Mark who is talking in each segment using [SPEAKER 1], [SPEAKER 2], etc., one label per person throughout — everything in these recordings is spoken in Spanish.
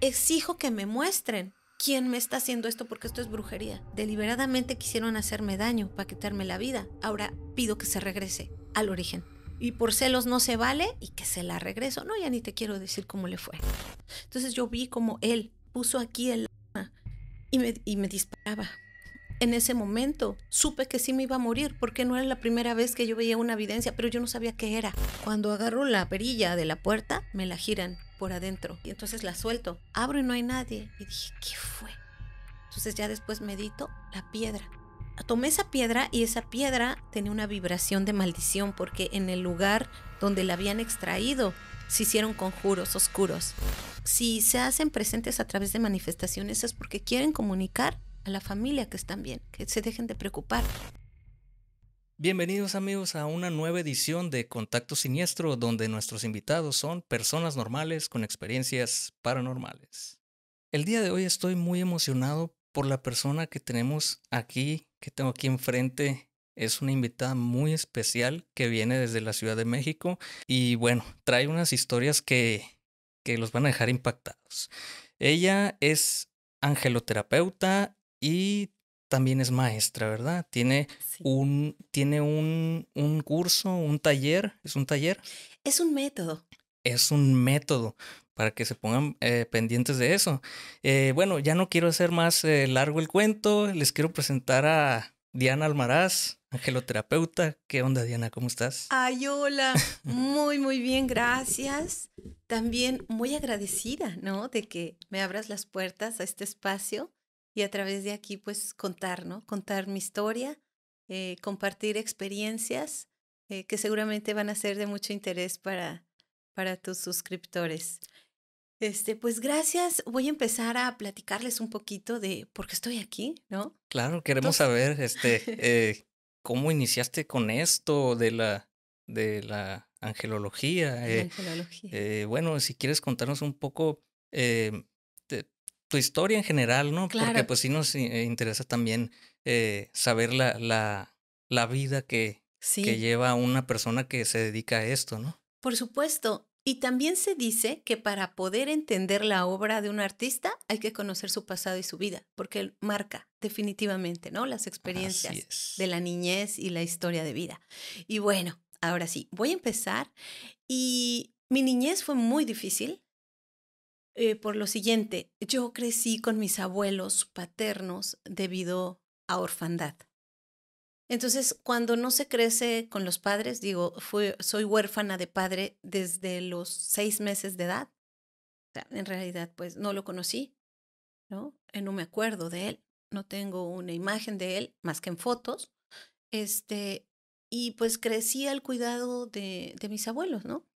[SPEAKER 1] exijo que me muestren quién me está haciendo esto porque esto es brujería. Deliberadamente quisieron hacerme daño para quitarme la vida. Ahora pido que se regrese al origen. Y por celos no se vale y que se la regreso. No, ya ni te quiero decir cómo le fue. Entonces yo vi como él puso aquí el arma y me, y me disparaba. En ese momento supe que sí me iba a morir porque no era la primera vez que yo veía una evidencia, pero yo no sabía qué era. Cuando agarro la perilla de la puerta, me la giran por adentro. Y entonces la suelto, abro y no hay nadie. Y dije, ¿qué fue? Entonces ya después medito la piedra. Tomé esa piedra y esa piedra tenía una vibración de maldición porque en el lugar donde la habían extraído se hicieron conjuros oscuros. Si se hacen presentes a través de manifestaciones es porque quieren comunicar a la familia que están bien, que se dejen de preocupar.
[SPEAKER 2] Bienvenidos amigos a una nueva edición de Contacto Siniestro, donde nuestros invitados son personas normales con experiencias paranormales. El día de hoy estoy muy emocionado por la persona que tenemos aquí, que tengo aquí enfrente. Es una invitada muy especial que viene desde la Ciudad de México y bueno, trae unas historias que, que los van a dejar impactados. Ella es angeloterapeuta y también es maestra, ¿verdad? Tiene, un, tiene un, un, curso, un taller, es un taller. Es un método. Es un método para que se pongan eh, pendientes de eso. Eh, bueno, ya no quiero hacer más eh, largo el cuento, les quiero presentar a Diana Almaraz, angeloterapeuta. ¿Qué onda, Diana? ¿Cómo estás?
[SPEAKER 1] Ay, hola. Muy, muy bien, gracias. También muy agradecida, ¿no? De que me abras las puertas a este espacio y a través de aquí pues contar, ¿no? Contar mi historia, eh, compartir experiencias eh, que seguramente van a ser de mucho interés para, para tus suscriptores. Este, pues gracias. Voy a empezar a platicarles un poquito de por qué estoy aquí, ¿no? Claro,
[SPEAKER 2] queremos saber, este, eh, cómo iniciaste con esto de la, de la angelología. bueno, si quieres contarnos un poco em, tu historia en general, ¿no? Claro. Porque pues sí nos eh, interesa también eh, saber la, la, vida que, que lleva una persona que se dedica a esto, ¿no?
[SPEAKER 1] Por supuesto. Y también se dice que para poder entender la obra de un artista hay que conocer su pasado y su vida, porque él marca definitivamente, ¿no? Las experiencias de la niñez y la historia de vida. Y bueno, ahora sí, voy a empezar. Y mi niñez fue muy difícil. Eh, por lo siguiente, yo crecí con mis abuelos paternos debido a orfandad. Entonces, cuando no se crece con los padres, digo, soy huérfana de padre desde los seis meses de edad. en realidad, pues no lo conocí, ¿no? Eh, no me acuerdo de él, no tengo una imagen de él más que en fotos. Este, y pues crecí al cuidado de, de mis abuelos, ¿no?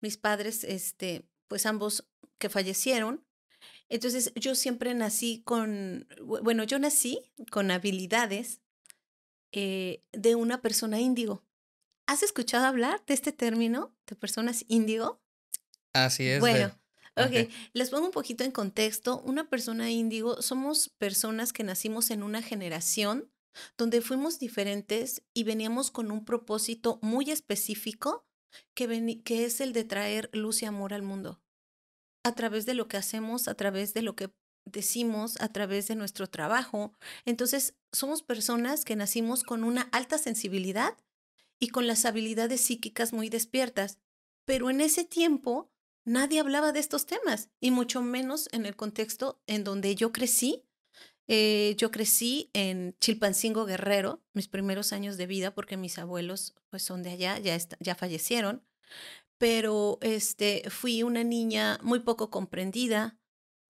[SPEAKER 1] Mis padres, este, pues ambos que fallecieron. Entonces yo siempre nací con, bueno, yo nací con habilidades eh, de una persona índigo. ¿Has escuchado hablar de este término de personas índigo?
[SPEAKER 2] Así es. Bueno,
[SPEAKER 1] okay. ok, les pongo un poquito en contexto. Una persona índigo somos personas que nacimos en una generación donde fuimos diferentes y veníamos con un propósito muy específico que, que es el de traer luz y amor al mundo a través de lo que hacemos, a través de lo que decimos, a través de nuestro trabajo. Entonces, somos personas que nacimos con una alta sensibilidad y con las habilidades psíquicas muy despiertas. Pero en ese tiempo nadie hablaba de estos temas y mucho menos en el contexto en donde yo crecí. Eh, yo crecí en Chilpancingo Guerrero, mis primeros años de vida, porque mis abuelos pues, son de allá, ya, ya fallecieron pero este, fui una niña muy poco comprendida.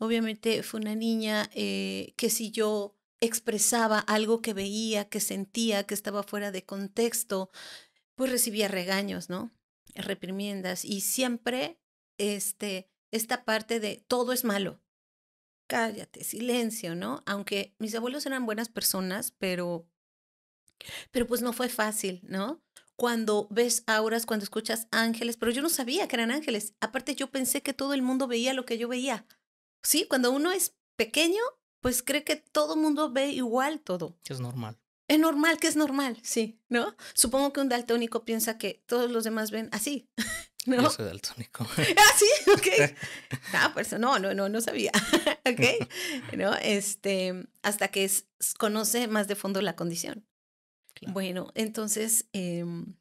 [SPEAKER 1] Obviamente fue una niña eh, que si yo expresaba algo que veía, que sentía, que estaba fuera de contexto, pues recibía regaños, ¿no? Reprimiendas. Y siempre este, esta parte de todo es malo. Cállate, silencio, ¿no? Aunque mis abuelos eran buenas personas, pero, pero pues no fue fácil, ¿no? cuando ves auras, cuando escuchas ángeles, pero yo no sabía que eran ángeles. Aparte, yo pensé que todo el mundo veía lo que yo veía. Sí, cuando uno es pequeño, pues cree que todo el mundo ve igual todo. es normal. Es normal, que es normal, sí, ¿no? Supongo que un daltónico piensa que todos los demás ven así, ¿no? Yo soy
[SPEAKER 2] daltónico. Ah, sí,
[SPEAKER 1] ok. No, ah, pues, no, no, no, no sabía, ok. ¿No? Este, hasta que conoce más de fondo la condición. Bueno, entonces em,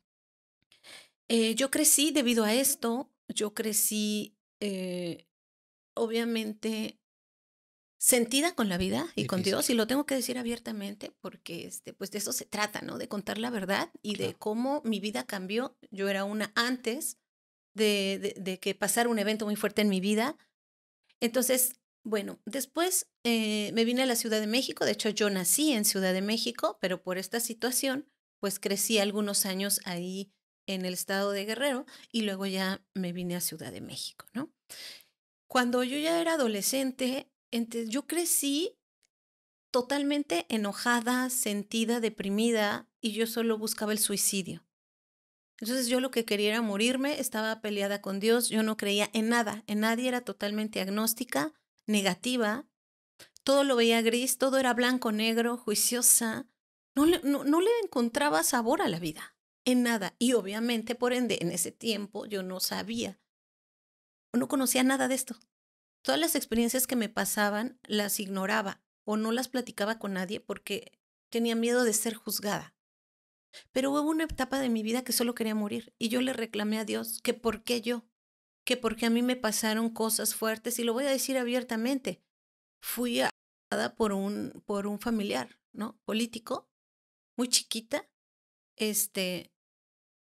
[SPEAKER 1] eh, yo crecí debido a esto, yo crecí eh, obviamente sentida con la vida y con Dios y lo tengo que decir abiertamente porque este pues de eso se trata, ¿no? De contar la verdad y de cómo mi vida cambió. Yo era una antes de, de que pasara un evento muy fuerte en mi vida. Entonces, bueno, después eh, me vine a la Ciudad de México, de hecho yo nací en Ciudad de México, pero por esta situación, pues crecí algunos años ahí en el estado de Guerrero y luego ya me vine a Ciudad de México, ¿no? Cuando yo ya era adolescente, yo crecí totalmente enojada, sentida, deprimida y yo solo buscaba el suicidio. Entonces yo lo que quería era morirme, estaba peleada con Dios, yo no creía en nada, en nadie, era totalmente agnóstica negativa, todo lo veía gris, todo era blanco, negro, juiciosa, no le, encontraba sabor a la vida, en nada. Y obviamente, por ende, en ese tiempo yo no sabía, no conocía nada de esto. Todas las experiencias que me pasaban las ignoraba o no las platicaba con nadie porque tenía miedo de ser juzgada. Pero hubo una etapa de mi vida que solo quería morir y yo le reclamé a Dios que por qué yo, porque a mí me pasaron cosas fuertes, y lo voy a decir abiertamente, fui atada por un, por un familiar, ¿no? Político, muy chiquita, este,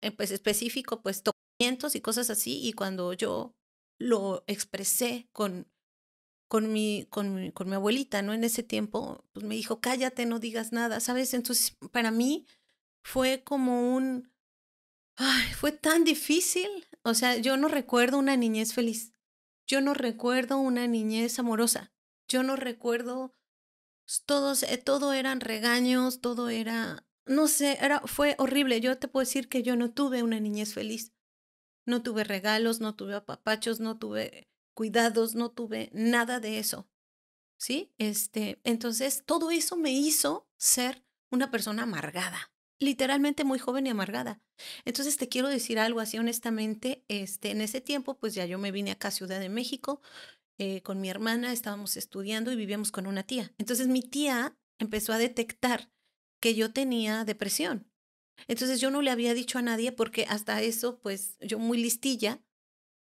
[SPEAKER 1] eh, pues específico, pues tocamientos y cosas así, y cuando yo lo expresé con, mi, con, mi, con mi abuelita, ¿no? En ese tiempo, pues me dijo, cállate, no digas nada, ¿sabes? Entonces, para mí fue como un, fue tan difícil o sea, yo no recuerdo una niñez feliz. Yo no recuerdo una niñez amorosa. Yo no recuerdo pues, todos eh, todo eran regaños, todo era no sé, era fue horrible. Yo te puedo decir que yo no tuve una niñez feliz. No tuve regalos, no tuve apapachos, no tuve cuidados, no tuve nada de eso. ¿Sí? Este, entonces todo eso me hizo ser una persona amargada literalmente muy joven y amargada. Entonces te quiero decir algo así honestamente, este, en ese tiempo pues ya yo me vine acá a Ciudad de México eh, con mi hermana, estábamos estudiando y vivíamos con una tía. Entonces mi tía empezó a detectar que yo tenía depresión. Entonces yo no le había dicho a nadie porque hasta eso pues yo muy listilla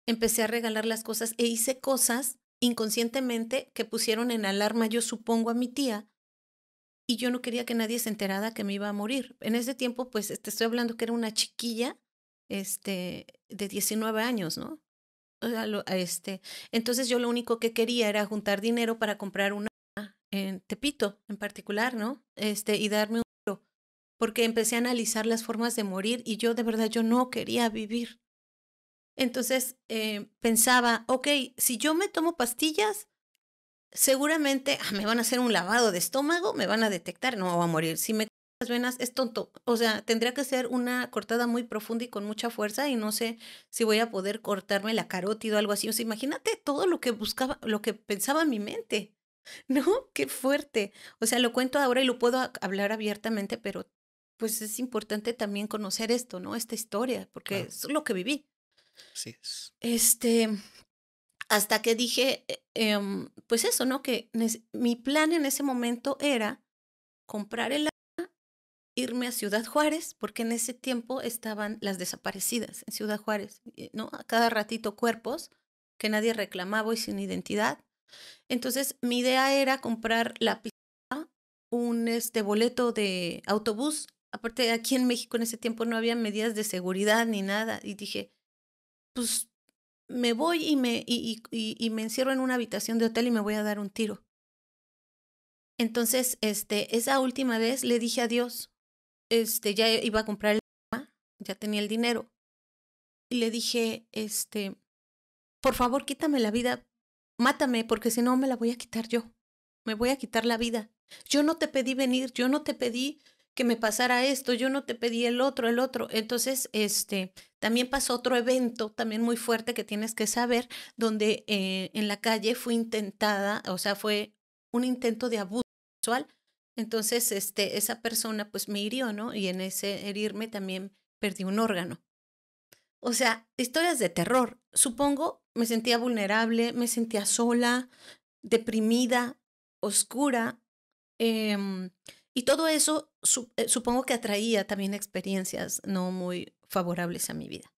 [SPEAKER 1] empecé a regalar las cosas e hice cosas inconscientemente que pusieron en alarma, yo supongo, a mi tía y yo no quería que nadie se enterara que me iba a morir. En ese tiempo, pues te este, estoy hablando que era una chiquilla este, de 19 años, ¿no? este, entonces yo lo único que quería era juntar dinero para comprar una en Tepito en particular, ¿no? Este, y darme un porque empecé a analizar las formas de morir y yo de verdad yo no quería vivir. Entonces eh, pensaba, ok, si yo me tomo pastillas, seguramente ah, me van a hacer un lavado de estómago, me van a detectar, no voy a morir. Si me las venas es tonto, o sea, tendría que ser una cortada muy profunda y con mucha fuerza y no sé si voy a poder cortarme la carótida o algo así. O sea, imagínate todo lo que buscaba, lo que pensaba mi mente. No, qué fuerte. O sea, lo cuento ahora y lo puedo hablar abiertamente, pero pues es importante también conocer esto, ¿no? Esta historia, porque es lo que viví. Sí. Este, hasta que dije, eh, em, pues eso, ¿no? Que mi plan en ese momento era comprar el arma, irme a Ciudad Juárez, porque en ese tiempo estaban las desaparecidas en Ciudad Juárez, eh, ¿no? A cada ratito cuerpos que nadie reclamaba y sin identidad. Entonces, mi idea era comprar la pista, un este boleto de autobús. Aparte, aquí en México en ese tiempo no había medidas de seguridad ni nada. Y dije, pues me voy y me, y, y, me encierro en una habitación de hotel y me voy a dar un tiro. Entonces, este, esa última vez le dije adiós. este, ya e, iba a comprar el arma, ya tenía el dinero. Y le dije, este, por favor, quítame la vida, mátame, porque si no me la voy a quitar yo. Me voy a quitar la vida. Yo no te pedí venir, yo no te pedí que me pasara esto, yo no te pedí el otro, el otro. Entonces, este, también pasó otro evento, también muy fuerte que tienes que saber, donde eh, en la calle fue intentada, o sea, fue un intento de abuso sexual. Entonces, este, esa persona pues me hirió, ¿no? Y en ese herirme también perdí un órgano. O sea, historias de terror. Supongo, me sentía vulnerable, me sentía sola, deprimida, oscura. Em, y todo eso eh, supongo que atraía también experiencias no muy favorables a mi vida.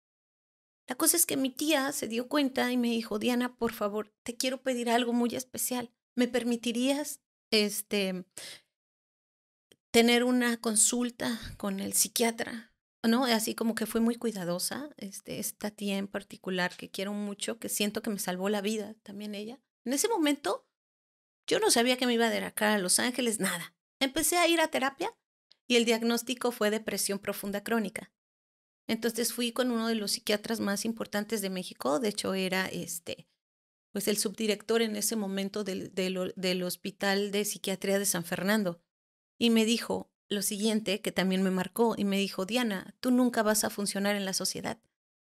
[SPEAKER 1] La cosa es que mi tía se dio cuenta y me dijo, Diana, por favor, te quiero pedir algo muy especial. ¿Me permitirías este, tener una consulta con el psiquiatra? ¿No? Así como que fue muy cuidadosa, este, esta tía en particular que quiero mucho, que siento que me salvó la vida también ella. En ese momento yo no sabía que me iba a acá a Los Ángeles, nada Empecé a ir a terapia y el diagnóstico fue depresión profunda crónica. Entonces fui con uno de los psiquiatras más importantes de México, de hecho era este, pues el subdirector en ese momento del, Hospital de Psiquiatría de San Fernando. Y me dijo lo siguiente, que también me marcó, y me dijo, Diana, tú nunca vas a funcionar en la sociedad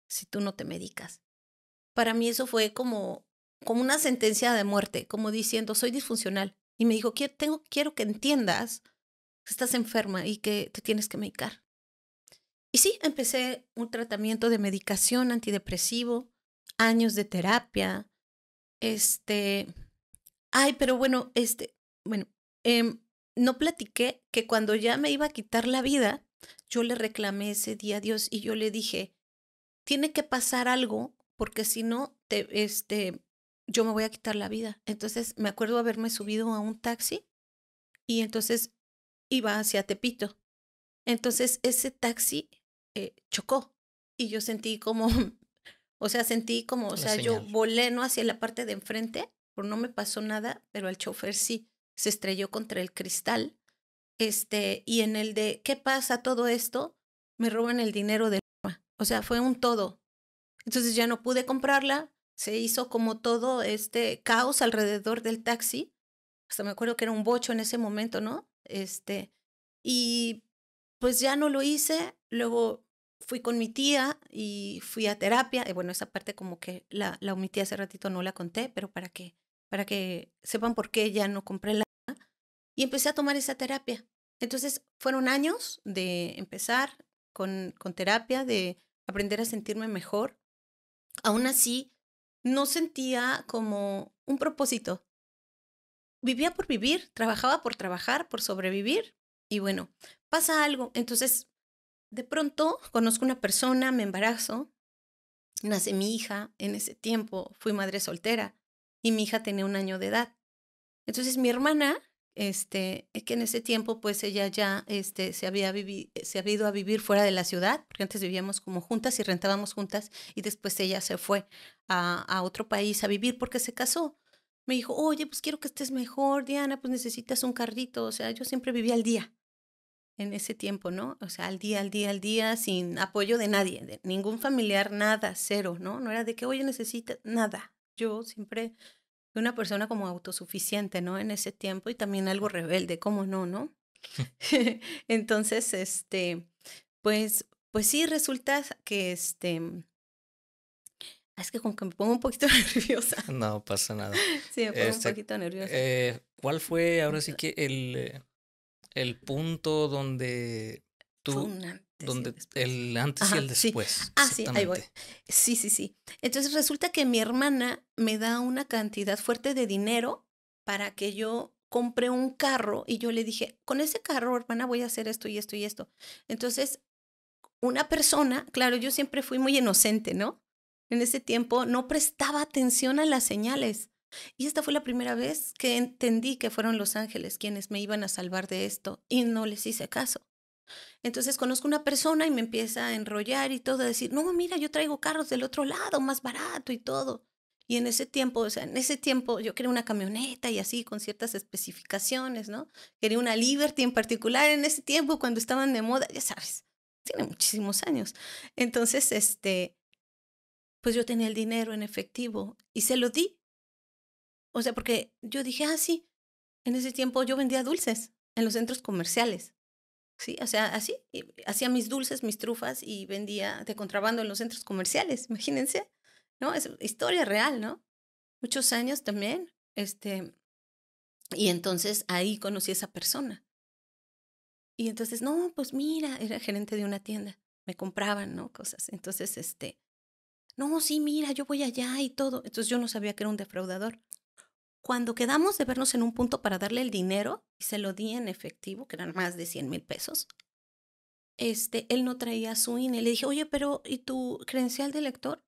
[SPEAKER 1] si tú no te medicas. Para mí eso fue como, como una sentencia de muerte, como diciendo, soy disfuncional, y me dijo, quiero, tengo, quiero que entiendas que estás enferma y que te tienes que medicar. Y sí, empecé un tratamiento de medicación antidepresivo, años de terapia. Este, ay, pero bueno, este, bueno, em, no platiqué que cuando ya me iba a quitar la vida, yo le reclamé ese día a Dios y yo le dije, tiene que pasar algo porque si no, te, este, yo me voy a quitar la vida. Entonces me acuerdo haberme subido a un taxi y entonces iba hacia Tepito. Entonces ese taxi eh, chocó y yo sentí como, o sea, sentí como, o sea, yo volé no hacia la parte de enfrente, por no me pasó nada, pero al chofer sí se estrelló contra el cristal. Este, y en el de ¿qué pasa todo esto? Me roban el dinero de o sea, fue un todo. Entonces ya no pude comprarla, se hizo como todo este caos alrededor del taxi. Hasta me acuerdo que era un bocho en ese momento, ¿no? Este, y pues ya no lo hice. Luego fui con mi tía y fui a terapia. Y bueno, esa parte como que la, la omití hace ratito, no la conté, pero para que, para que sepan por qué ya no compré la. Y empecé a tomar esa terapia. Entonces fueron años de empezar con, con terapia, de aprender a sentirme mejor. Aún así, no sentía como un propósito. Vivía por vivir, trabajaba por trabajar, por sobrevivir. Y bueno, pasa algo. Entonces, de pronto conozco una persona, me embarazo, nace mi hija. En ese tiempo fui madre soltera y mi hija tenía un año de edad. Entonces mi hermana este, que en ese tiempo pues ella ya este, se, había eh, se había ido a vivir fuera de la ciudad, porque antes vivíamos como juntas y rentábamos juntas y después ella se fue a, a otro país a vivir porque se casó. Me dijo, oye, pues quiero que estés mejor, Diana, pues necesitas un carrito. O sea, yo siempre vivía al día en ese tiempo, ¿no? O sea, al día, al día, al día, sin apoyo de nadie, de ningún familiar, nada, cero, ¿no? No era de que, oye, necesitas nada. Yo siempre una persona como autosuficiente, ¿no? En ese tiempo y también algo rebelde, ¿cómo no, no? Entonces, este, pues, pues sí, resulta que este, mm, ah, es que como que me pongo un poquito nerviosa.
[SPEAKER 2] No pasa nada. Sí, me pongo un este, poquito nerviosa. Eh, ¿Cuál fue ahora sí que el, eh, el punto donde donde el, antes y el después. Ah, sí, ahí voy.
[SPEAKER 1] Sí, sí, sí. Entonces resulta que mi hermana me da una cantidad fuerte de dinero para que yo compre un carro y yo le dije, con ese carro, hermana, voy a hacer esto y esto y esto. Entonces, una persona, claro, yo siempre fui muy inocente, ¿no? En ese tiempo no prestaba atención a las señales. Y esta fue la primera vez que entendí que fueron los ángeles quienes me iban a salvar de esto y no les hice caso. Entonces conozco una persona y me empieza a enrollar y todo, a decir, no, mira, yo traigo carros del otro lado, más barato y todo. Y en ese tiempo, o sea, en ese tiempo yo quería una camioneta y así, con ciertas especificaciones, ¿no? Quería una Liberty en particular en ese tiempo, cuando estaban de moda, ya sabes, tiene muchísimos años. Entonces, este, pues yo tenía el dinero en efectivo y se lo di. O sea, porque yo dije, ah, sí, en ese tiempo yo vendía dulces en los centros comerciales. Sí, o sea, así, hacía mis dulces, mis trufas y vendía de contrabando en los centros comerciales, imagínense, ¿no? Es historia real, ¿no? Muchos años también, este, y entonces ahí conocí a esa persona. Y entonces, no, pues mira, era gerente de una tienda, me compraban, ¿no? Cosas. Entonces, este, no, sí, mira, yo voy allá y todo. Entonces yo no sabía que era un defraudador cuando quedamos de vernos en un punto para darle el dinero, y se lo di en efectivo, que eran más de 100 mil pesos, este, él no traía su INE. Le dije, oye, pero ¿y tu credencial de lector?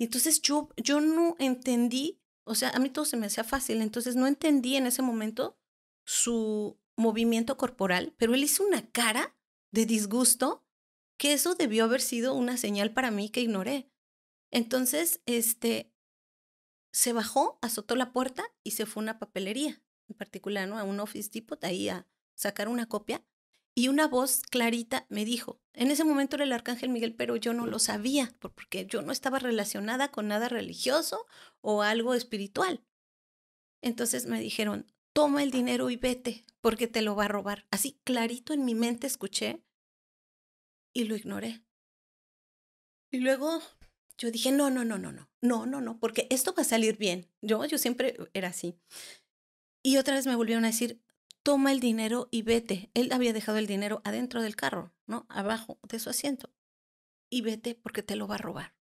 [SPEAKER 1] Y entonces yo, yo no entendí, o sea, a mí todo se me hacía fácil, entonces no entendí en ese momento su movimiento corporal, pero él hizo una cara de disgusto que eso debió haber sido una señal para mí que ignoré. Entonces, este, se bajó, azotó la puerta y se fue a una papelería, en particular, ¿no? A un Office de ahí a sacar una copia. Y una voz clarita me dijo, en ese momento era el arcángel Miguel, pero yo no lo sabía, porque yo no estaba relacionada con nada religioso o algo espiritual. Entonces me dijeron, toma el dinero y vete, porque te lo va a robar. Así clarito en mi mente escuché y lo ignoré. Y luego yo dije, no, no, no, no, no, no, no, no, porque esto va a salir bien. Yo, yo siempre era así. Y otra vez me volvieron a decir, toma el dinero y vete. Él había dejado el dinero adentro del carro, ¿no? Abajo de su asiento. Y vete porque te lo va a robar.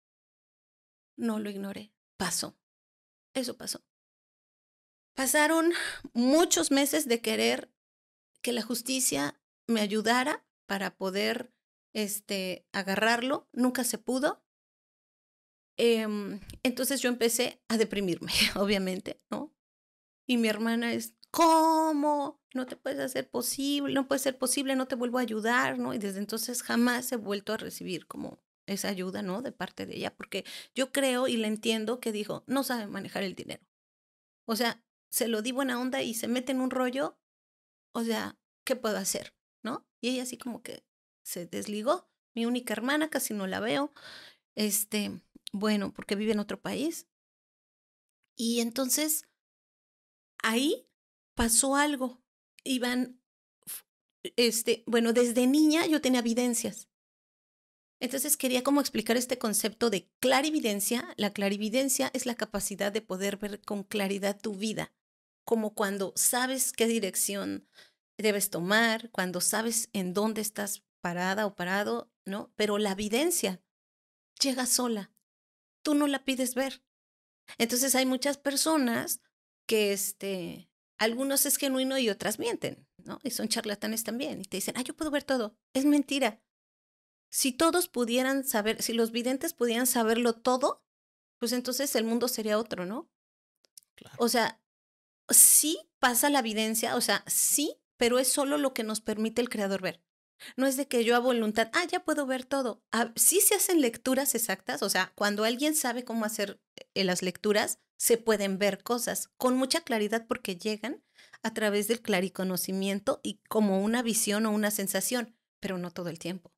[SPEAKER 1] No lo ignoré. Pasó. Eso pasó. Pasaron muchos meses de querer que la justicia me ayudara para poder este, agarrarlo. Nunca se pudo. Eh, entonces yo empecé a deprimirme, obviamente, ¿no? Y mi hermana es, ¿cómo? No te puedes hacer posible, no puede ser posible, no te vuelvo a ayudar, ¿no? Y desde entonces jamás he vuelto a recibir como esa ayuda, ¿no? De parte de ella, porque yo creo y le entiendo que dijo, no sabe manejar el dinero. O sea, se lo di buena onda y se mete en un rollo, o sea, ¿qué puedo hacer? ¿No? Y ella así como que se desligó. Mi única hermana, casi no la veo. Este, bueno, porque vive en otro país. Y entonces ahí pasó algo. Iván, este, bueno, desde niña yo tenía evidencias. Entonces quería como explicar este concepto de clarividencia. La clarividencia es la capacidad de poder ver con claridad tu vida, como cuando sabes qué dirección debes tomar, cuando sabes en dónde estás parada o parado, ¿no? Pero la evidencia llega sola tú no la pides ver. Entonces hay muchas personas que, este, algunos es genuino y otras mienten, ¿no? Y son charlatanes también y te dicen, ah, yo puedo ver todo. Es mentira. Si todos pudieran saber, si los videntes pudieran saberlo todo, pues entonces el mundo sería otro, ¿no? O sea, sí pasa la evidencia, o sea, sí, pero es solo lo que nos permite el creador ver. No es de que yo a voluntad, ah, ya puedo ver todo. Ah, sí se hacen lecturas exactas, o sea, cuando alguien sabe cómo hacer eh, las lecturas, se pueden ver cosas con mucha claridad porque llegan a través del clariconocimiento y como una visión o una sensación, pero no todo el tiempo.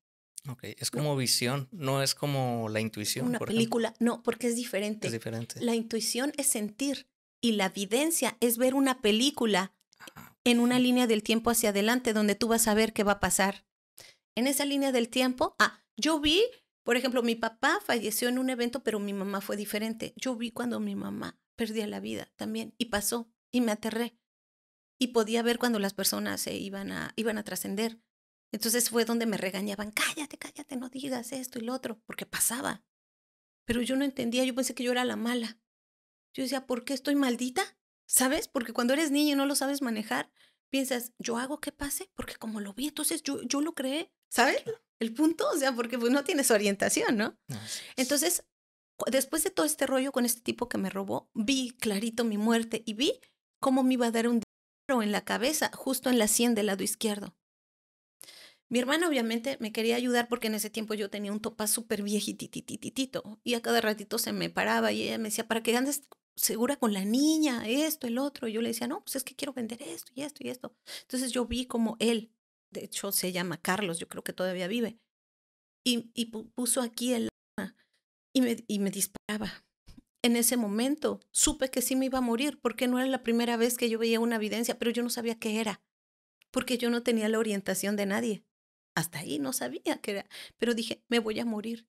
[SPEAKER 2] Ok, es como visión, no es como la intuición. Una película,
[SPEAKER 1] no, porque es diferente. Es
[SPEAKER 2] diferente. La
[SPEAKER 1] intuición es sentir y la evidencia es ver una película ah, en una línea del tiempo hacia adelante donde tú vas a ver qué va a pasar en esa línea del tiempo, ah, yo vi, por ejemplo, mi papá falleció en un evento, pero mi mamá fue diferente. Yo vi cuando mi mamá perdía la vida también y pasó y me aterré y podía ver cuando las personas se iban a, iban a trascender. Entonces fue donde me regañaban, cállate, cállate, no digas esto y lo otro, porque pasaba. Pero yo no entendía, yo pensé que yo era la mala. Yo decía, ¿por qué estoy maldita? ¿Sabes? Porque cuando eres niño y no lo sabes manejar, piensas, yo hago que pase, porque como lo vi, entonces yo, yo lo creé. ¿Sabes? El punto, o sea, porque pues no tienes orientación, ¿no? Entonces, después de todo este rollo con este tipo que me robó, vi clarito mi muerte y vi cómo me iba a dar un dinero en la cabeza, justo en la sien del lado izquierdo. Mi hermana obviamente me quería ayudar porque en ese tiempo yo tenía un topaz súper viejitititito, y a cada ratito se me paraba y ella me decía, ¿para qué andas segura con la niña? Esto, el otro. Y yo le decía, no, pues es que quiero vender esto y esto y esto. Entonces yo vi como él de hecho se llama Carlos, yo creo que todavía vive, y, puso aquí el arma y me, y me disparaba. En ese momento supe que sí me iba a morir, porque no era la primera vez que yo veía una evidencia, pero yo no sabía qué era, porque yo no tenía la orientación de nadie. Hasta ahí no sabía qué era, pero dije, me voy a morir.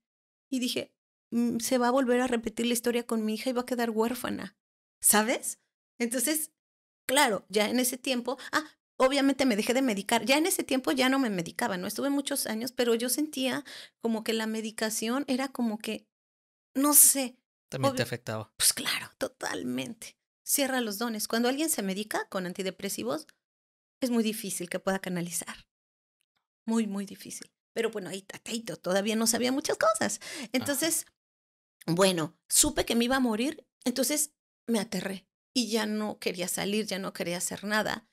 [SPEAKER 1] Y dije, mm, se va a volver a repetir la historia con mi hija y va a quedar huérfana, ¿sabes? Entonces, claro, ya en ese tiempo, ah, obviamente me dejé de medicar. Ya en ese tiempo ya no me medicaba, no estuve muchos años, pero yo sentía como que la medicación era como que, no sé. También te afectaba. Pues claro, totalmente. Cierra los dones. Cuando alguien se medica con antidepresivos, es muy difícil que pueda canalizar. Muy, muy difícil. Pero bueno, ahí tateito, todavía no sabía muchas cosas. Entonces, bueno, supe que me iba a morir, entonces me aterré y ya no quería salir, ya no quería hacer nada.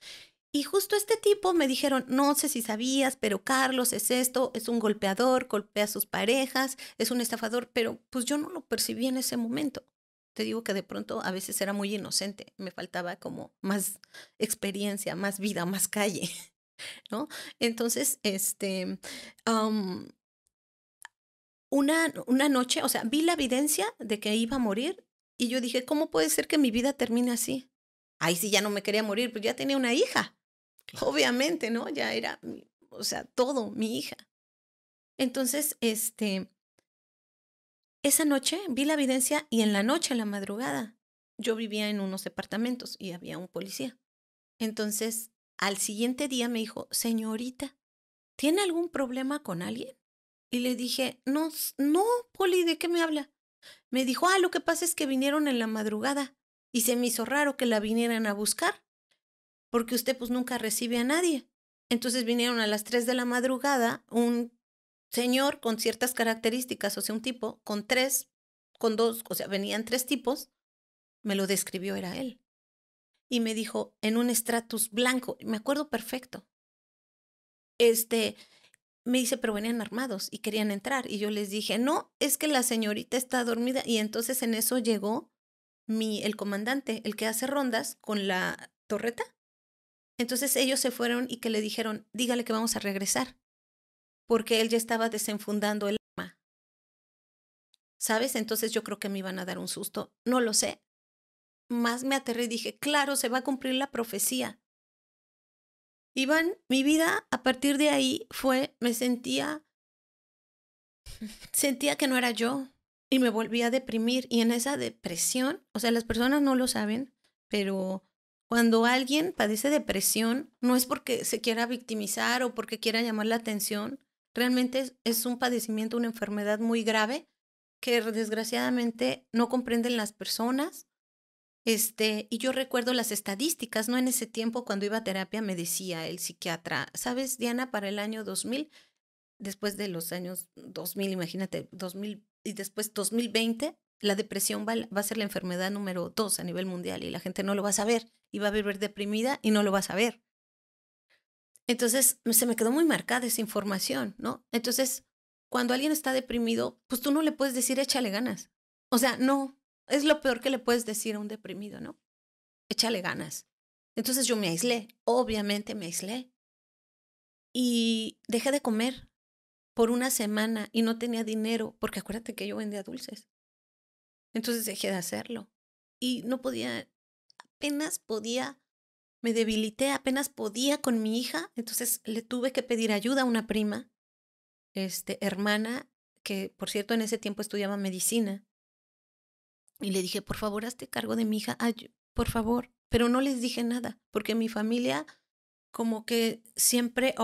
[SPEAKER 1] Y justo este tipo me dijeron, no sé si sabías, pero Carlos es esto, es un golpeador, golpea a sus parejas, es un estafador, pero pues yo no lo percibí en ese momento. Te digo que de pronto a veces era muy inocente, me faltaba como más experiencia, más vida, más calle, ¿no? Entonces, este, una, una noche, o sea, vi la evidencia de que iba a morir y yo dije, ¿cómo puede ser que mi vida termine así? Ay, sí ya no me quería morir, pues ya tenía una hija. obviamente, ¿no? Ya era, o sea, todo, mi hija. Entonces, este, esa noche vi la evidencia y en la noche, en la madrugada, yo vivía en unos departamentos y había un policía. Entonces, al siguiente día me dijo, señorita, ¿tiene algún problema con alguien? Y le dije, no, no, Poli, ¿de qué me habla? Me dijo, ah, lo que pasa es que vinieron en la madrugada y se me hizo raro que la vinieran a buscar porque usted pues nunca recibe a nadie. Entonces vinieron a las 3 de la madrugada un señor con ciertas características, o sea, un tipo con tres, con dos, o sea, venían tres tipos, me lo describió, era él. Y me dijo, en un estratus blanco, me acuerdo perfecto. Este, me dice, pero venían armados y querían entrar. Y yo les dije, no, es que la señorita está dormida. Y entonces en eso llegó mi, el comandante, el que hace rondas con la torreta. Entonces ellos se fueron y que le dijeron, dígale que vamos a regresar, porque él ya estaba desenfundando el alma, ¿Sabes? Entonces yo creo que me iban a dar un susto. No lo sé. Más me aterré y dije, claro, se va a cumplir la profecía. Iván, mi vida a partir de ahí fue, me sentía, sentía que no era yo y me volví a deprimir. Y en esa depresión, o sea, las personas no lo saben, pero cuando alguien padece depresión, no es porque se quiera victimizar o porque quiera llamar la atención, realmente es, un padecimiento, una enfermedad muy grave que desgraciadamente no comprenden las personas. Este, y yo recuerdo las estadísticas, ¿no? En ese tiempo cuando iba a terapia me decía el psiquiatra, ¿sabes, Diana, para el año 2000, después de los años 2000, imagínate, 2000 y después 2020, la depresión va, a ser la enfermedad número dos a nivel mundial y la gente no lo va a saber y va a vivir deprimida y no lo va a saber. Entonces, se me quedó muy marcada esa información, ¿no? Entonces, cuando alguien está deprimido, pues tú no le puedes decir échale ganas. O sea, no, es lo peor que le puedes decir a un deprimido, ¿no? Échale ganas. Entonces yo me aislé, obviamente me aislé. Y dejé de comer por una semana y no tenía dinero, porque acuérdate que yo vendía dulces. Entonces dejé de hacerlo. Y no podía, apenas podía, me debilité, apenas podía con mi hija. Entonces le tuve que pedir ayuda a una prima, este, hermana, que por cierto en ese tiempo estudiaba medicina. Y le dije, por favor, hazte cargo de mi hija, por favor. Pero no les dije nada, porque mi familia como que siempre,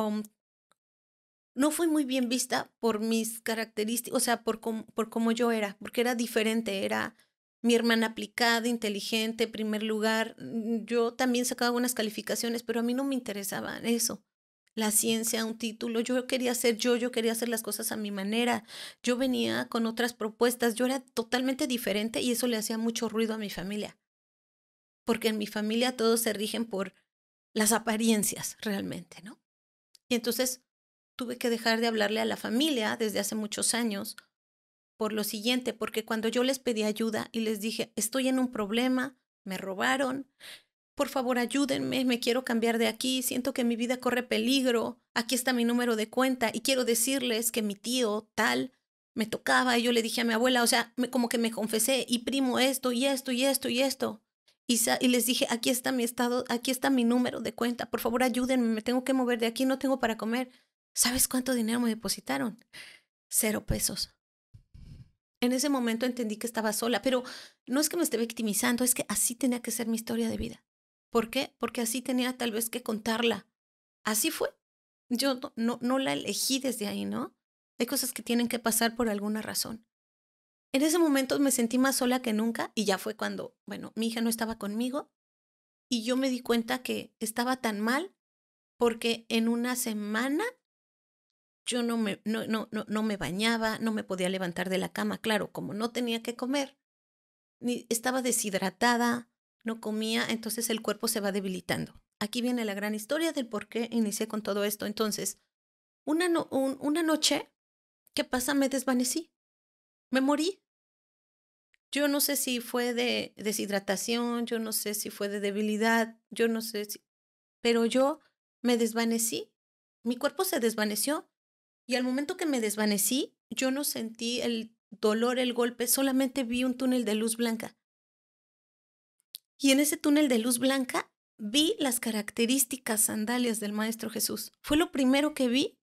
[SPEAKER 1] no fui muy bien vista por mis características, o sea, por, por cómo yo era, porque era diferente, era mi hermana aplicada, inteligente, primer lugar. Mm, yo también sacaba unas calificaciones, pero a mí no me interesaba eso. La ciencia, un título, yo quería ser yo, yo quería hacer las cosas a mi manera. Yo venía con otras propuestas, yo era totalmente diferente y eso le hacía mucho ruido a mi familia. Porque en mi familia todos se rigen por las apariencias realmente, ¿no? Y entonces tuve que dejar de hablarle a la familia desde hace muchos años por lo siguiente, porque cuando yo les pedí ayuda y les dije, estoy en un problema, me robaron, por favor ayúdenme, me quiero cambiar de aquí, siento que mi vida corre peligro, aquí está mi número de cuenta y quiero decirles que mi tío tal me tocaba y yo le dije a mi abuela, o sea, me, como que me confesé y primo esto y esto y esto y esto. y les dije, aquí está mi estado, aquí está mi número de cuenta, por favor ayúdenme, me tengo que mover de aquí, no tengo para comer. ¿Sabes cuánto dinero me depositaron? Cero pesos. En ese momento entendí que estaba sola, pero no es que me esté victimizando, es que así tenía que ser mi historia de vida. ¿Por qué? Porque así tenía tal vez que contarla. Así fue. Yo no, no, la elegí desde ahí, ¿no? Hay cosas que tienen que pasar por alguna razón. En ese momento me sentí más sola que nunca y ya fue cuando, bueno, mi hija no estaba conmigo y yo me di cuenta que estaba tan mal porque en una semana yo no me, no, no, no, me bañaba, no me podía levantar de la cama, claro, como no tenía que comer. Ni, estaba deshidratada, no comía, entonces el cuerpo se va debilitando. Aquí viene la gran historia del por qué inicié con todo esto. Entonces, una, una noche, ¿qué pasa? Me desvanecí, me morí. Yo no sé si fue de deshidratación, yo no sé si fue de debilidad, yo no sé si... Pero yo me desvanecí, mi cuerpo se desvaneció y al momento que me desvanecí, yo no sentí el dolor, el golpe, solamente vi un túnel de luz blanca. Y en ese túnel de luz blanca vi las características sandalias del Maestro Jesús. Fue lo primero que vi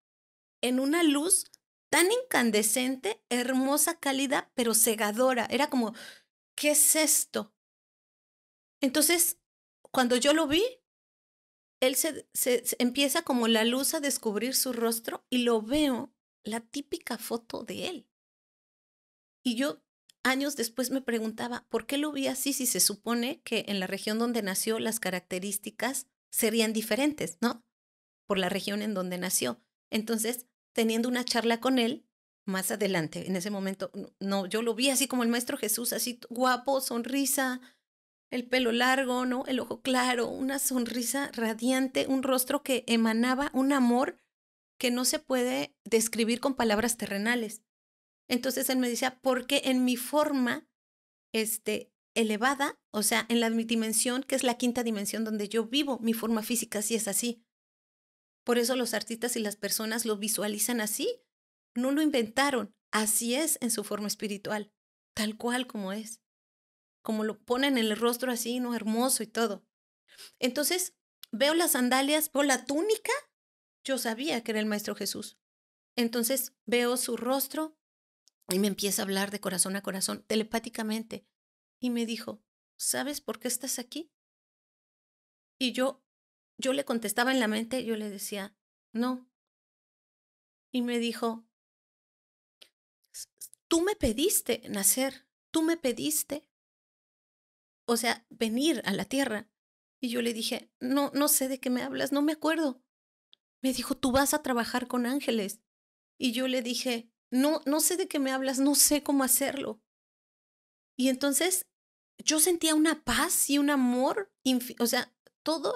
[SPEAKER 1] en una luz tan incandescente, hermosa, cálida, pero cegadora. Era como, ¿qué es esto? Entonces, cuando yo lo vi, él se, empieza como la luz a descubrir su rostro y lo veo, la típica foto de él. Y yo años después me preguntaba, ¿por qué lo vi así si se supone que en la región donde nació las características serían diferentes, ¿no? Por la región en donde nació. Entonces, teniendo una charla con él, más adelante, en ese momento, no, yo lo vi así como el Maestro Jesús, así guapo, sonrisa, el pelo largo, ¿no? El ojo claro, una sonrisa radiante, un rostro que emanaba un amor que no se puede describir con palabras terrenales. Entonces él me decía, porque en mi forma este, elevada, o sea, en la dimensión, que es la quinta dimensión donde yo vivo, mi forma física sí es así. Por eso los artistas y las personas lo visualizan así. No lo inventaron, así es en su forma espiritual, tal cual como es como lo ponen en el rostro así, ¿no? Hermoso y todo. Entonces, veo las sandalias, veo la túnica, yo sabía que era el Maestro Jesús. Entonces, veo su rostro y me empieza a hablar de corazón a corazón, telepáticamente. Y me dijo, ¿sabes por qué estás aquí? Y yo, yo le contestaba en la mente, yo le decía, no. Y me dijo, tú me pediste nacer, tú me pediste o sea, venir a la tierra. Y yo le dije, no, no sé de qué me hablas, no me acuerdo. Me dijo, tú vas a trabajar con ángeles. Y yo le dije, no, no sé de qué me hablas, no sé cómo hacerlo. Y entonces yo sentía una paz y un amor, o sea, todo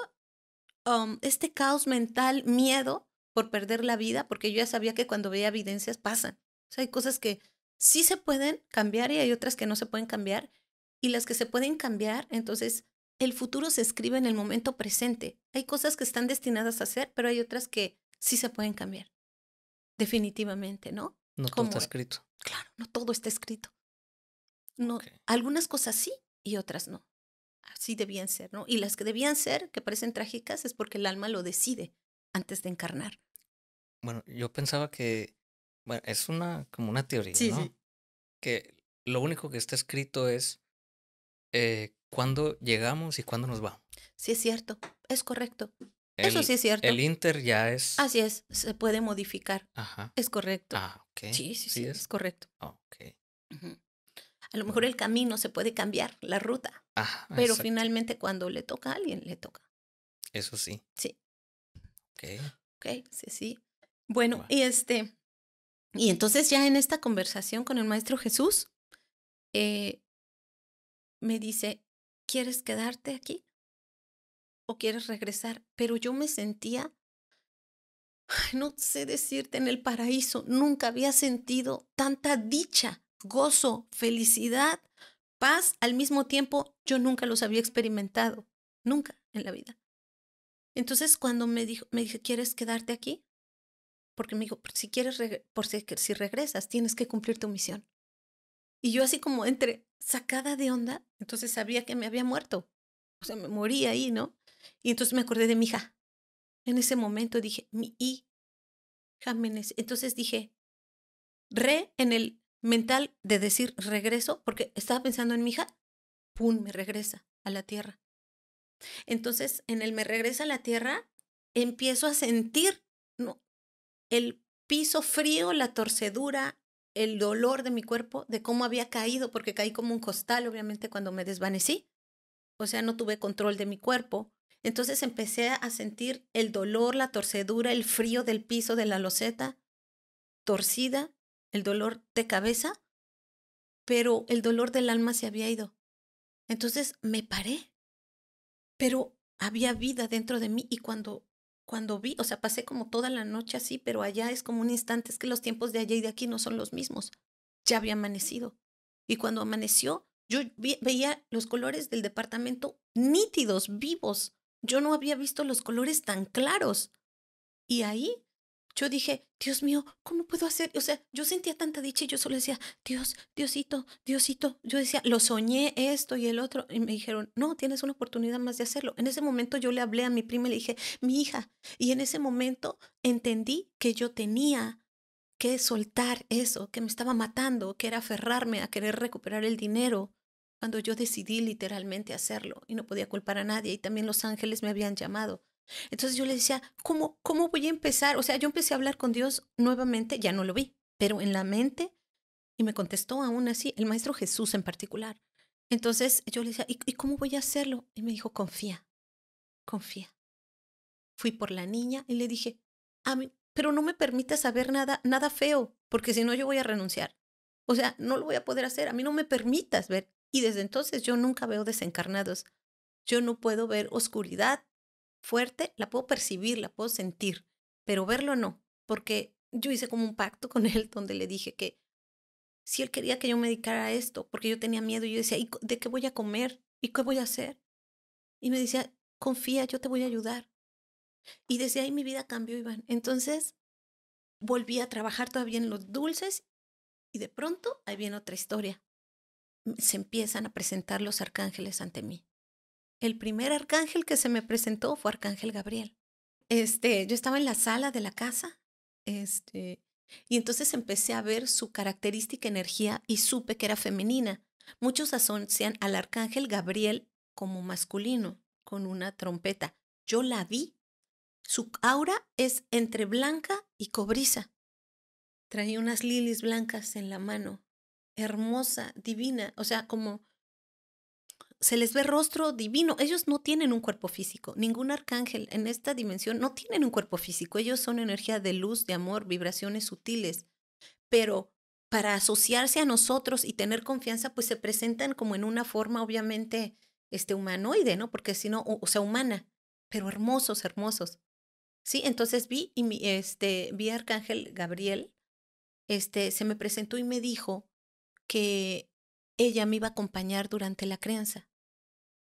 [SPEAKER 1] um, este caos mental, miedo por perder la vida, porque yo ya sabía que cuando veía evidencias pasan. O sea, hay cosas que sí se pueden cambiar y hay otras que no se pueden cambiar y las que se pueden cambiar, entonces el futuro se escribe en el momento presente. Hay cosas que están destinadas a ser, pero hay otras que sí se pueden cambiar. Definitivamente, ¿no? No todo está escrito. Claro, no todo está escrito. No, algunas cosas sí y otras no. Así debían ser, ¿no? Y las que debían ser, que parecen trágicas, es porque el alma lo decide antes de encarnar.
[SPEAKER 2] Bueno, yo pensaba que, bueno, es una como una teoría, ¿no? Que lo único que está escrito es eh, cuándo llegamos y cuándo nos vamos.
[SPEAKER 1] Sí, es cierto, es correcto. Eso sí es cierto. El
[SPEAKER 2] Inter ya es.
[SPEAKER 1] Así es, se puede modificar. Ajá. Es correcto. Ah, ok. Sí, sí, sí, es? correcto. Ah, ok. A lo mejor el camino se puede cambiar, la ruta. Ajá, pero finalmente cuando le toca a alguien, le toca. Eso sí. Sí.
[SPEAKER 2] Ok.
[SPEAKER 1] Ok, sí, sí. Bueno, bueno, y este. Y entonces ya en esta conversación con el Maestro Jesús, eh, me dice, ¿quieres quedarte aquí? ¿O quieres regresar? Pero yo me sentía, no sé decirte, en el paraíso. Nunca había sentido tanta dicha, gozo, felicidad, paz. Al mismo tiempo, yo nunca los había experimentado, nunca en la vida. Entonces, cuando me dijo, me ¿quieres quedarte aquí? Porque me dijo, si quieres, si regresas, tienes que cumplir tu misión. Y yo así como entre sacada de onda, entonces sabía que me había muerto. O sea, me morí ahí, ¿no? Y entonces me acordé de mi hija. En ese momento dije, mi hija Entonces dije, re en el mental de decir regreso, porque estaba pensando en mi hija, pum, me regresa a la tierra. Entonces, en el me regresa a la tierra, empiezo a sentir ¿no? el piso frío, la torcedura, el dolor de mi cuerpo, de cómo había caído, porque caí como un costal, obviamente, cuando me desvanecí. O sea, no tuve control de mi cuerpo. Entonces empecé a sentir el dolor, la torcedura, el frío del piso de la loseta, torcida, el dolor de cabeza, pero el dolor del alma se había ido. Entonces me paré, pero había vida dentro de mí y cuando cuando vi, o sea, pasé como toda la noche así, pero allá es como un instante, es que los tiempos de allá y de aquí no son los mismos. Ya había amanecido. Y cuando amaneció, yo veía los colores del departamento nítidos, vivos. Yo no había visto los colores tan claros. Y ahí yo dije, Dios mío, ¿cómo puedo hacer? O sea, yo sentía tanta dicha y yo solo decía, Dios, Diosito, Diosito. Yo decía, lo soñé esto y el otro. Y me dijeron, no, tienes una oportunidad más de hacerlo. En ese momento yo le hablé a mi prima y le dije, mi hija. Y en ese momento entendí que yo tenía que soltar eso, que me estaba matando, que era aferrarme a querer recuperar el dinero cuando yo decidí literalmente hacerlo y no podía culpar a nadie. Y también los ángeles me habían llamado entonces yo le decía, ¿cómo, ¿cómo voy a empezar? O sea, yo empecé a hablar con Dios nuevamente, ya no lo vi, pero en la mente, y me contestó aún así, el maestro Jesús en particular. Entonces yo le decía, ¿y, cómo voy a hacerlo? Y me dijo, confía, confía. Fui por la niña y le dije, a mí, pero no me permitas saber nada, nada feo, porque si no yo voy a renunciar. O sea, no lo voy a poder hacer, a mí no me permitas ver. Y desde entonces yo nunca veo desencarnados. Yo no puedo ver oscuridad fuerte, la puedo percibir, la puedo sentir, pero verlo no, porque yo hice como un pacto con él donde le dije que si él quería que yo me dedicara a esto, porque yo tenía miedo, yo decía, ¿y de qué voy a comer? ¿Y qué voy a hacer? Y me decía, confía, yo te voy a ayudar. Y desde ahí mi vida cambió, Iván. Entonces volví a trabajar todavía en los dulces y de pronto ahí viene otra historia. Se empiezan a presentar los arcángeles ante mí el primer arcángel que se me presentó fue Arcángel Gabriel. Este, yo estaba en la sala de la casa, este, y entonces empecé a ver su característica energía y supe que era femenina. Muchos asocian al Arcángel Gabriel como masculino, con una trompeta. Yo la vi. Su aura es entre blanca y cobriza. Traía unas lilies blancas en la mano. Hermosa, divina, o sea, como se les ve rostro divino. Ellos no tienen un cuerpo físico. Ningún arcángel en esta dimensión no tienen un cuerpo físico. Ellos son energía de luz, de amor, vibraciones sutiles. Pero para asociarse a nosotros y tener confianza, pues se presentan como en una forma obviamente este humanoide, ¿no? Porque si no, o, sea, humana, pero hermosos, hermosos. Sí, entonces vi y este vi a arcángel Gabriel este se me presentó y me dijo que ella me iba a acompañar durante la crianza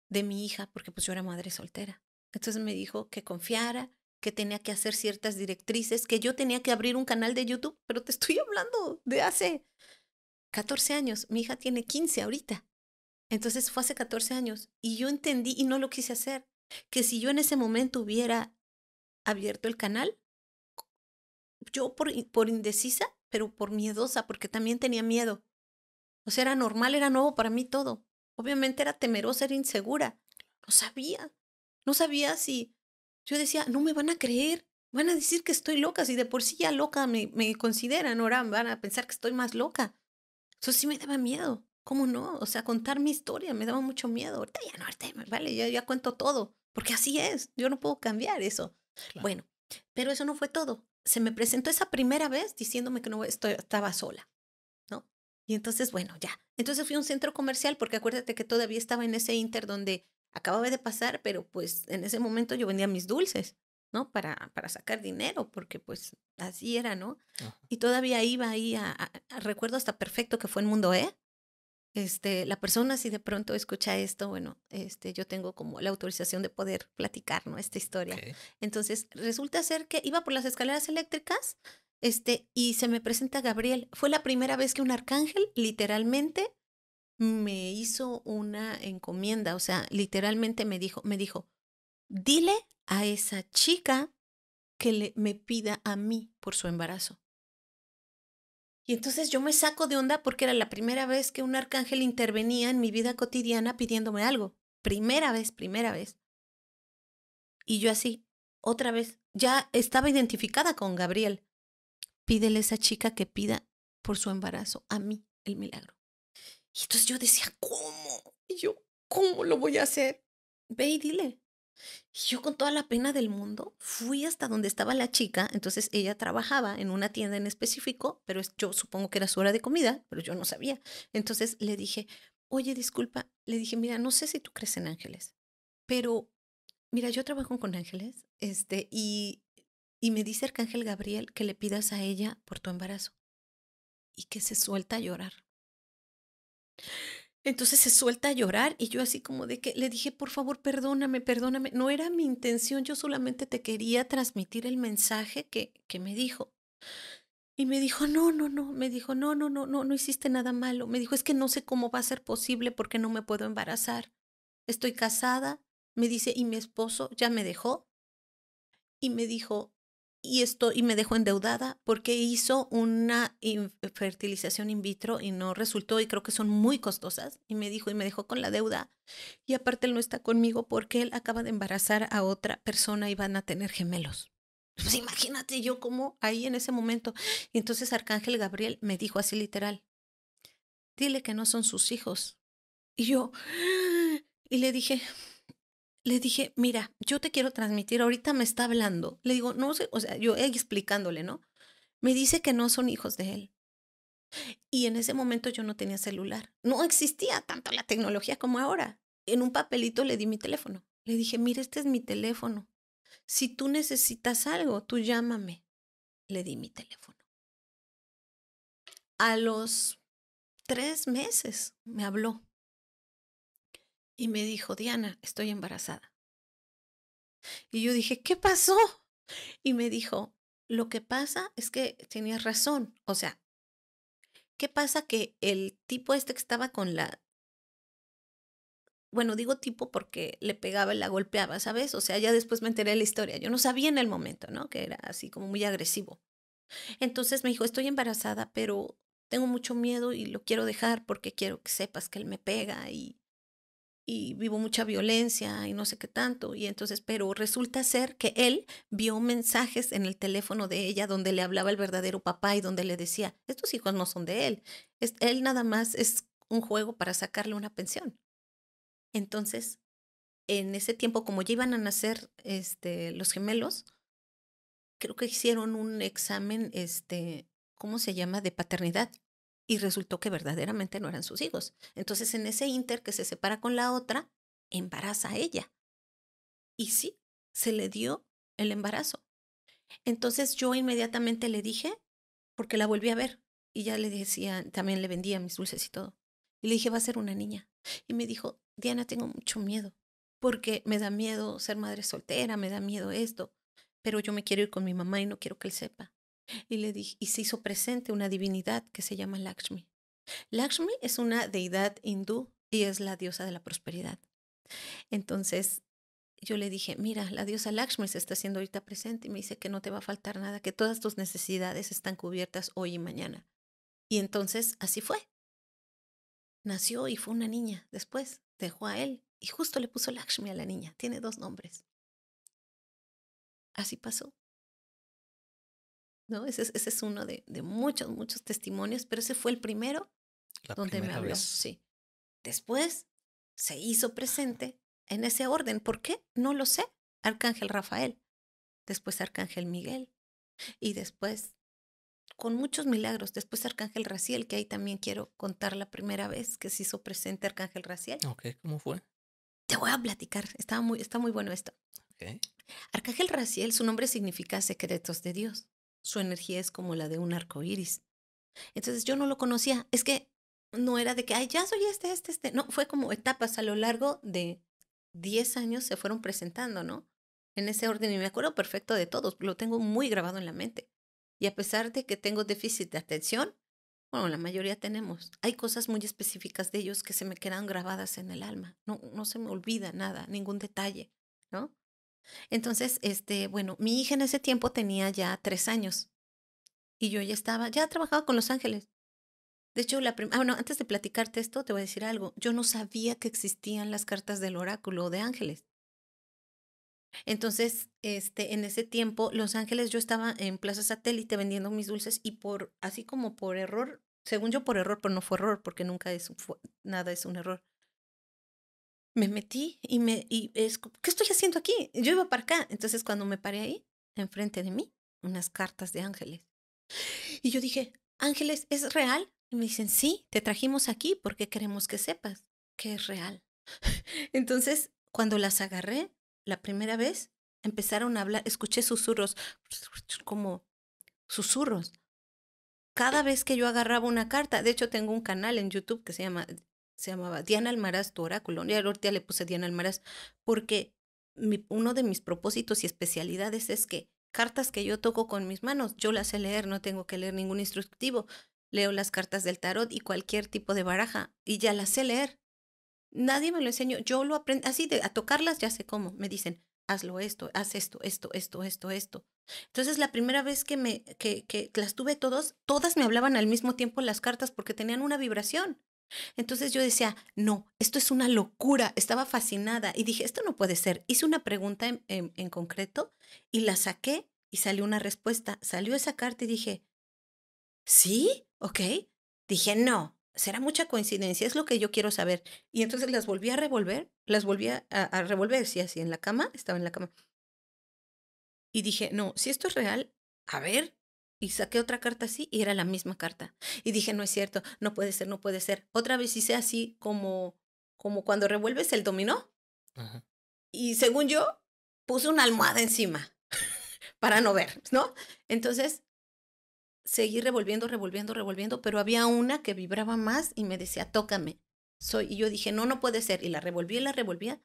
[SPEAKER 1] de mi hija, porque pues yo era madre soltera. Entonces me dijo que confiara, que tenía que hacer ciertas directrices, que yo tenía que abrir un canal de YouTube, pero te estoy hablando de hace 14 años, mi hija tiene 15 ahorita. Entonces fue hace 14 años y yo entendí y no lo quise hacer, que si yo en ese momento hubiera abierto el canal, yo por, por indecisa, pero por miedosa, porque también tenía miedo. O sea, era normal, era nuevo para mí todo obviamente era temerosa, era insegura. No sabía, no sabía si yo decía, no me van a creer, van a decir que estoy loca, si de por sí ya loca me, consideran, ahora van a pensar que estoy más loca. Eso sí me daba miedo, ¿cómo no? O sea, contar mi historia me daba mucho miedo. Ahorita ya no, ahorita ya, vale, ya, ya cuento todo, porque así es, yo no puedo cambiar eso. Bueno, pero eso no fue todo. Se me presentó esa primera vez diciéndome que no estaba sola. Y entonces, bueno, ya. Entonces fui a un centro comercial porque acuérdate que todavía estaba en ese inter donde acababa de pasar, pero pues en ese momento yo vendía mis dulces, ¿no? Para, para sacar dinero, porque pues así era, ¿no? Y todavía iba ahí a, recuerdo hasta perfecto que fue en Mundo E. Este, la persona si de pronto escucha esto, bueno, este, yo tengo como la autorización de poder platicar, ¿no? Esta historia. Entonces, resulta ser que iba por las escaleras eléctricas este, y se me presenta Gabriel. Fue la primera vez que un arcángel literalmente me hizo una encomienda, o sea, literalmente me dijo, me dijo, dile a esa chica que le, me pida a mí por su embarazo. Y entonces yo me saco de onda porque era la primera vez que un arcángel intervenía en mi vida cotidiana pidiéndome algo. Primera vez, primera vez. Y yo así, otra vez, ya estaba identificada con Gabriel pídele a esa chica que pida por su embarazo a mí el milagro. Y entonces yo decía, ¿cómo? Y yo, ¿cómo lo voy a hacer? Ve y dile. yo con toda la pena del mundo fui hasta donde estaba la chica, entonces ella trabajaba en una tienda en específico, pero yo supongo que era su hora de comida, pero yo no sabía. Entonces le dije, oye, disculpa, le dije, mira, no sé si tú crees en ángeles, pero mira, yo trabajo con ángeles, este, y y me dice Arcángel Gabriel que le pidas a ella por tu embarazo y que se suelta a llorar. Entonces se suelta a llorar y yo así como de que le dije, por favor, perdóname, perdóname. No era mi intención, yo solamente te quería transmitir el mensaje que, que me dijo. Y me dijo, no, no, no, me dijo, no, no, no, no, no hiciste nada malo. Me dijo, es que no sé cómo va a ser posible porque no me puedo embarazar. Estoy casada, me dice, y mi esposo ya me dejó. Y me dijo, y, esto, y me dejó endeudada porque hizo una fertilización in vitro y no resultó y creo que son muy costosas y me dijo y me dejó con la deuda y aparte él no está conmigo porque él acaba de embarazar a otra persona y van a tener gemelos. Pues imagínate yo como ahí en ese momento. Y entonces Arcángel Gabriel me dijo así literal, dile que no son sus hijos. Y yo, y le dije, le dije, mira, yo te quiero transmitir, ahorita me está hablando. Le digo, no sé, o sea, yo explicándole, ¿no? Me dice que no son hijos de él. Y en ese momento yo no tenía celular. No existía tanto la tecnología como ahora. En un papelito le di mi teléfono. Le dije, mira, este es mi teléfono. Si tú necesitas algo, tú llámame. Le di mi teléfono. A los tres meses me habló y me dijo, Diana, estoy embarazada. Y yo dije, ¿qué pasó? Y me dijo, lo que pasa es que tenías razón. O sea, ¿qué pasa que el tipo este que estaba con la... Bueno, digo tipo porque le pegaba y la golpeaba, ¿sabes? O sea, ya después me enteré la historia. Yo no sabía en el momento, ¿no? Que era así como muy agresivo. Entonces me dijo, estoy embarazada, pero tengo mucho miedo y lo quiero dejar porque quiero que sepas que él me pega y y vivo mucha violencia y no sé qué tanto. Y entonces, pero resulta ser que él vio mensajes en el teléfono de ella donde le hablaba el verdadero papá y donde le decía, estos hijos no son de él, es, él nada más es un juego para sacarle una pensión. Entonces, en ese tiempo, como ya iban a nacer este, los gemelos, creo que hicieron un examen, este, ¿cómo se llama?, de paternidad y resultó que verdaderamente no eran sus hijos. Entonces, en ese inter que se separa con la otra, embaraza a ella. Y sí, se le dio el embarazo. Entonces yo inmediatamente le dije, porque la volví a ver, y ya le decía, también le vendía mis dulces y todo. Y le dije, va a ser una niña. Y me dijo, Diana, tengo mucho miedo, porque me da miedo ser madre soltera, me da miedo esto, pero yo me quiero ir con mi mamá y no quiero que él sepa. Y, le dije, y se hizo presente una divinidad que se llama Lakshmi. Lakshmi es una deidad hindú y es la diosa de la prosperidad. Entonces yo le dije, mira, la diosa Lakshmi se está haciendo ahorita presente y me dice que no te va a faltar nada, que todas tus necesidades están cubiertas hoy y mañana. Y entonces así fue. Nació y fue una niña. Después dejó a él y justo le puso Lakshmi a la niña. Tiene dos nombres.
[SPEAKER 3] Así pasó. ¿no? Ese, ese
[SPEAKER 1] es uno de, de, muchos, muchos testimonios, pero ese fue el primero
[SPEAKER 3] donde me habló.
[SPEAKER 1] Sí. Después se hizo presente en ese orden. ¿Por qué? No lo sé. Arcángel Rafael, después Arcángel Miguel y después con muchos milagros. Después Arcángel Raciel, que ahí también quiero contar la primera vez que se hizo presente Arcángel Raciel.
[SPEAKER 2] Ok, ¿cómo fue?
[SPEAKER 1] Te voy a platicar, está muy, está muy bueno esto. Okay. Arcángel Raciel, su nombre significa secretos de Dios su energía es como la de un arco iris. Entonces yo no lo conocía. Es que no era de que, ay, ya soy este, este, este. No, fue como etapas a lo largo de 10 años se fueron presentando, ¿no? En ese orden y me acuerdo perfecto de todos, lo tengo muy grabado en la mente. Y a pesar de que tengo déficit de atención, bueno, la mayoría tenemos, hay cosas muy específicas de ellos que se me quedan grabadas en el alma. No, no se me olvida nada, ningún detalle, ¿no? Entonces, este, bueno, mi hija en ese tiempo tenía ya tres años y yo ya estaba, ya trabajaba con Los Ángeles. De hecho, la ah, bueno, antes de platicarte esto, te voy a decir algo. Yo no sabía que existían las cartas del oráculo de ángeles. Entonces, este, en ese tiempo, Los Ángeles, yo estaba en Plaza Satélite vendiendo mis dulces y por, así como por error, según yo por error, pero no fue error, porque nunca es, nada es un error me metí y me y es, ¿qué estoy haciendo aquí? Yo iba para acá. Entonces cuando me paré ahí, enfrente de mí, unas cartas de ángeles. Y yo dije, ángeles, ¿es real? Y me dicen, sí, te trajimos aquí porque queremos que sepas que es real. Entonces, cuando las agarré la primera vez, empezaron a hablar, escuché susurros, como susurros. Cada vez que yo agarraba una carta, de hecho tengo un canal en YouTube que se llama se llamaba Diana Almaraz y Colonia. Ahorita le puse Diana Almaraz porque uno de mis propósitos y especialidades es que cartas que yo toco con mis manos, yo las sé leer, no tengo que leer ningún instructivo. Leo las cartas del tarot y cualquier tipo de baraja y ya las sé leer. Nadie me lo enseñó, yo lo aprendí así de a tocarlas ya sé cómo. Me dicen, hazlo esto, haz esto, esto, esto, esto, esto. Entonces la primera vez que me que, que las tuve todas todas me hablaban al mismo tiempo las cartas porque tenían una vibración. Entonces yo decía, no, esto es una locura, estaba fascinada y dije, esto no puede ser. Hice una pregunta en, concreto y la saqué y salió una respuesta. Salió esa carta y dije, ¿sí? ¿Ok? Dije, no, será mucha coincidencia, es lo que yo quiero saber. Y entonces las volví a revolver, las volví a, a revolver, sí, así, en la cama, estaba en la cama. Y dije, no, si esto es real, a ver, y saqué otra carta así y era la misma carta. Y dije, no es cierto, no puede ser, no puede ser. Otra vez hice así como, como cuando revuelves el dominó. Y según yo, puse una almohada encima para no ver, ¿no? Entonces, seguí revolviendo, revolviendo, revolviendo, pero había una que vibraba más y me decía, tócame. Soy, y yo dije, no, no puede ser. Y la revolví y la revolvía.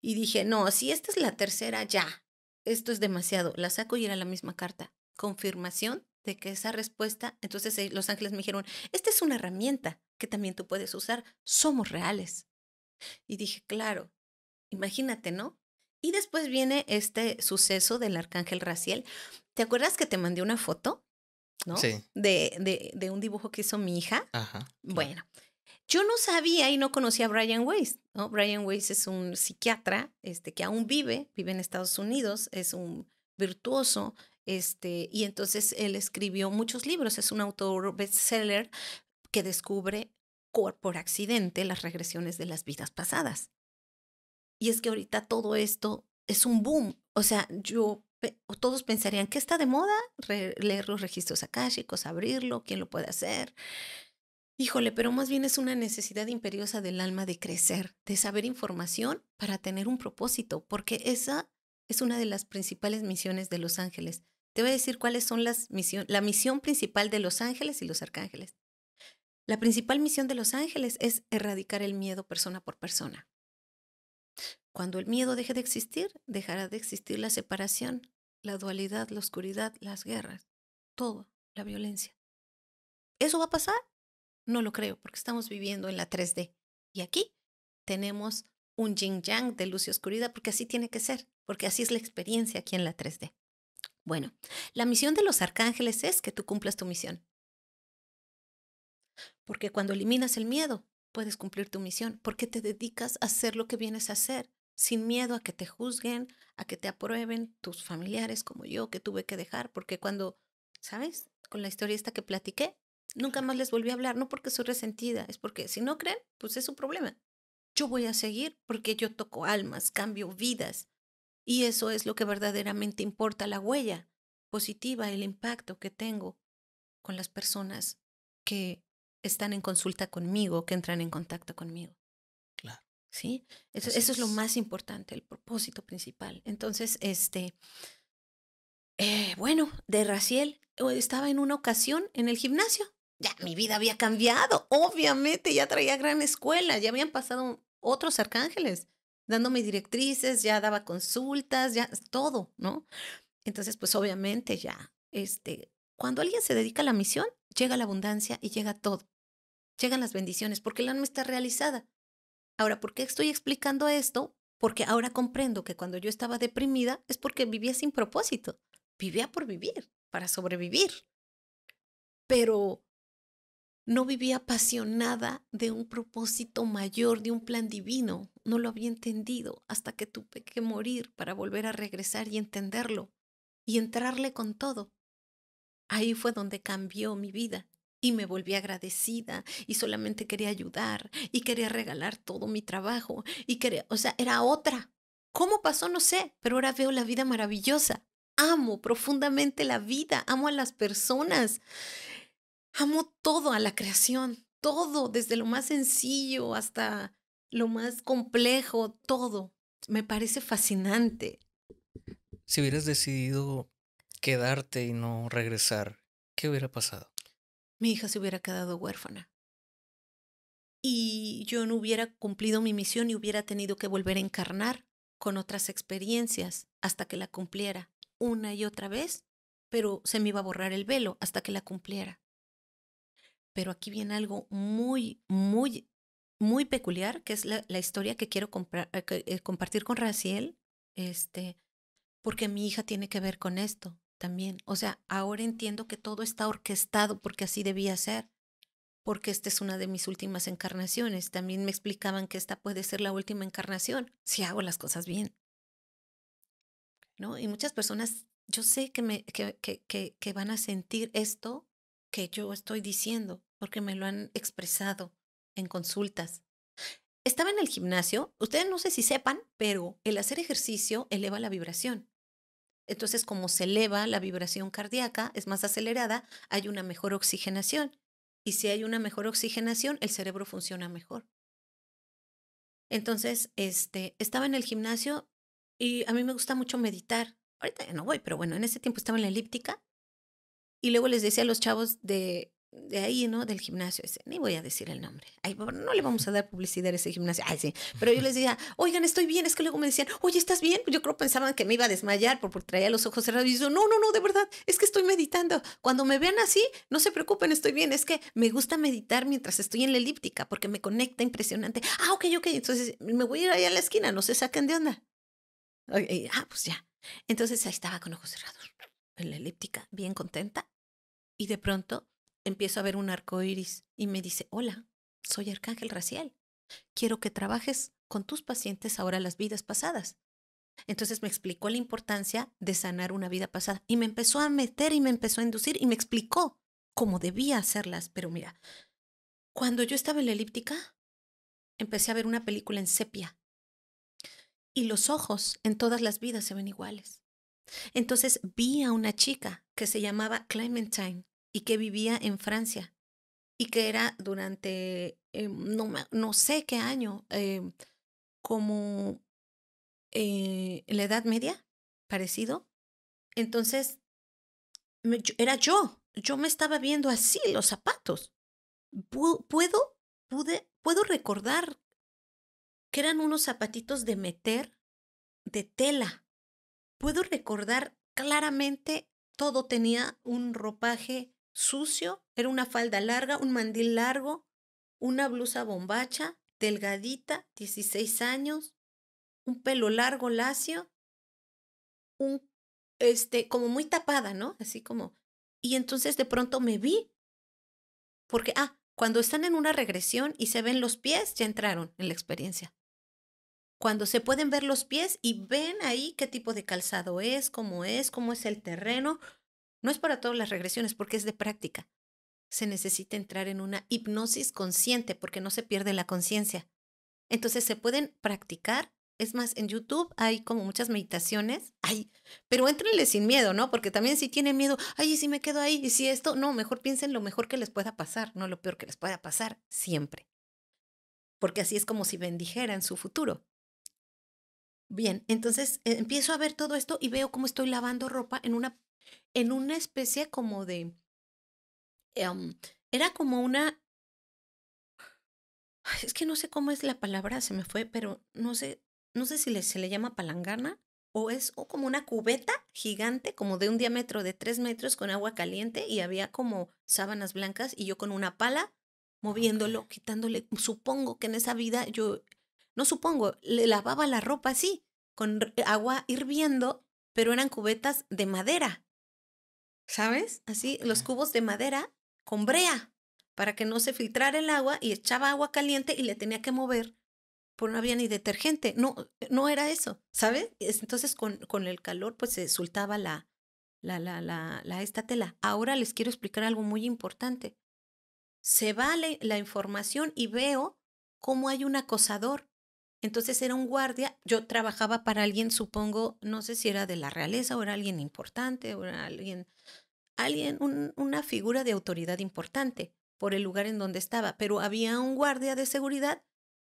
[SPEAKER 1] Y dije, no, si esta es la tercera, ya. Esto es demasiado. La saco y era la misma carta confirmación de que esa respuesta, entonces eh, los ángeles me dijeron, esta es una herramienta que también tú puedes usar, somos reales. Y dije, claro, imagínate, ¿no? Y después viene este suceso del arcángel Raciel. ¿Te acuerdas que te mandé una foto? ¿No? Sí. De, de, un dibujo que hizo mi hija.
[SPEAKER 3] Ajá. Bueno,
[SPEAKER 1] yo no sabía y no conocía a Brian Weiss, ¿no? Brian Weiss es un psiquiatra este, que aún vive, vive en Estados Unidos, es un virtuoso, este, y entonces él escribió muchos libros, es un autor bestseller que descubre por accidente las regresiones de las vidas pasadas. Y es que ahorita todo esto es un boom. O sea, yo todos pensarían que está de moda leer los registros akáshicos, abrirlo, quién lo puede hacer. Híjole, pero más bien es una necesidad imperiosa del alma de crecer, de saber información para tener un propósito, porque esa es una de las principales misiones de los ángeles, te voy a decir cuáles son las misión, la misión principal de los ángeles y los arcángeles. La principal misión de los ángeles es erradicar el miedo persona por persona. Cuando el miedo deje de existir, dejará de existir la separación, la dualidad, la oscuridad, las guerras, toda la violencia. ¿Eso va a pasar? No lo creo, porque estamos viviendo en la 3D. Y aquí tenemos un yin yang de luz y oscuridad, porque así tiene que ser, porque así es la experiencia aquí en la 3D. Bueno, la misión de los arcángeles es que tú cumplas tu misión. Porque cuando eliminas el miedo, puedes cumplir tu misión, porque te dedicas a hacer lo que vienes a hacer, sin miedo a que te juzguen, a que te aprueben tus familiares como yo, que tuve que dejar, porque cuando, ¿sabes? Con la historia esta que platiqué, nunca más les volví a hablar, no porque soy resentida, es porque si no creen, pues es su problema. Yo voy a seguir porque yo toco almas, cambio vidas, y eso es lo que verdaderamente importa, la huella positiva, el impacto que tengo con las personas que están en consulta conmigo, que entran en contacto conmigo. Claro. ¿Sí? Eso, es lo más importante, el propósito principal. Entonces, este, eh, bueno, de Raciel, estaba en una ocasión en el gimnasio. Ya mi vida había cambiado, obviamente, ya traía gran escuela, ya habían pasado otros arcángeles dándome directrices, ya daba consultas, ya todo, ¿no? Entonces, pues obviamente ya, este, cuando alguien se dedica a la misión, llega la abundancia y llega todo. Llegan las bendiciones porque el alma está realizada. Ahora, ¿por qué estoy explicando esto? Porque ahora comprendo que cuando yo estaba deprimida es porque vivía sin propósito. Vivía por vivir, para sobrevivir. Pero no vivía apasionada de un propósito mayor, de un plan divino no lo había entendido hasta que tuve que morir para volver a regresar y entenderlo y entrarle con todo. Ahí fue donde cambió mi vida y me volví agradecida y solamente quería ayudar y quería regalar todo mi trabajo y quería, o sea, era otra. ¿Cómo pasó? No sé, pero ahora veo la vida maravillosa. Amo profundamente la vida, amo a las personas, amo todo a la creación, todo, desde lo más sencillo hasta lo más complejo, todo. Me parece fascinante.
[SPEAKER 2] Si hubieras decidido quedarte y no regresar, ¿qué hubiera pasado?
[SPEAKER 1] Mi hija se hubiera quedado huérfana. Y yo no hubiera cumplido mi misión y hubiera tenido que volver a encarnar con otras experiencias hasta que la cumpliera una y otra vez, pero se me iba a borrar el velo hasta que la cumpliera. Pero aquí viene algo muy, muy muy peculiar, que es la, historia que quiero eh, eh, compartir con Raciel, este, porque mi hija tiene que ver con esto también. O sea, ahora entiendo que todo está orquestado porque así debía ser, porque esta es una de mis últimas encarnaciones. También me explicaban que esta puede ser la última encarnación si hago las cosas bien. ¿No? Y muchas personas, yo sé que, me, que, que, que van a sentir esto que yo estoy diciendo, porque me lo han expresado en consultas. Estaba en el gimnasio, ustedes no sé si sepan, pero el hacer ejercicio eleva la vibración. Entonces, como se eleva la vibración cardíaca, es más acelerada, hay una mejor oxigenación. Y si hay una mejor oxigenación, el cerebro funciona mejor. Entonces, este, estaba en el gimnasio y a mí me gusta mucho meditar. Ahorita ya no voy, pero bueno, en ese tiempo estaba en la elíptica y luego les decía a los chavos de de ahí, ¿no? Del gimnasio. Ese. Ni voy a decir el nombre. no le vamos a dar publicidad a ese gimnasio. Ay, sí. Pero yo les decía, oigan, estoy bien. Es que luego me decían, oye, ¿estás bien? Yo creo que pensaban que me iba a desmayar porque traía los ojos cerrados. Y yo, no, no, no, de verdad, es que estoy meditando. Cuando me vean así, no se preocupen, estoy bien. Es que me gusta meditar mientras estoy en la elíptica porque me conecta impresionante. Ah, ok, ok. Entonces me voy a ir allá a la esquina, no se saquen de onda. ah, pues ya. Entonces ahí estaba con ojos cerrados en la elíptica, bien contenta. Y de pronto empiezo a ver un arco iris y me dice: Hola, soy Arcángel Racial. Quiero que trabajes con tus pacientes ahora las vidas pasadas. Entonces me explicó la importancia de sanar una vida pasada y me empezó a meter y me empezó a inducir y me explicó cómo debía hacerlas. Pero mira, cuando yo estaba en la elíptica, empecé a ver una película en sepia y los ojos en todas las vidas se ven iguales. Entonces vi a una chica que se llamaba Clementine y que vivía en Francia y que era durante, em, no, no, sé qué año, em, como eh, la Edad Media, parecido. Entonces, era yo, yo me estaba viendo así los zapatos. Puedo, pude, puedo recordar que eran unos zapatitos de meter de tela. Puedo recordar claramente, todo tenía un ropaje sucio, era una falda larga, un mandil largo, una blusa bombacha, delgadita, 16 años, un pelo largo, lacio, un, este, como muy tapada, ¿no? Así como. Y entonces de pronto me vi. Porque, ah, cuando están en una regresión y se ven los pies, ya entraron en la experiencia. Cuando se pueden ver los pies y ven ahí qué tipo de calzado es, cómo es, cómo es el terreno, no es para todas las regresiones porque es de práctica. Se necesita entrar en una hipnosis consciente porque no se pierde la conciencia. Entonces se pueden practicar. Es más, en YouTube hay como muchas meditaciones. Ay, pero éntrenle sin miedo, ¿no? Porque también si tienen miedo, ay, ¿y si me quedo ahí? ¿Y si esto? No, mejor piensen lo mejor que les pueda pasar, no lo peor que les pueda pasar, siempre. Porque así es como si bendijeran su futuro. Bien, entonces empiezo a ver todo esto y veo cómo estoy lavando ropa en una en una especie como de... Em, era como una... Es que no sé cómo es la palabra, se me fue, pero no sé, no sé si se le llama palangana o es o como una cubeta gigante, como de un diámetro de tres metros con agua caliente y había como sábanas blancas y yo con una pala moviéndolo, quitándole. Supongo que en esa vida yo, no supongo, le lavaba la ropa así, con agua hirviendo, pero eran cubetas de madera. ¿sabes? Así, los cubos de madera con brea para que no se filtrara el agua y echaba agua caliente y le tenía que mover, pues no había ni detergente, no, no era eso, ¿sabes? Entonces con, el calor pues se soltaba la, la, la, la, esta tela. Ahora les quiero explicar algo muy importante. Se vale la información y veo cómo hay un acosador entonces era un guardia, yo trabajaba para alguien, supongo, no sé si era de la realeza o era alguien importante, o era alguien, alguien, una figura de autoridad importante por el lugar en donde estaba, pero había un guardia de seguridad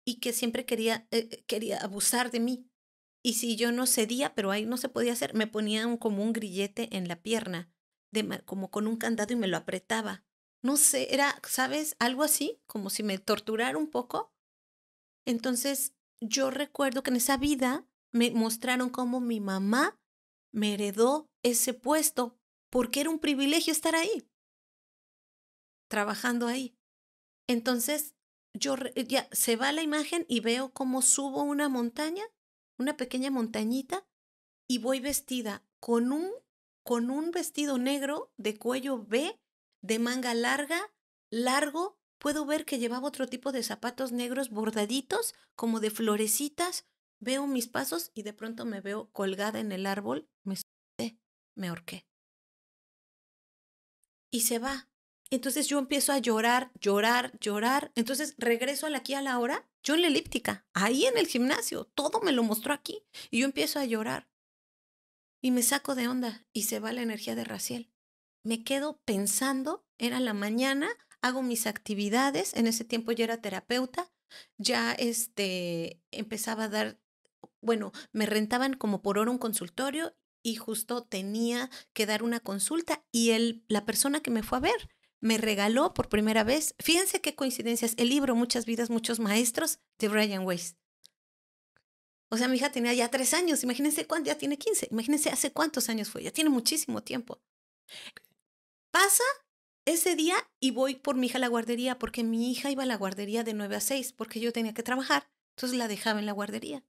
[SPEAKER 1] y que siempre quería, eh, quería abusar de mí. Y si yo no cedía, pero ahí no se podía hacer, me ponía un, como un grillete en la pierna, como con un candado y me lo apretaba. No sé, era, ¿sabes? Algo así, como si me torturara un poco. Entonces, yo recuerdo que en esa vida me mostraron cómo mi mamá me heredó ese puesto porque era un privilegio estar ahí, trabajando ahí. Entonces, yo eh, ya se va la imagen y veo cómo subo una montaña, una pequeña montañita, y voy vestida con un, con un vestido negro de cuello B, de manga larga, largo, Puedo ver que llevaba otro tipo de zapatos negros bordaditos, como de florecitas. Veo mis pasos y de pronto me veo colgada en el árbol. Me solté, me ahorqué. Y se va. Entonces yo empiezo a llorar, llorar, llorar. Entonces regreso aquí a la hora, yo en la elíptica, ahí en el gimnasio, todo me lo mostró aquí. Y yo empiezo a llorar. Y me saco de onda y se va la energía de Raciel. Me quedo pensando, era la mañana, hago mis actividades. En ese tiempo yo era terapeuta, ya este, empezaba a dar, bueno, me rentaban como por hora un consultorio y justo tenía que dar una consulta y él, la persona que me fue a ver me regaló por primera vez, fíjense qué coincidencias, el libro Muchas vidas, muchos maestros de Brian Weiss. O sea, mi hija tenía ya tres años, imagínense cuánto, ya tiene quince, imagínense hace cuántos años fue, ya tiene muchísimo tiempo. Pasa ese día y voy por mi hija a la guardería, porque mi hija iba a la guardería de 9 a 6, porque yo tenía que trabajar, entonces la dejaba en la guardería.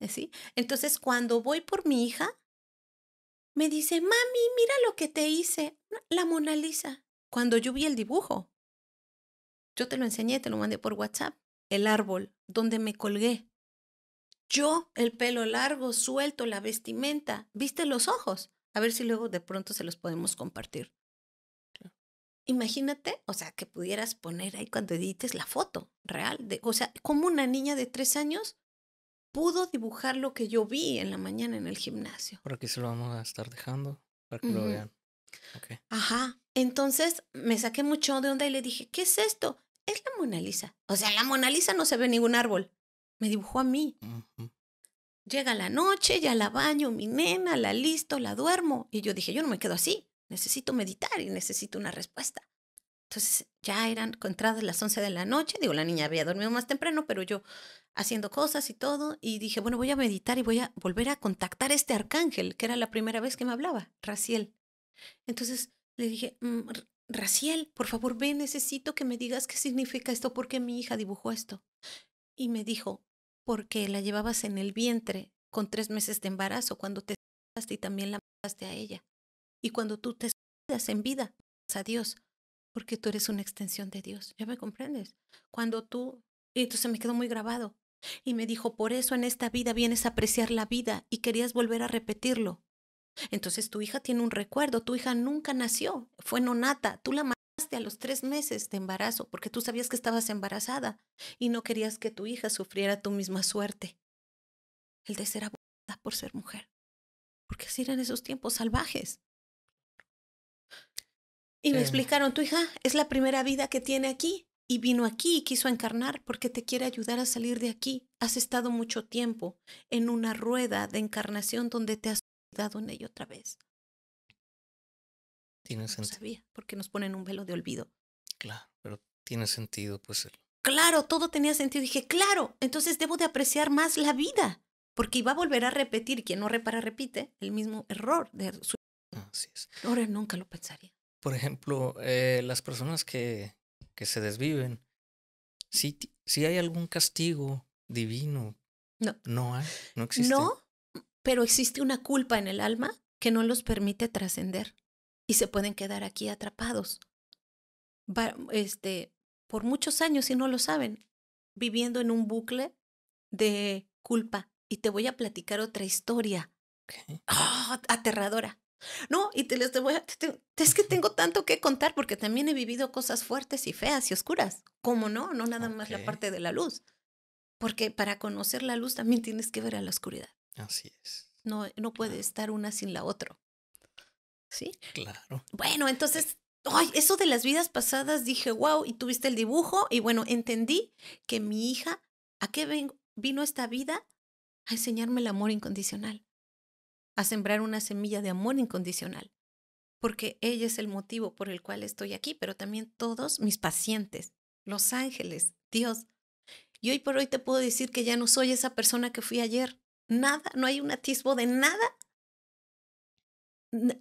[SPEAKER 1] ¿eh? ¿Sí? Entonces, cuando voy por mi hija, me dice, mami, mira lo que te hice, la Mona Lisa, cuando yo vi el dibujo. Yo te lo enseñé, te lo mandé por WhatsApp, el árbol, donde me colgué. Yo, el pelo largo, suelto, la vestimenta, viste los ojos. A ver si luego de pronto se los podemos compartir. Imagínate, o sea, que pudieras poner ahí cuando edites la foto real, de, o sea, como una niña de tres años pudo dibujar lo que yo vi en la mañana en el gimnasio.
[SPEAKER 2] Por aquí se lo vamos a estar dejando para que lo vean.
[SPEAKER 1] Ajá. Entonces me saqué mucho de onda y le dije, ¿qué es esto? Es la Mona Lisa. O sea, la Mona Lisa no se ve ningún árbol. Me dibujó a mí. Llega la noche, ya la baño, mi nena, la listo, la duermo. Y yo dije, yo no me quedo así necesito meditar y necesito una respuesta. Entonces ya eran entradas las 11 de la noche, digo, la niña había dormido más temprano, pero yo haciendo cosas y todo, y dije, bueno, voy a meditar y voy a volver a contactar a este arcángel, que era la primera vez que me hablaba, Raciel. Entonces le dije, mm, Raciel, por favor, ve necesito que me digas qué significa esto, porque mi hija dibujó esto. Y me dijo, porque la llevabas en el vientre con tres meses de embarazo cuando te y también la mataste a ella. Y cuando tú te quedas en vida, a Dios, porque tú eres una extensión de Dios. ¿Ya me comprendes? Cuando tú, y entonces me quedó muy grabado. Y me dijo, por eso en esta vida vienes a apreciar la vida y querías volver a repetirlo. Entonces tu hija tiene un recuerdo, tu hija nunca nació, fue nonata, tú la mataste a los tres meses de embarazo porque tú sabías que estabas embarazada y no querías que tu hija sufriera tu misma suerte. El de ser abogada por ser mujer. Porque así eran esos tiempos salvajes. Y me em. explicaron, tu hija es la primera vida que tiene aquí y vino aquí y quiso encarnar porque te quiere ayudar a salir de aquí. Has estado mucho tiempo en una rueda de encarnación donde te has dado en ella otra vez. Tiene no sentido. sabía, porque nos ponen un velo de olvido.
[SPEAKER 2] Claro, pero tiene sentido, pues.
[SPEAKER 1] Claro, todo tenía sentido. Dije, claro, entonces debo de apreciar más la vida, porque iba a volver a repetir, quien no repara repite, el mismo error de su... es. Ahora nunca lo pensaría
[SPEAKER 2] por ejemplo, eh, las personas que, que se desviven, si hay algún castigo divino. No. No hay, no existe. No,
[SPEAKER 1] pero existe una culpa en el alma que no los permite trascender y se pueden quedar aquí atrapados. este, por muchos años, si no lo saben, viviendo en un bucle de culpa. Y te voy a platicar otra historia. ¡Ah! aterradora. No, y te les a, es que tengo tanto que contar porque también he vivido cosas fuertes y feas y oscuras. ¿Cómo no? No nada más la parte de la luz. Porque para conocer la luz también tienes que ver a la oscuridad.
[SPEAKER 2] Así es.
[SPEAKER 1] No, no puede estar una sin la otra. ¿Sí? Claro. Bueno, eh entonces, eso de las vidas pasadas dije, wow, y tuviste el dibujo y bueno, entendí que mi hija, ¿a qué vino esta vida? A enseñarme el amor incondicional a sembrar una semilla de amor incondicional, porque ella es el motivo por el cual estoy aquí, pero también todos mis pacientes, los ángeles, Dios. Y hoy por hoy te puedo decir que ya no soy esa persona que fui ayer. Nada, no hay un atisbo de nada.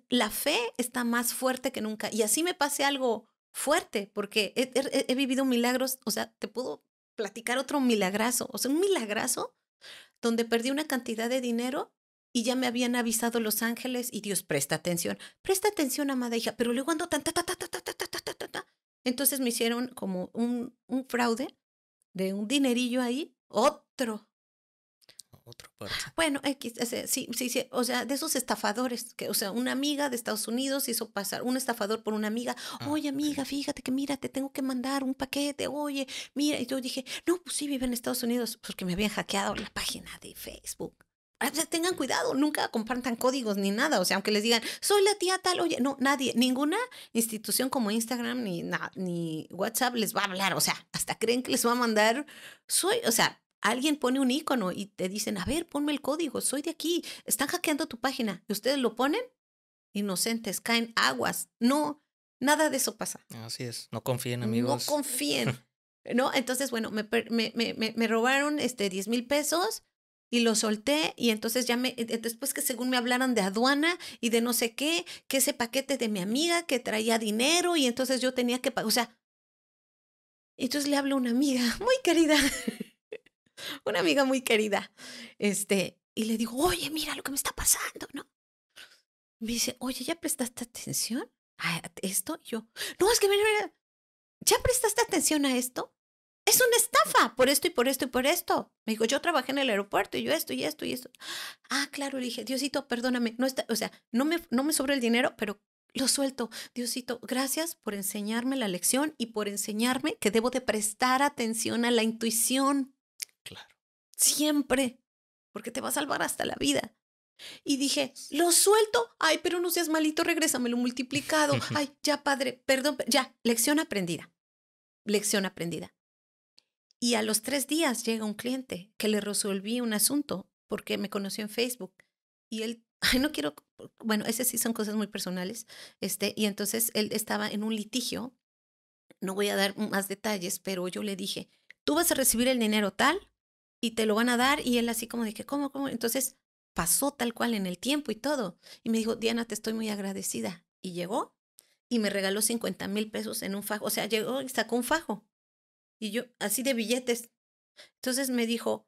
[SPEAKER 1] La fe está más fuerte que nunca. Y así me pase algo fuerte, porque he, vivido milagros, o sea, te puedo platicar otro milagrazo, o sea, un milagrazo donde perdí una cantidad de dinero y ya me habían avisado los ángeles y Dios presta atención, presta atención, amada hija, pero luego ando tan ta ta ta ta ta ta ta ta Entonces me hicieron como un, un fraude de un dinerillo ahí, otro. Otro Bueno, X, sí, sí, o sea, de esos estafadores, que, o sea, una amiga de Estados Unidos hizo pasar un estafador por una amiga, oye amiga, fíjate que mira, te tengo que mandar un paquete, oye, mira, y yo dije, no, pues sí, vive en Estados Unidos, porque me habían hackeado la página de Facebook. Ah, pues, tengan cuidado, nunca compartan códigos ni nada. O sea, aunque les digan, soy la tía tal, oye, no, nadie, ninguna institución como Instagram ni, ni WhatsApp les va a hablar. O sea, hasta creen que les va a mandar, soy, o sea, alguien pone un icono y te dicen, a ver, ponme el código, soy de aquí, están hackeando tu página. Y ustedes lo ponen, inocentes, caen aguas. No, nada de eso pasa.
[SPEAKER 2] Así es, no confíen, amigos. No confíen.
[SPEAKER 1] ¿No? Entonces, bueno, me, me, me, me robaron este 10 mil pesos y lo solté y entonces ya me, e-, después que según me hablaran de aduana y de no sé qué, que ese paquete de mi amiga que traía dinero y entonces yo tenía que pagar, o sea, entonces le hablo a una amiga muy querida, una amiga muy querida, este, y le digo, oye, mira lo que me está pasando, ¿no? Me dice, oye, ¿ya prestaste atención a esto? Y yo, no, es que, mira, mira, ¿ya prestaste atención a esto? es una estafa por esto y por esto y por esto. Me dijo, yo trabajé en el aeropuerto y yo esto y esto y esto. Ah, claro, le dije, Diosito, perdóname, no está, o sea, no me, no me sobra el dinero, pero lo suelto. Diosito, gracias por enseñarme la lección y por enseñarme que debo de prestar atención a la intuición. Claro. Siempre, porque te va a salvar hasta la vida. Y dije, lo suelto. Ay, pero no seas malito, regrésamelo multiplicado. Ay, ya padre, perdón, ya, lección aprendida. Lección aprendida y a los tres días llega un cliente que le resolví un asunto porque me conoció en Facebook y él, ay, no quiero, bueno, ese sí son cosas muy personales, este, y entonces él estaba en un litigio, no voy a dar más detalles, pero yo le dije, tú vas a recibir el dinero tal y te lo van a dar y él así como dije, ¿cómo, cómo? Entonces pasó tal cual en el tiempo y todo. Y me dijo, Diana, te estoy muy agradecida. Y llegó y me regaló 50 mil pesos en un fajo, o sea, llegó y sacó un fajo y yo, así de billetes. Entonces me dijo,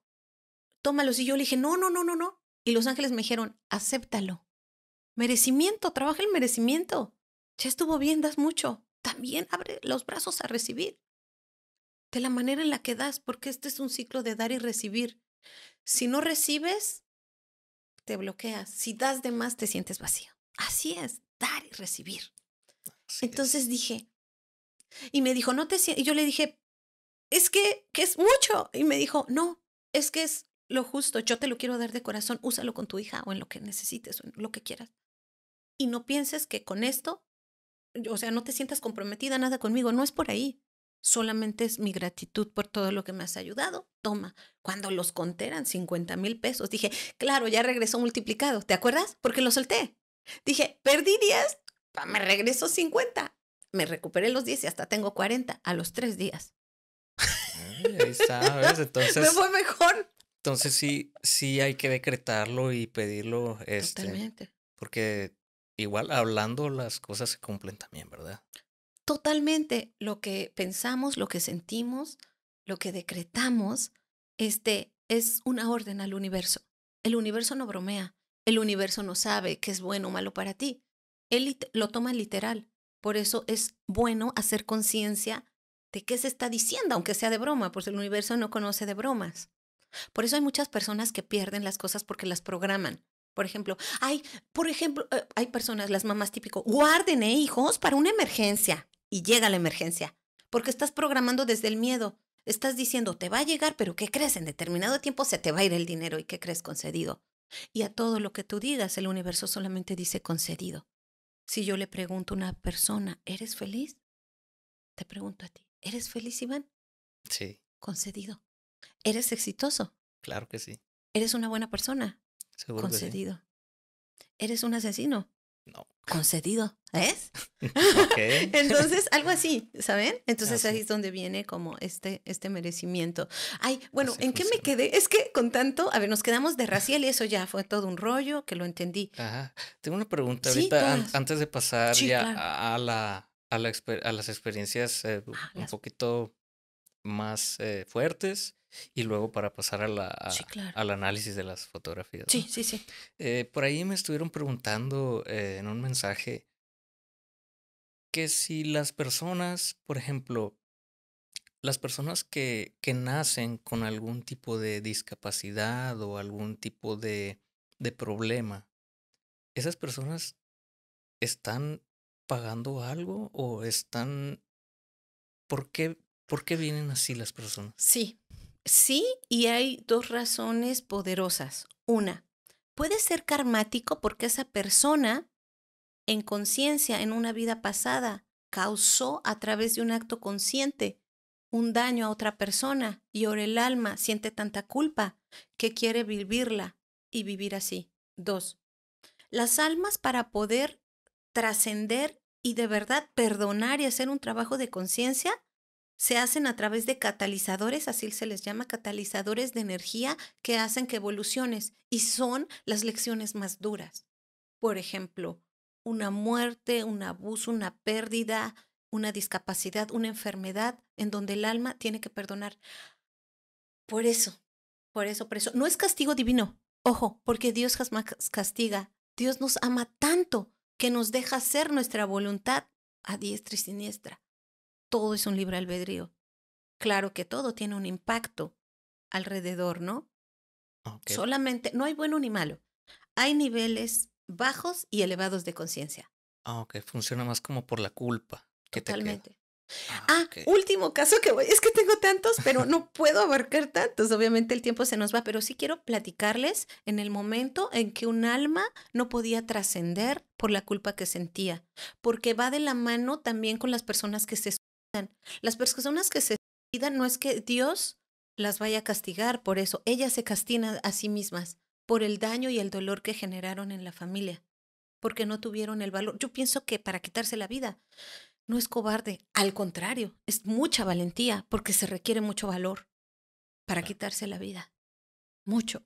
[SPEAKER 1] tómalos. Y yo le dije, no, no, no, no, no. Y los ángeles me dijeron, acéptalo. Merecimiento, trabaja el merecimiento. Ya estuvo bien, das mucho. También abre los brazos a recibir. De la manera en la que das, porque este es un ciclo de dar y recibir. Si no recibes, te bloqueas. Si das de más, te sientes vacío. Así es, dar y recibir. Entonces dije, y me dijo, no te sientes, yo le dije, es que, que es mucho. Y me dijo, no, es que es lo justo, yo te lo quiero dar de corazón, úsalo con tu hija o en lo que necesites o en lo que quieras. Y no pienses que con esto, o sea, no te sientas comprometida nada conmigo, no es por ahí. Solamente es mi gratitud por todo lo que me has ayudado. Toma, cuando los conté eran 50 mil pesos. Dije, claro, ya regresó multiplicado, ¿te acuerdas? Porque lo solté. Dije, perdí 10, me regresó 50. Me recuperé los 10 y hasta tengo 40 a los tres días.
[SPEAKER 2] Ahí entonces. Me fue mejor. Entonces sí, sí hay que decretarlo y pedirlo. Este, Totalmente. Porque igual hablando las cosas se cumplen también, ¿verdad?
[SPEAKER 1] Totalmente. Lo que pensamos, lo que sentimos, lo que decretamos, este, es una orden al universo. El universo no bromea. El universo no sabe qué es bueno o malo para ti. Él lo toma literal. Por eso es bueno hacer conciencia de qué se está diciendo, aunque sea de broma, pues el universo no conoce de bromas. Por eso hay muchas personas que pierden las cosas porque las programan. Por ejemplo, hay, por ejemplo, eh, hay personas, las mamás típico, guarden, eh, hijos, para una emergencia. Y llega la emergencia, porque estás programando desde el miedo. Estás diciendo, te va a llegar, pero ¿qué crees? En determinado tiempo se te va a ir el dinero y ¿qué crees concedido? Y a todo lo que tú digas, el universo solamente dice concedido. Si yo le pregunto a una persona, ¿eres feliz? Te pregunto a ti. ¿Eres feliz, Iván? Sí. Concedido. ¿Eres exitoso?
[SPEAKER 2] Claro que sí.
[SPEAKER 1] ¿Eres una buena persona?
[SPEAKER 2] Seguro Concedido.
[SPEAKER 1] Que sí. ¿Eres un asesino? No. Concedido, ¿es? Ok. Entonces, algo así, ¿saben? Entonces ahí es donde viene como este, este merecimiento. Ay, bueno, ¿en qué me quedé? Es que con tanto, a ver, nos quedamos de racial y eso ya fue todo un rollo, que lo entendí. Ajá. Tengo una pregunta ahorita,
[SPEAKER 2] antes de pasar ya a la a, las experiencias eh, ah, un poquito más eh, fuertes y luego para pasar a al análisis de las fotografías. Sí, sí, sí. Eh, por ahí me estuvieron preguntando en un mensaje que si las personas, por ejemplo, las personas que, que nacen con algún tipo de discapacidad o algún tipo de, de problema, esas personas están pagando algo o están... ¿Por qué, ¿Por qué vienen así las personas?
[SPEAKER 1] Sí, sí, y hay dos razones poderosas. Una, puede ser karmático porque esa persona en conciencia en una vida pasada causó a través de un acto consciente un daño a otra persona y ahora el alma siente tanta culpa que quiere vivirla y vivir así. Dos, las almas para poder trascender y de verdad perdonar y hacer un trabajo de conciencia se hacen a través de catalizadores, así se les llama, catalizadores de energía que hacen que evoluciones y son las lecciones más duras. Por ejemplo, una muerte, un abuso, una pérdida, una discapacidad, una enfermedad en donde el alma tiene que perdonar. Por eso, por eso, por eso. No es castigo divino, ojo, porque Dios castiga. Dios nos ama tanto que nos deja hacer nuestra voluntad a diestra y siniestra. Todo es un libre albedrío. Claro que todo tiene un impacto alrededor, ¿no? Solamente, no hay bueno ni malo. Hay niveles bajos y elevados de conciencia.
[SPEAKER 2] Ah, ok, funciona más como por la culpa. Que Totalmente.
[SPEAKER 1] Ah, ah último caso que voy, es que tengo tantos, pero no puedo abarcar tantos. Obviamente el tiempo se nos va, pero sí quiero platicarles en el momento en que un alma no podía trascender por la culpa que sentía, porque va de la mano también con las personas que se suicidan. Las personas que se suicidan no es que Dios las vaya a castigar por eso, ellas se castigan a sí mismas por el daño y el dolor que generaron en la familia, porque no tuvieron el valor. Yo pienso que para quitarse la vida no es cobarde, al contrario, es mucha valentía porque se requiere mucho valor para quitarse la vida. Mucho.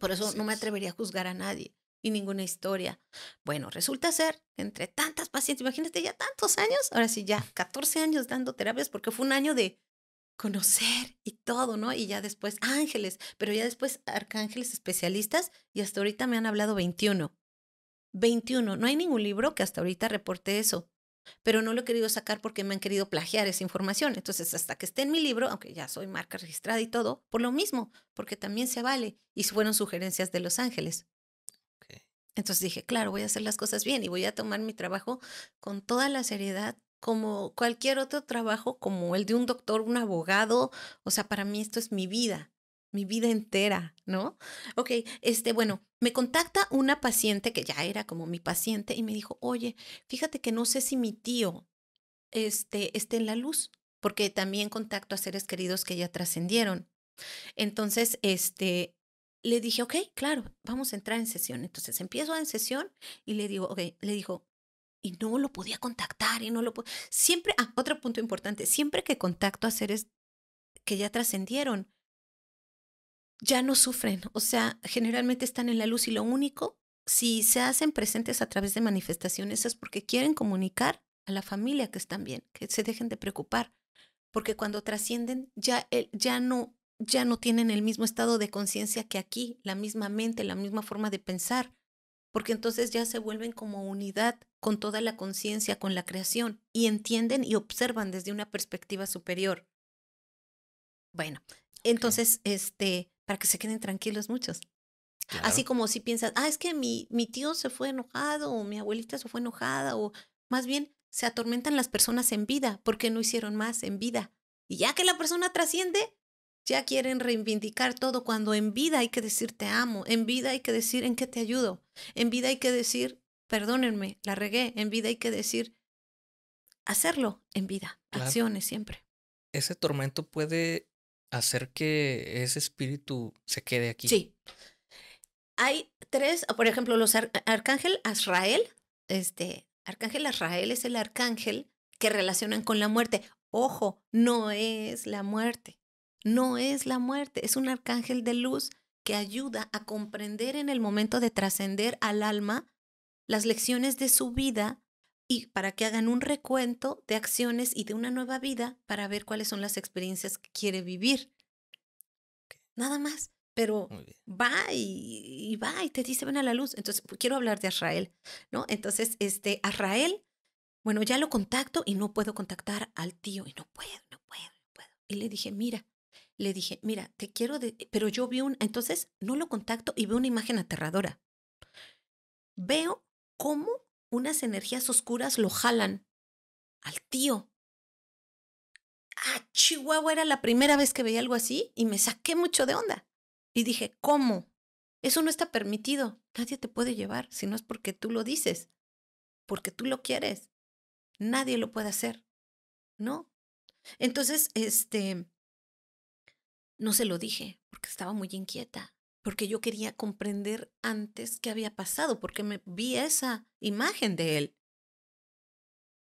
[SPEAKER 1] Por eso no me atrevería a juzgar a nadie y ninguna historia. Bueno, resulta ser entre tantas pacientes, imagínate ya tantos años, ahora sí ya 14 años dando terapias porque fue un año de conocer y todo, ¿no? Y ya después ángeles, pero ya después arcángeles especialistas y hasta ahorita me han hablado 21. 21, no hay ningún libro que hasta ahorita reporte eso pero no lo he querido sacar porque me han querido plagiar esa información. Entonces, hasta que esté en mi libro, aunque ya soy marca registrada y todo, por lo mismo, porque también se vale. Y fueron sugerencias de Los Ángeles. Entonces dije, claro, voy a hacer las cosas bien y voy a tomar mi trabajo con toda la seriedad como cualquier otro trabajo, como el de un doctor, un abogado. O sea, para mí esto es mi vida mi vida entera, ¿no? Ok, este, bueno, me contacta una paciente que ya era como mi paciente y me dijo, oye, fíjate que no sé si mi tío este, esté en la luz, porque también contacto a seres queridos que ya trascendieron. Entonces, este, le dije, ok, claro, vamos a entrar en sesión. Entonces empiezo en sesión y le digo, ok, le dijo, y no lo podía contactar y no lo podía. Siempre, ah, otro punto importante, siempre que contacto a seres que ya trascendieron, ya no sufren, o sea, generalmente están en la luz y lo único, si se hacen presentes a través de manifestaciones es porque quieren comunicar a la familia que están bien, que se dejen de preocupar, porque cuando trascienden ya, ya no ya no tienen el mismo estado de conciencia que aquí, la misma mente, la misma forma de pensar, porque entonces ya se vuelven como unidad con toda la conciencia, con la creación, y entienden y observan desde una perspectiva superior. Bueno, entonces, este, para que se queden tranquilos muchos. Así como si piensas, ah, es que mi, mi tío se fue enojado o mi abuelita se fue enojada o más bien se atormentan las personas en vida porque no hicieron más en vida. Y ya que la persona trasciende, ya quieren reivindicar todo cuando en vida hay que decir te amo, en vida hay que decir en qué te ayudo, en vida hay que decir perdónenme, la regué, en vida hay que decir hacerlo en vida, acciones siempre.
[SPEAKER 2] Ese tormento puede hacer que ese espíritu se quede aquí. Sí.
[SPEAKER 1] Hay tres, por ejemplo, los arcángel Azrael, este, arcángel Azrael es el arcángel que relacionan con la muerte. Ojo, no es la muerte, no es la muerte, es un arcángel de luz que ayuda a comprender en el momento de trascender al alma las lecciones de su vida para que hagan un recuento de acciones y de una nueva vida para ver cuáles son las experiencias que quiere vivir. Nada más, pero va y, va y te dice, ven a la luz. Entonces, quiero hablar de Israel, ¿no? Entonces, este, Israel, bueno, ya lo contacto y no puedo contactar al tío y no puedo, no puedo, no puedo. Y le dije, mira, le dije, mira, te quiero, de... pero yo vi un, entonces no lo contacto y veo una imagen aterradora. Veo cómo unas energías oscuras lo jalan al tío. Ah, Chihuahua era la primera vez que veía algo así y me saqué mucho de onda. Y dije, ¿cómo? Eso no está permitido. Nadie te puede llevar si no es porque tú lo dices, porque tú lo quieres. Nadie lo puede hacer. ¿No? Entonces, este, no se lo dije porque estaba muy inquieta porque yo quería comprender antes qué había pasado, porque me vi esa imagen de él.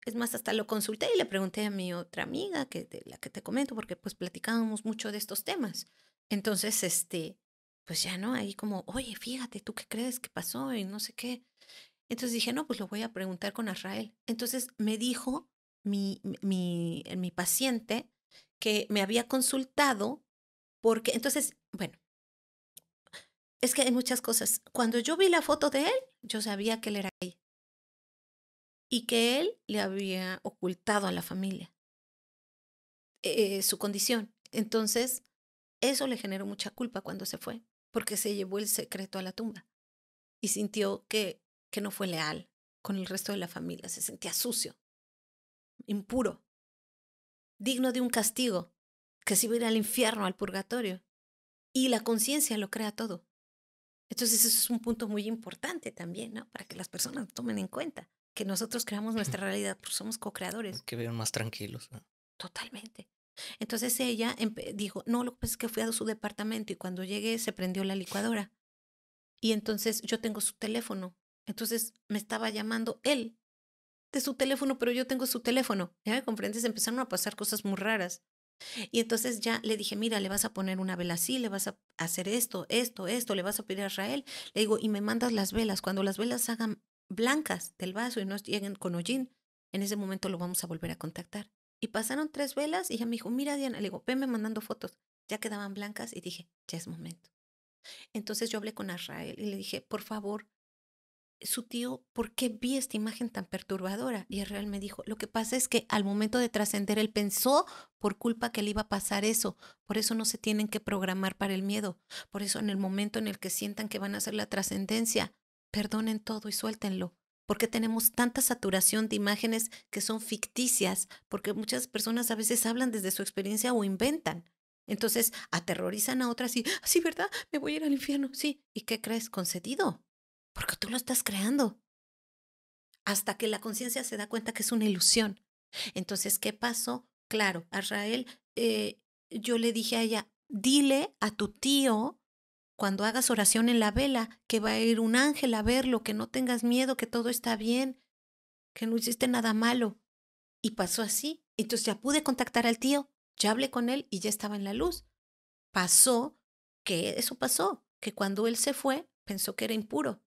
[SPEAKER 1] Es más, hasta lo consulté y le pregunté a mi otra amiga, que de la que te comento, porque pues platicábamos mucho de estos temas. Entonces, este, pues ya no, ahí como, oye, fíjate, ¿tú qué crees que pasó? Y no sé qué. Entonces dije, no, pues lo voy a preguntar con Israel. Entonces me dijo mi, mi, mi paciente que me había consultado porque, entonces, bueno, es que hay muchas cosas. Cuando yo vi la foto de él, yo sabía que él era ahí. y que él le había ocultado a la familia eh, su condición. Entonces, eso le generó mucha culpa cuando se fue, porque se llevó el secreto a la tumba y sintió que, que no fue leal con el resto de la familia, se sentía sucio, impuro, digno de un castigo, que se iba a ir al infierno, al purgatorio. Y la conciencia lo crea todo. Entonces, eso es un punto muy importante también, ¿no? Para que las personas tomen en cuenta que nosotros creamos nuestra realidad, pues somos co-creadores.
[SPEAKER 2] Que vean más tranquilos. ¿no?
[SPEAKER 1] Totalmente. Entonces ella dijo, no, lo que pasa es que fui a su departamento y cuando llegué se prendió la licuadora. Y entonces yo tengo su teléfono. Entonces me estaba llamando él de su teléfono, pero yo tengo su teléfono. ¿Ya me comprendes? Empezaron a pasar cosas muy raras. Y entonces ya le dije, mira, le vas a poner una vela así, le vas a hacer esto, esto, esto, le vas a pedir a Israel. Le digo, y me mandas las velas. Cuando las velas hagan blancas del vaso y no lleguen con hollín, en ese momento lo vamos a volver a contactar. Y pasaron tres velas y ya me dijo, mira Diana, le digo, venme mandando fotos. Ya quedaban blancas y dije, ya es momento. Entonces yo hablé con Israel y le dije, por favor, su tío, ¿por qué vi esta imagen tan perturbadora? Y real me dijo, lo que pasa es que al momento de trascender, él pensó por culpa que le iba a pasar eso. Por eso no se tienen que programar para el miedo. Por eso en el momento en el que sientan que van a hacer la trascendencia, perdonen todo y suéltenlo. Porque tenemos tanta saturación de imágenes que son ficticias, porque muchas personas a veces hablan desde su experiencia o inventan. Entonces aterrorizan a otras y, ah, sí, ¿verdad? Me voy a ir al infierno. Sí. ¿Y qué crees? Concedido. Porque tú lo estás creando. Hasta que la conciencia se da cuenta que es una ilusión. Entonces, ¿qué pasó? Claro, a eh, yo le dije a ella, dile a tu tío cuando hagas oración en la vela que va a ir un ángel a verlo, que no tengas miedo, que todo está bien, que no hiciste nada malo. Y pasó así. Entonces ya pude contactar al tío, ya hablé con él y ya estaba en la luz. Pasó que eso pasó, que cuando él se fue pensó que era impuro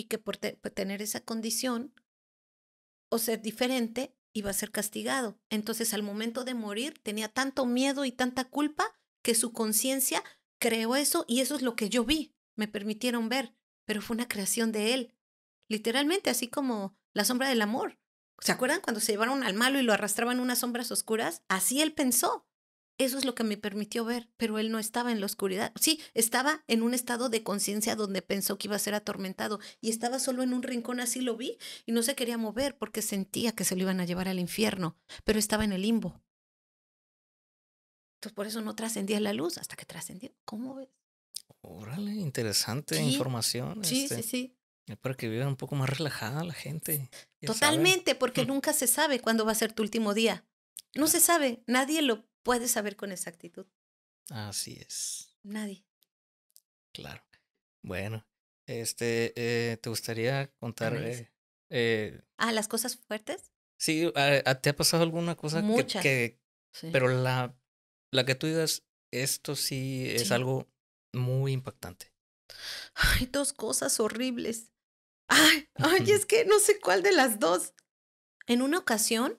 [SPEAKER 1] y que por, tener esa condición o ser diferente iba a ser castigado. Entonces al momento de morir tenía tanto miedo y tanta culpa que su conciencia creó eso y eso es lo que yo vi, me permitieron ver, pero fue una creación de él, literalmente así como la sombra del amor. ¿Se acuerdan cuando se llevaron al malo y lo arrastraban unas sombras oscuras? Así él pensó. Eso es lo que me permitió ver, pero él no estaba en la oscuridad. Sí, estaba en un estado de conciencia donde pensó que iba a ser atormentado y estaba solo en un rincón, así lo vi, y no se quería mover porque sentía que se lo iban a llevar al infierno, pero estaba en el limbo. Entonces por eso no trascendía la luz hasta que trascendió. ¿Cómo ves?
[SPEAKER 2] Órale, interesante información. Sí, este. sí, sí. Para que viva un poco más relajada la gente. Totalmente,
[SPEAKER 1] porque mm. nunca se sabe cuándo va a ser tu último día. No se sabe, nadie lo Puedes saber con exactitud.
[SPEAKER 2] Así es. Nadie. Claro. Bueno, este, eh, ¿te gustaría contar? Eh, eh,
[SPEAKER 1] ah, las cosas fuertes.
[SPEAKER 2] Sí, ah, ¿te ha pasado alguna cosa que, pero la, la que tú digas, esto sí es algo muy impactante?
[SPEAKER 1] Hay dos cosas horribles. Ay, ay, es que no sé cuál de las dos. En una ocasión,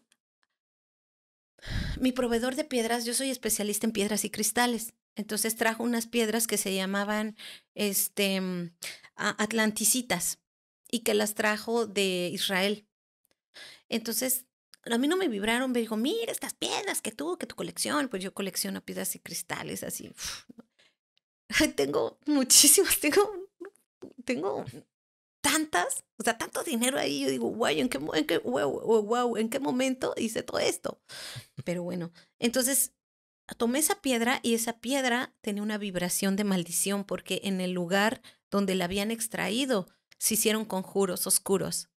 [SPEAKER 1] mi proveedor de piedras, yo soy especialista en piedras y cristales. Entonces trajo unas piedras que se llamaban este, mm, atlanticitas y que las trajo de Israel. Entonces, a mí no me vibraron, me dijo, mira estas piedras que tú, que tu colección, pues yo colecciono piedras y cristales, así. Tengo muchísimas, tengo, tengo tantas, o sea, tanto dinero ahí, yo digo, guay, ¿en qué, en ¿en qué momento hice todo esto? Pero bueno, entonces tomé esa piedra y esa piedra tenía una vibración de maldición porque en el lugar donde la habían extraído se hicieron conjuros oscuros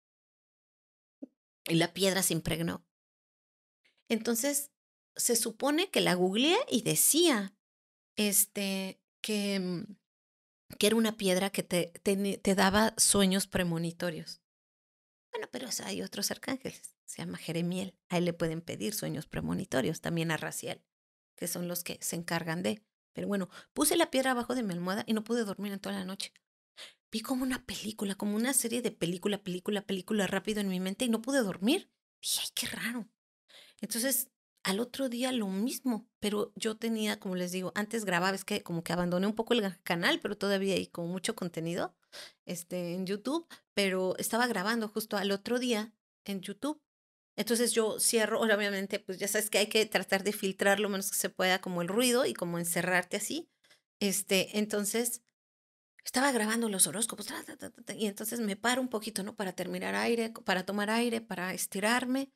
[SPEAKER 1] y la piedra se impregnó. Entonces, se supone que la googleé y decía este que mm, que era una piedra que te, te, daba sueños premonitorios. Bueno, pero hay otros arcángeles, se llama Jeremiel, a él le pueden pedir sueños premonitorios, también a Raciel, que son los que se encargan de. Pero bueno, puse la piedra abajo de mi almohada y no pude dormir en toda la noche. Vi como una película, como una serie de película, película, película rápido en mi mente y no pude dormir. Dije, ay, qué raro. Entonces al otro día lo mismo, pero yo tenía, como les digo, antes grababa, es que como que abandoné un poco el canal, pero todavía hay como mucho contenido este, en YouTube, pero estaba grabando justo al otro día en YouTube. Entonces yo cierro, obviamente, pues ya sabes que hay que tratar de filtrar lo menos que se pueda como el ruido y como encerrarte así. Este, entonces estaba grabando los horóscopos y entonces me paro un poquito, ¿no? Para terminar aire, para tomar aire, para estirarme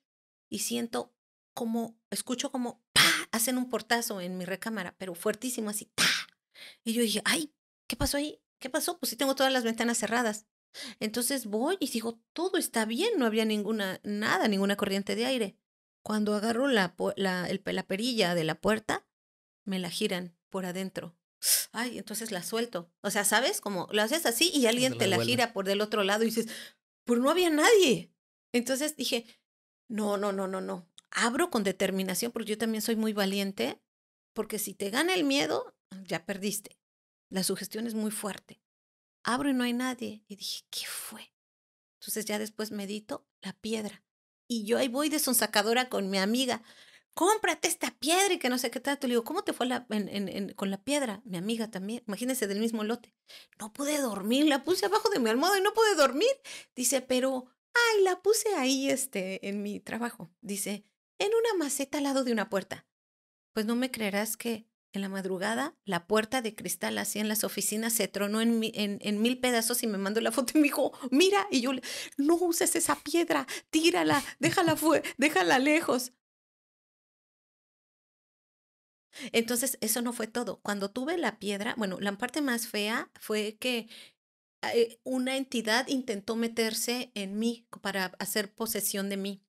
[SPEAKER 1] y siento como, escucho como, ¡pa! Hacen un portazo en mi recámara, pero fuertísimo así, Y yo dije, ay, ¿qué pasó ahí? ¿Qué pasó? Pues sí tengo todas las ventanas cerradas. Entonces voy y digo, todo está bien, no había ninguna, nada, ninguna corriente de aire. Cuando agarro la, el, la perilla de la puerta, me la giran por adentro. Ay, entonces la suelto. O sea, ¿sabes? Como lo haces así y alguien te la gira por del otro lado y dices, pues no había nadie. Entonces dije, no, no, no, no, no abro con determinación, porque yo también soy muy valiente, porque si te gana el miedo, ya perdiste. La sugestión es muy fuerte. Abro y no hay nadie. Y dije, ¿qué fue? Entonces ya después medito la piedra. Y yo ahí voy de sonsacadora con mi amiga. Cómprate esta piedra y que no sé qué tal. Le digo, ¿cómo te fue en, con la piedra? Mi amiga también, imagínense del mismo lote. No pude dormir, la puse abajo de mi almohada y no pude dormir. Dice, pero, ay, la puse ahí este, en mi trabajo. Dice, en una maceta al lado de una puerta. Pues no me creerás que en la madrugada la puerta de cristal así en las oficinas se tronó en, en, mil pedazos y me mandó la foto y me dijo, mira, y yo, no uses esa piedra, tírala, déjala, fue, déjala lejos. Entonces, eso no fue todo. Cuando tuve la piedra, bueno, la parte más fea fue que eh, una entidad intentó meterse en mí para hacer posesión de mí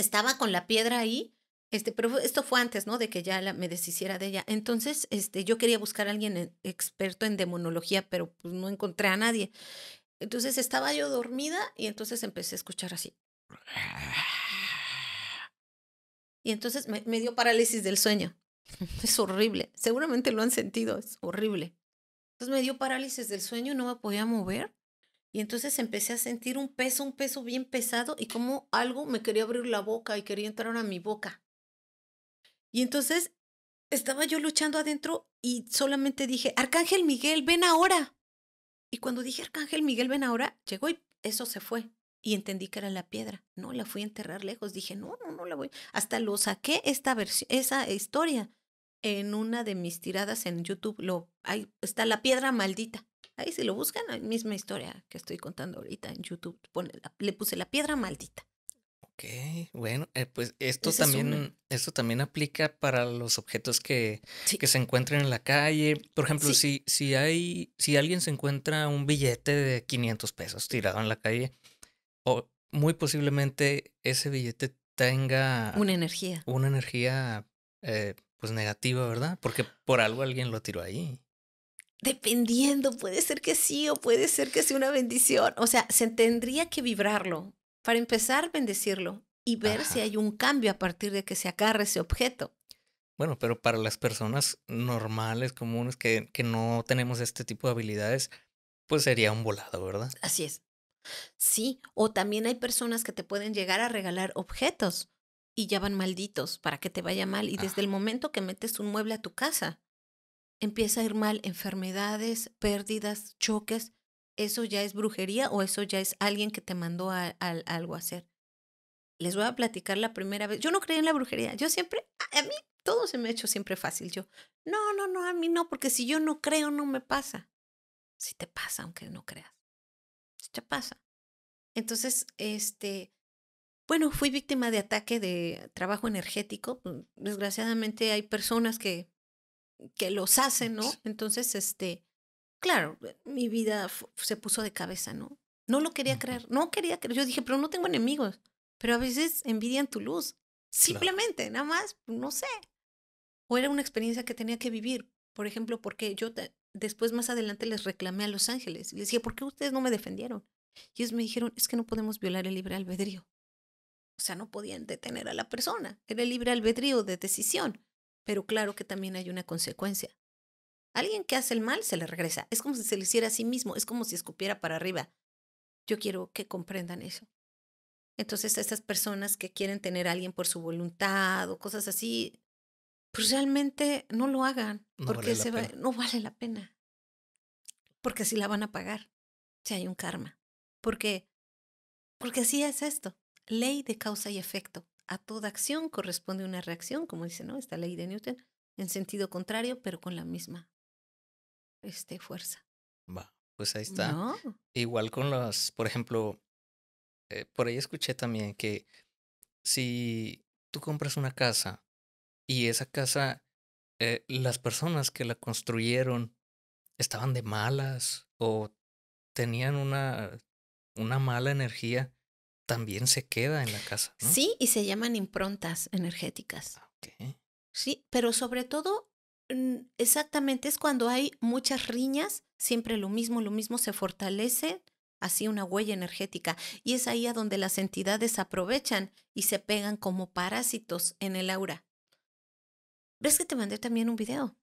[SPEAKER 1] estaba con la piedra ahí, este, pero esto fue antes, ¿no? De que ya me deshiciera de ella. Entonces, este, yo quería buscar a alguien experto en demonología, pero pues no encontré a nadie. Entonces estaba yo dormida y entonces empecé a escuchar así. Y entonces me, me dio parálisis del sueño. Es horrible. Seguramente lo han sentido, es horrible. Entonces me dio parálisis del sueño, no me podía mover. Y entonces empecé a sentir un peso, un peso bien pesado y como algo me quería abrir la boca y quería entrar a mi boca. Y entonces estaba yo luchando adentro y solamente dije, Arcángel Miguel, ven ahora. Y cuando dije, Arcángel Miguel, ven ahora, llegó y eso se fue. Y entendí que era la piedra. No, la fui a enterrar lejos. Dije, no, no, no la voy. Hasta lo saqué esta versión, esa historia en una de mis tiradas en YouTube. Lo, ahí está la piedra maldita. Ahí si lo buscan, la misma historia que estoy contando ahorita en YouTube, pone le puse la piedra maldita.
[SPEAKER 2] Ok, bueno, eh, pues esto también, esto también aplica para los objetos que, que se encuentren en la calle. Por ejemplo, si, si hay, si alguien se encuentra un billete de 500 pesos tirado en la calle, o muy posiblemente ese billete tenga una energía. Una energía eh, pues negativa, ¿verdad? Porque por algo alguien lo tiró ahí
[SPEAKER 1] dependiendo, puede ser que sí o puede ser que sea una bendición. O sea, se tendría que vibrarlo para empezar a bendecirlo y ver si hay un cambio a partir de que se agarre ese objeto.
[SPEAKER 2] Bueno, pero para las personas normales, comunes, que, no tenemos este tipo de habilidades, pues sería un volado, ¿verdad?
[SPEAKER 1] Así es. Sí, o también hay personas que te pueden llegar a regalar objetos y ya van malditos para que te vaya mal. Y desde el momento que metes un mueble a tu casa, empieza a ir mal, enfermedades, pérdidas, choques, ¿eso ya es brujería o eso ya es alguien que te mandó a, algo a hacer? Les voy a platicar la primera vez. Yo no creía en la brujería. Yo siempre, a, mí todo se me ha hecho siempre fácil. Yo, no, no, no, a mí no, porque si yo no creo, no me pasa. Si te pasa, aunque no creas. Si te pasa. Entonces, este, bueno, fui víctima de ataque de trabajo energético. Mm, desgraciadamente hay personas que que los hacen, ¿no? Entonces, este, claro, eh, mi vida se puso de cabeza, ¿no? No lo quería creer, no quería creer. Yo dije, pero no tengo enemigos, pero a veces envidian tu luz. Simplemente, nada más, no sé. O era una experiencia que tenía que vivir. Por ejemplo, porque yo después más adelante les reclamé a Los Ángeles y les dije, ¿por qué ustedes no me defendieron? Y ellos me dijeron, es que no podemos violar el libre albedrío. O sea, no podían detener a la persona. Era el libre albedrío de decisión pero claro que también hay una consecuencia. Alguien que hace el mal se le regresa. Es como si se le hiciera a sí mismo, es como si escupiera para arriba. Yo quiero que comprendan eso. Entonces, a estas personas que quieren tener a alguien por su voluntad o cosas así, pues realmente no lo hagan, porque no vale la pena. Porque así la van a pagar, si hay un karma. Porque, porque así es esto, ley de causa y efecto a toda acción corresponde una reacción, como dice ¿no? esta ley de Newton, en sentido contrario, pero con la misma este, fuerza.
[SPEAKER 2] Va, pues ahí está. Igual con las, por ejemplo, eh, por ahí escuché también que si tú compras una casa y esa casa, eh, las personas que la construyeron estaban de malas o tenían una, una mala energía, también se queda en la casa. Sí,
[SPEAKER 1] y se llaman improntas energéticas. Ah, sí, pero sobre todo, mm, exactamente es cuando hay muchas riñas, siempre lo mismo, lo mismo se fortalece, así una huella energética. Y es ahí a donde las entidades aprovechan y se pegan como parásitos en el aura. ¿Ves que te mandé también un video?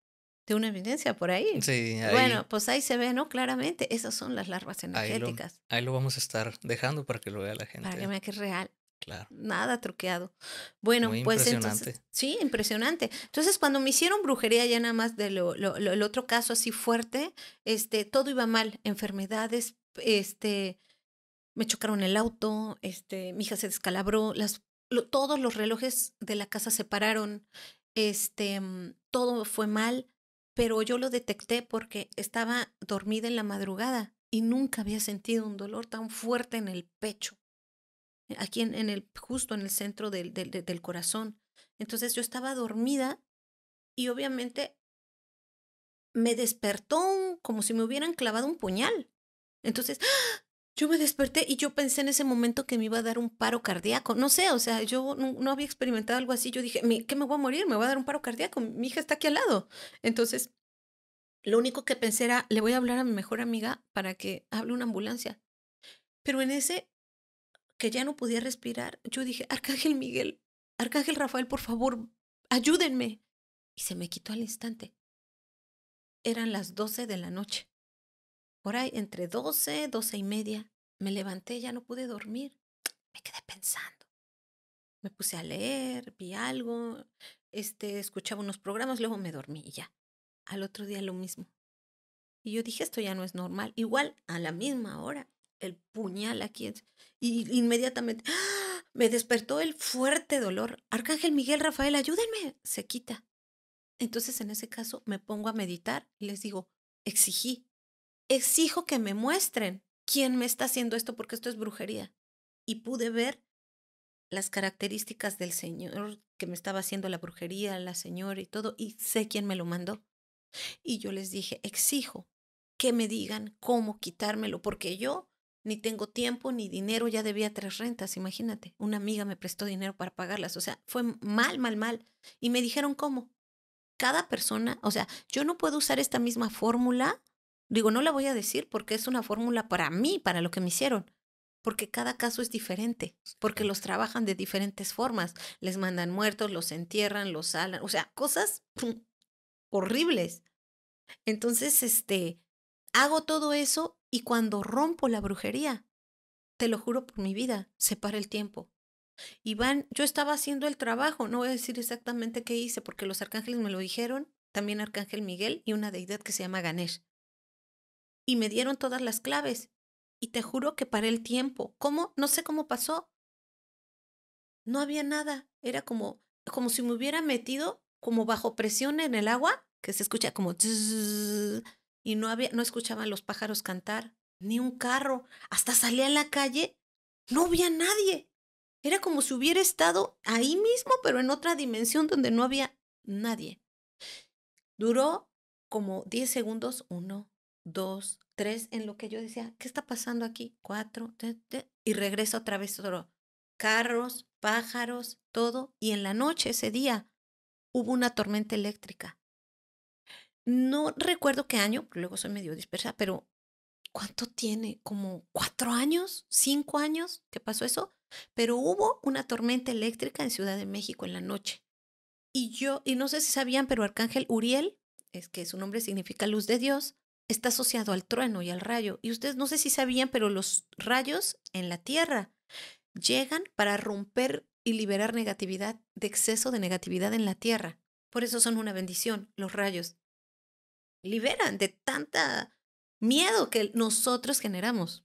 [SPEAKER 1] de una evidencia por ahí. Sí, ahí. Bueno, pues ahí se ve, ¿no? Claramente, esas son las larvas energéticas.
[SPEAKER 2] Ahí lo, vamos a estar dejando para que lo vea la gente. Para que vea que es real. Claro. Nada
[SPEAKER 1] truqueado. Bueno, pues impresionante. Sí, impresionante. Entonces, cuando me hicieron brujería, ya nada más de lo, lo, el otro caso así fuerte, este, todo iba mal. Enfermedades, este, me chocaron el auto, este, mi hija se descalabró, las, todos los relojes de la casa se pararon, este, mm, todo fue mal pero yo lo detecté porque estaba dormida en la madrugada y nunca había sentido un dolor tan fuerte en el pecho, eh, aquí en, el, justo en el centro del, del, del corazón. Entonces yo estaba dormida y obviamente me despertó como si me hubieran clavado un puñal. Entonces, ¡ah! Yo me desperté y yo pensé en ese momento que me iba a dar un paro cardíaco. No sé, o sea, yo no, había experimentado algo así. Yo dije, ¿qué me voy a morir? Me va a dar un paro cardíaco. Mi hija está aquí al lado. Entonces, lo único que pensé era, le voy a hablar a mi mejor amiga para que hable una ambulancia. Pero en ese que ya no podía respirar, yo dije, Arcángel Miguel, Arcángel Rafael, por favor, ayúdenme. Y se me quitó al instante. Eran las 12 de la noche por ahí entre 12, 12 y media, me levanté, ya no pude dormir. Me quedé pensando. Me puse a leer, vi algo, este, escuchaba unos programas, luego me dormí y ya. Al otro día lo mismo. Y yo dije, esto ya no es normal. Igual, a la misma hora, el puñal aquí. Y inmediatamente ¡ah! me despertó el fuerte dolor. Arcángel Miguel Rafael, ayúdenme. Se quita. Entonces, en ese caso, me pongo a meditar y les digo, exigí, exijo que me muestren quién me está haciendo esto porque esto es brujería. Y pude ver las características del señor que me estaba haciendo la brujería, la señora y todo, y sé quién me lo mandó. Y yo les dije, exijo que me digan cómo quitármelo, porque yo ni tengo tiempo ni dinero, ya debía tres rentas, imagínate. Una amiga me prestó dinero para pagarlas, o sea, fue mal, mal, mal. Y me dijeron cómo. Cada persona, o sea, yo no puedo usar esta misma fórmula Digo, no la voy a decir porque es una fórmula para mí, para lo que me hicieron, porque cada caso es diferente, porque los trabajan de diferentes formas. Les mandan muertos, los entierran, los salan, o sea, cosas horribles. Entonces, este, hago todo eso y cuando rompo la brujería, te lo juro por mi vida, se para el tiempo. Iván, yo estaba haciendo el trabajo, no voy a decir exactamente qué hice porque los arcángeles me lo dijeron, también Arcángel Miguel y una deidad que se llama Ganesh y me dieron todas las claves. Y te juro que paré el tiempo. ¿Cómo? No sé cómo pasó. No había nada. Era como, como si me hubiera metido como bajo presión en el agua, que se escucha como y no había, no escuchaban los pájaros cantar, ni un carro. Hasta salí a la calle, no había nadie. Era como si hubiera estado ahí mismo, pero en otra dimensión donde no había nadie. Duró como 10 segundos, uno, dos, tres, en lo que yo decía, ¿qué está pasando aquí? Cuatro, y regresa otra vez todo. Carros, pájaros, todo. Y en la noche ese día hubo una tormenta eléctrica. No recuerdo qué año, luego soy medio dispersa, pero ¿cuánto tiene? ¿Como cuatro años? ¿Cinco años ¿Qué pasó eso? Pero hubo una tormenta eléctrica en Ciudad de México en la noche. Y yo, y no sé si sabían, pero Arcángel Uriel, es que su nombre significa luz de Dios, está asociado al trueno y al rayo. Y ustedes no sé si sabían, pero los rayos en la Tierra llegan para romper y liberar negatividad, de exceso de negatividad en la Tierra. Por eso son una bendición los rayos. Liberan de tanta miedo que nosotros generamos.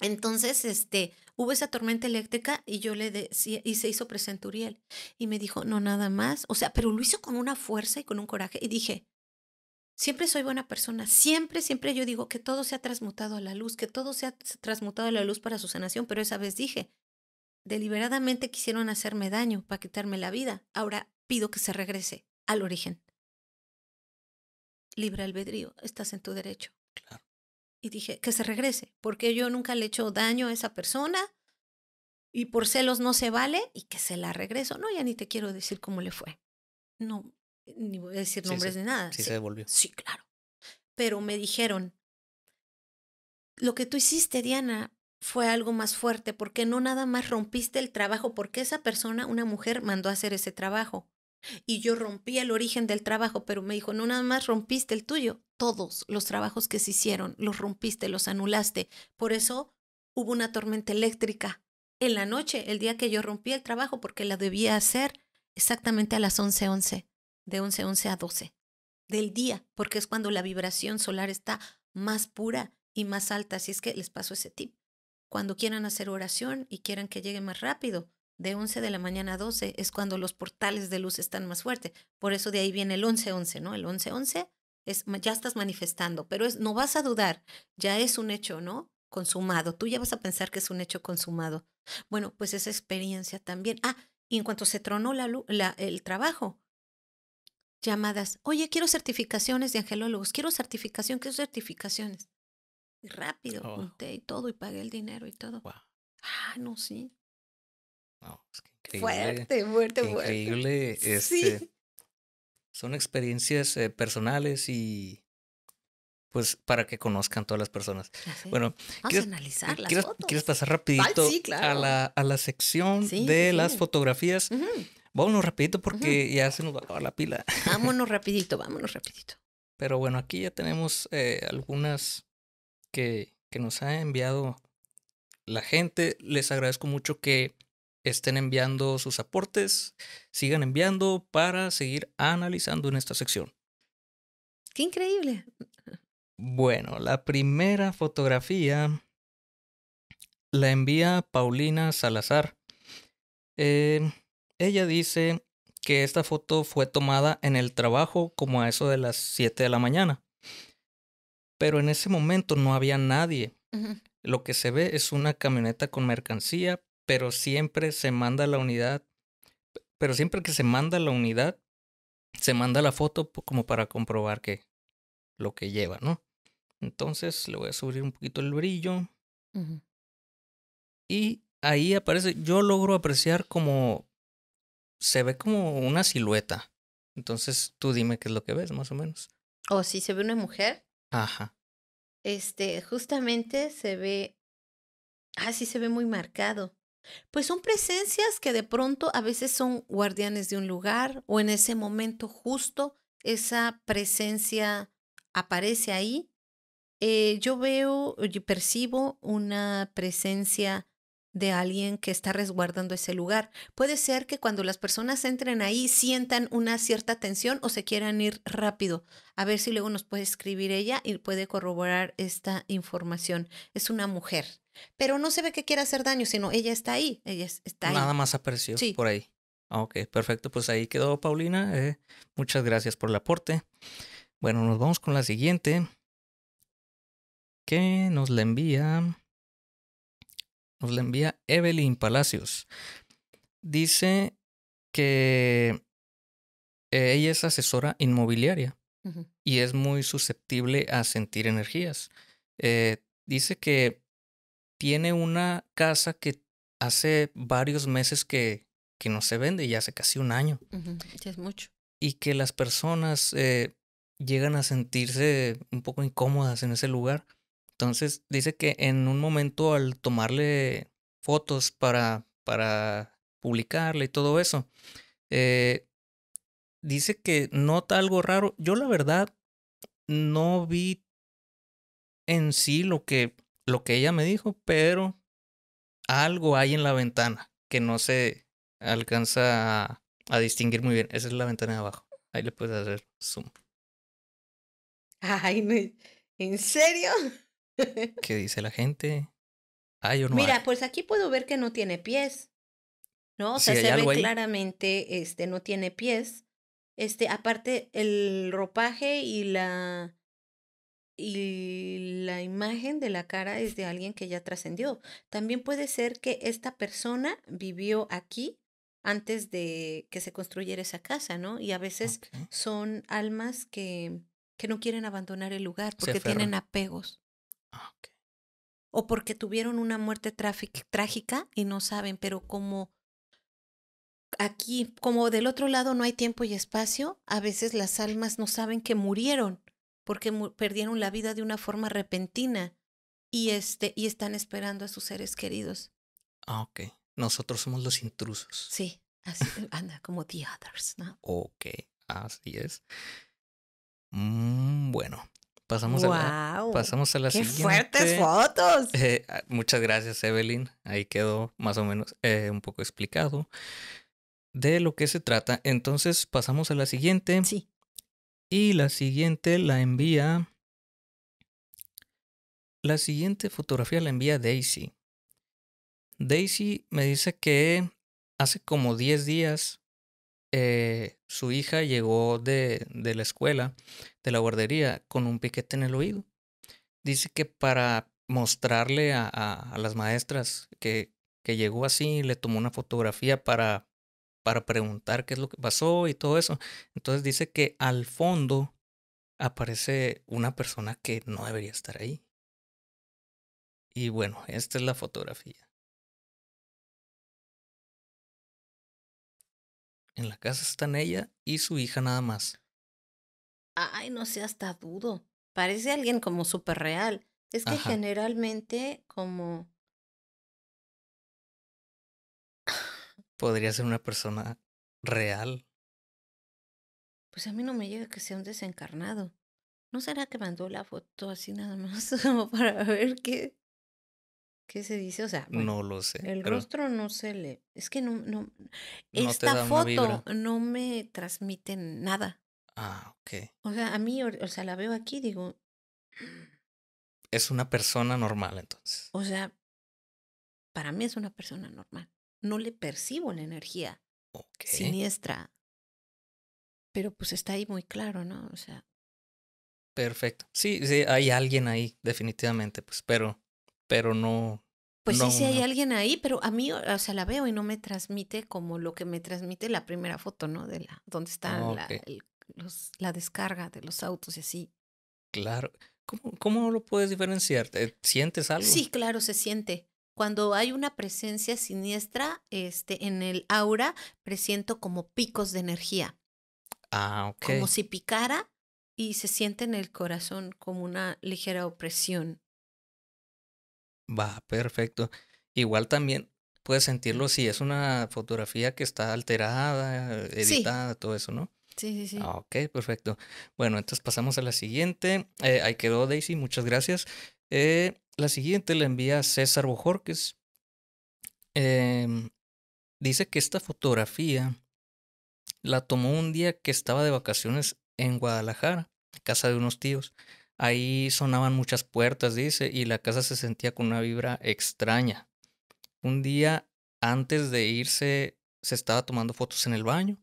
[SPEAKER 1] Entonces, este, hubo esa tormenta eléctrica y yo le decía, y se hizo presente Y me dijo, no, nada más. O sea, pero lo hizo con una fuerza y con un coraje. Y dije, Siempre soy buena persona, siempre, siempre yo digo que todo se ha transmutado a la luz, que todo se ha transmutado a la luz para su sanación, pero esa vez dije, deliberadamente quisieron hacerme daño para quitarme la vida, ahora pido que se regrese al origen. Libre albedrío, estás en tu derecho. Y dije, que se regrese, porque yo nunca le he hecho daño a esa persona y por celos no se vale y que se la regreso. No, ya ni te quiero decir cómo le fue. No, ni voy a decir nombres ni nada. Sí, se
[SPEAKER 2] devolvió. Sí, claro.
[SPEAKER 1] Pero me dijeron, lo que tú hiciste, Diana, fue algo más fuerte, porque no nada más rompiste el trabajo, porque esa persona, una mujer, mandó a hacer ese trabajo. Y yo rompí el origen del trabajo, pero me dijo, no nada más rompiste el tuyo, todos los trabajos que se hicieron, los rompiste, los anulaste. Por eso hubo una tormenta eléctrica en la noche, el día que yo rompí el trabajo, porque la debía hacer exactamente a las 11:11 de 11, a 12 del día, porque es cuando la vibración solar está más pura y más alta. Así es que les paso ese tip. Cuando quieran hacer oración y quieran que llegue más rápido, de 11 de la mañana a 12 es cuando los portales de luz están más fuertes. Por eso de ahí viene el 11-11, ¿no? El 11-11 es, ya estás manifestando, pero es, no vas a dudar, ya es un hecho, ¿no? Consumado. Tú ya vas a pensar que es un hecho consumado. Bueno, pues esa experiencia también. Ah, y en cuanto se tronó la, la, el trabajo, llamadas, oye, quiero certificaciones de angelólogos, quiero certificación, quiero certificaciones. Y rápido, oh, y todo, y pagué el dinero y todo. Ah, no, sí.
[SPEAKER 2] Pues, fuerte, fuerte, fuerte. Increíble. Este, Son experiencias eh, personales y pues para que conozcan todas las personas. Bueno, Vamos ¿quieres, analizar las ¿quieres, pasar rapidito a, la, a, la, sección de las fotografías? Vámonos rapidito porque ya se nos va a acabar la pila.
[SPEAKER 1] Vámonos rapidito, vámonos rapidito.
[SPEAKER 2] Pero bueno, aquí ya tenemos eh, algunas que, que nos ha enviado la gente. Les agradezco mucho que estén enviando sus aportes, sigan enviando para seguir analizando en esta sección.
[SPEAKER 1] Qué increíble.
[SPEAKER 2] Bueno, la primera fotografía la envía Paulina Salazar. Eh, ella dice que esta foto fue tomada en el trabajo como a eso de las 7 de la mañana. Pero en ese momento no había nadie. Lo que se ve es una camioneta con mercancía, pero siempre se manda la unidad. Pero siempre que se manda la unidad, se manda la foto como para comprobar que lo que lleva, ¿no? Entonces le voy a subir un poquito el brillo. Y ahí aparece, yo logro apreciar como se ve como una silueta. Entonces tú dime qué es lo que ves, más o menos.
[SPEAKER 1] O oh, ¿sí se ve una mujer. Ajá. Este, justamente se ve. Ah, sí, se ve muy marcado. Pues son presencias que de pronto a veces son guardianes de un lugar o en ese momento justo esa presencia aparece ahí. Eh, yo veo, y percibo una presencia de alguien que está resguardando ese lugar. Puede ser que cuando las personas entren ahí sientan una cierta tensión o se quieran ir rápido. A ver si luego nos puede escribir ella y puede corroborar esta información. Es una mujer, pero no se ve que quiera hacer daño, sino ella está ahí. Ella está ahí. Nada más
[SPEAKER 2] apareció por ahí. Ah, ok, perfecto. Pues ahí quedó Paulina. Eh, muchas gracias por el aporte. Bueno, nos vamos con la siguiente. Que nos la envía. Nos la envía Evelyn Palacios. Dice que eh, ella es asesora inmobiliaria y es muy susceptible a sentir energías. Eh, dice que tiene una casa que hace varios meses que, que no se vende ya hace casi un año. es mucho. Y que las personas eh, llegan a sentirse un poco incómodas en ese lugar entonces dice que en un momento al tomarle fotos para, para publicarle y todo eso, eh, dice que nota algo raro. Yo la verdad no vi en sí lo que, lo que ella me dijo, pero algo hay en la ventana que no se alcanza a, distinguir muy bien. Esa es la ventana de abajo. Ahí le puedes hacer zoom.
[SPEAKER 1] Ay, ¿en serio?
[SPEAKER 2] ¿Qué dice la gente? Mira,
[SPEAKER 1] pues aquí puedo ver que no tiene pies. ¿No? O sea, se ve claramente, este, no tiene pies. Este, aparte, el ropaje y la. Y la imagen de la cara es de alguien que ya trascendió. También puede ser que esta persona vivió aquí antes de que se construyera esa casa, ¿no? Y a veces son almas que, que no quieren abandonar el lugar porque tienen apegos. Ah, o porque tuvieron una muerte trágica y no saben, pero como aquí, como del otro lado no hay tiempo y espacio, a veces las almas no saben que murieron porque perdieron la vida de una forma repentina y, este, y están esperando a sus seres queridos.
[SPEAKER 2] Ah, ok. Nosotros somos los intrusos.
[SPEAKER 1] Sí, así, anda, como The Others, ¿no?
[SPEAKER 2] Ok, así es. Mm, bueno, Pasamos, a, la, pasamos a qué fuertes fotos! Eh, ah, muchas gracias, Evelyn. Ahí quedó más o menos eh, un poco explicado de lo que se trata. Entonces pasamos a la siguiente. Sí. Y la siguiente la envía. La siguiente fotografía la envía Daisy. Daisy me dice que hace como 10 días eh, su hija llegó de, la escuela, de la guardería, con un piquete en el oído. Dice que para mostrarle a, las maestras que, que, llegó así, le tomó una fotografía para, para preguntar qué es lo que pasó y todo eso. Entonces dice que al fondo aparece una persona que no debería estar ahí. Y bueno, esta es la
[SPEAKER 3] fotografía.
[SPEAKER 2] En la casa están ella y su hija nada más.
[SPEAKER 1] Ay, no sé, hasta dudo. Parece alguien como súper real. Es que generalmente como...
[SPEAKER 2] Podría ser una persona
[SPEAKER 3] real.
[SPEAKER 1] Pues a mí no me llega que sea un desencarnado. ¿No será que mandó la foto así nada más como para ver qué? ¿Qué se dice? O sea, no lo sé. El rostro no se le. Es que no. no... Esta foto no me transmite nada.
[SPEAKER 2] Ah, ok.
[SPEAKER 1] O sea, a mí, o sea, la veo aquí, digo. Mm".
[SPEAKER 2] Es una persona normal, entonces.
[SPEAKER 1] O sea, para mí es una persona normal. No le percibo la energía siniestra. Pero pues está ahí muy claro, ¿no? O sea.
[SPEAKER 2] Perfecto. Sí, sí, hay alguien ahí, definitivamente, pues, pero pero no. Pues sí, sí hay
[SPEAKER 1] alguien ahí, pero a mí, o sea, la veo y no me transmite como lo que me transmite la primera foto, ¿no? De la, donde está ah, la, la descarga de los autos y así.
[SPEAKER 2] Claro. ¿Cómo, ¿Cómo lo puedes diferenciar? ¿Sientes algo? Sí,
[SPEAKER 1] claro, se siente. Cuando hay una presencia siniestra este, en el aura, presiento como picos de energía.
[SPEAKER 2] Ah, ok. Como si
[SPEAKER 1] picara y se siente en el corazón como una ligera opresión.
[SPEAKER 2] Va, perfecto. Igual también puedes sentirlo si es una fotografía que está alterada, editada, todo eso, ¿no? Sí, sí, sí. Ah, ok, perfecto. Bueno, entonces pasamos a la siguiente. Eh, ahí quedó Daisy, muchas gracias. Eh, la siguiente la envía César Bojorques. Eh, dice que esta fotografía la tomó un día que estaba de vacaciones en Guadalajara, casa de unos tíos. Ahí sonaban muchas puertas, dice, y la casa se sentía con una vibra extraña. Un día antes de irse, se estaba tomando fotos en el baño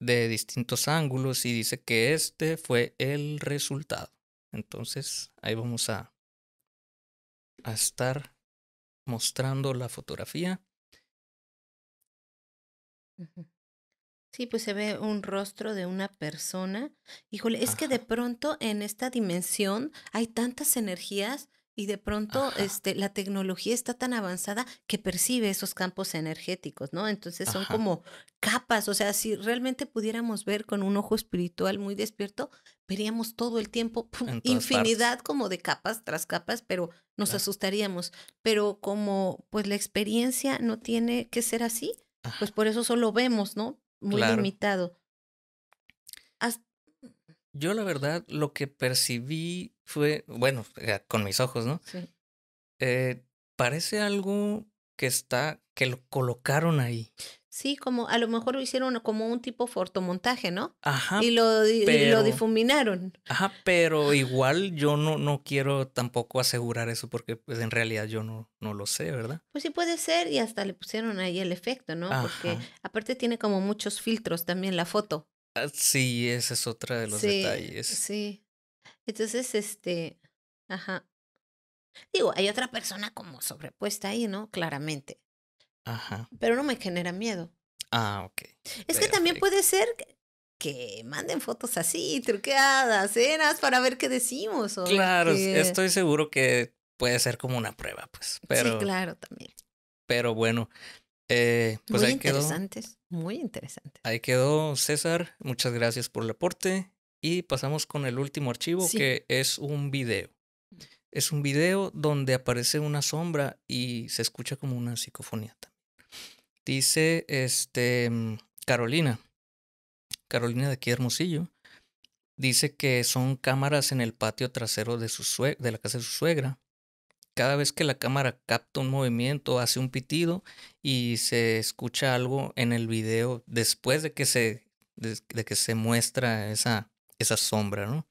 [SPEAKER 2] de distintos ángulos y dice que este fue el resultado. Entonces, ahí vamos a, a estar mostrando la fotografía.
[SPEAKER 1] Sí, pues se ve un rostro de una persona. Híjole, es que de pronto en esta dimensión hay tantas energías y de pronto este, la tecnología está tan avanzada que percibe esos campos energéticos, ¿no? Entonces son como capas, o sea, si realmente pudiéramos ver con un ojo espiritual muy despierto, veríamos todo el tiempo infinidad como de capas tras capas, pero nos asustaríamos. Pero como pues la experiencia no tiene que ser así, pues por eso solo vemos, ¿no? muy limitado.
[SPEAKER 2] Yo la verdad lo que percibí fue, bueno, eh, con mis ojos, ¿no? Eh, parece
[SPEAKER 1] algo
[SPEAKER 2] que está, que lo colocaron ahí.
[SPEAKER 1] Sí, como a lo mejor lo hicieron como un tipo fotomontaje, ¿no? Ajá. Y lo, lo difuminaron. Ajá,
[SPEAKER 2] pero igual yo no, no quiero tampoco asegurar eso porque pues en realidad yo no, no lo sé, ¿verdad?
[SPEAKER 1] Pues sí puede ser y hasta le pusieron ahí el efecto, ¿no? Porque aparte tiene como muchos filtros también la foto.
[SPEAKER 2] Ah, sí, ese es otra de los detalles.
[SPEAKER 1] Sí. Entonces, este, ajá. Digo, hay otra persona como sobrepuesta ahí, ¿no? Claramente. Ajá. Pero no me genera miedo. Ah, ok. Es que también puede ser que, manden fotos así, truqueadas, cenas para ver qué decimos. claro, estoy
[SPEAKER 2] seguro que puede ser como una prueba, pues. sí, claro, también. Pero bueno, eh, pues muy ahí interesantes,
[SPEAKER 1] muy interesantes.
[SPEAKER 2] Ahí quedó César, muchas gracias por el aporte. Y pasamos con el último archivo que es un video. Es un video donde aparece una sombra y se escucha como una psicofonía Dice este, mm, Carolina, Carolina de aquí Hermosillo, dice que son cámaras en el patio trasero de, de la casa de su suegra. Cada vez que la cámara capta un movimiento, hace un pitido y se escucha algo en el video después de que se, de que se muestra esa, esa sombra, ¿no?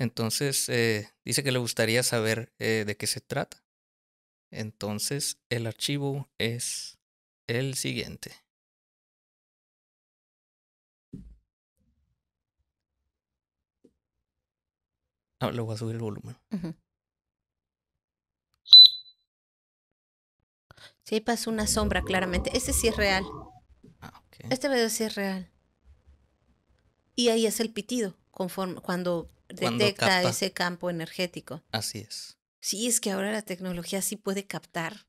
[SPEAKER 2] Entonces, eh, dice que le gustaría saber eh, de qué se trata. Entonces, el archivo es el siguiente. Ah, le voy a subir el volumen. Sí, ahí
[SPEAKER 1] Sí, pasó una sombra claramente. Este sí es real. Ah, Este video sí es real. Y ahí es el pitido, conforme, cuando detecta ese campo energético.
[SPEAKER 2] Así es.
[SPEAKER 1] Sí, es que ahora la tecnología sí puede captar.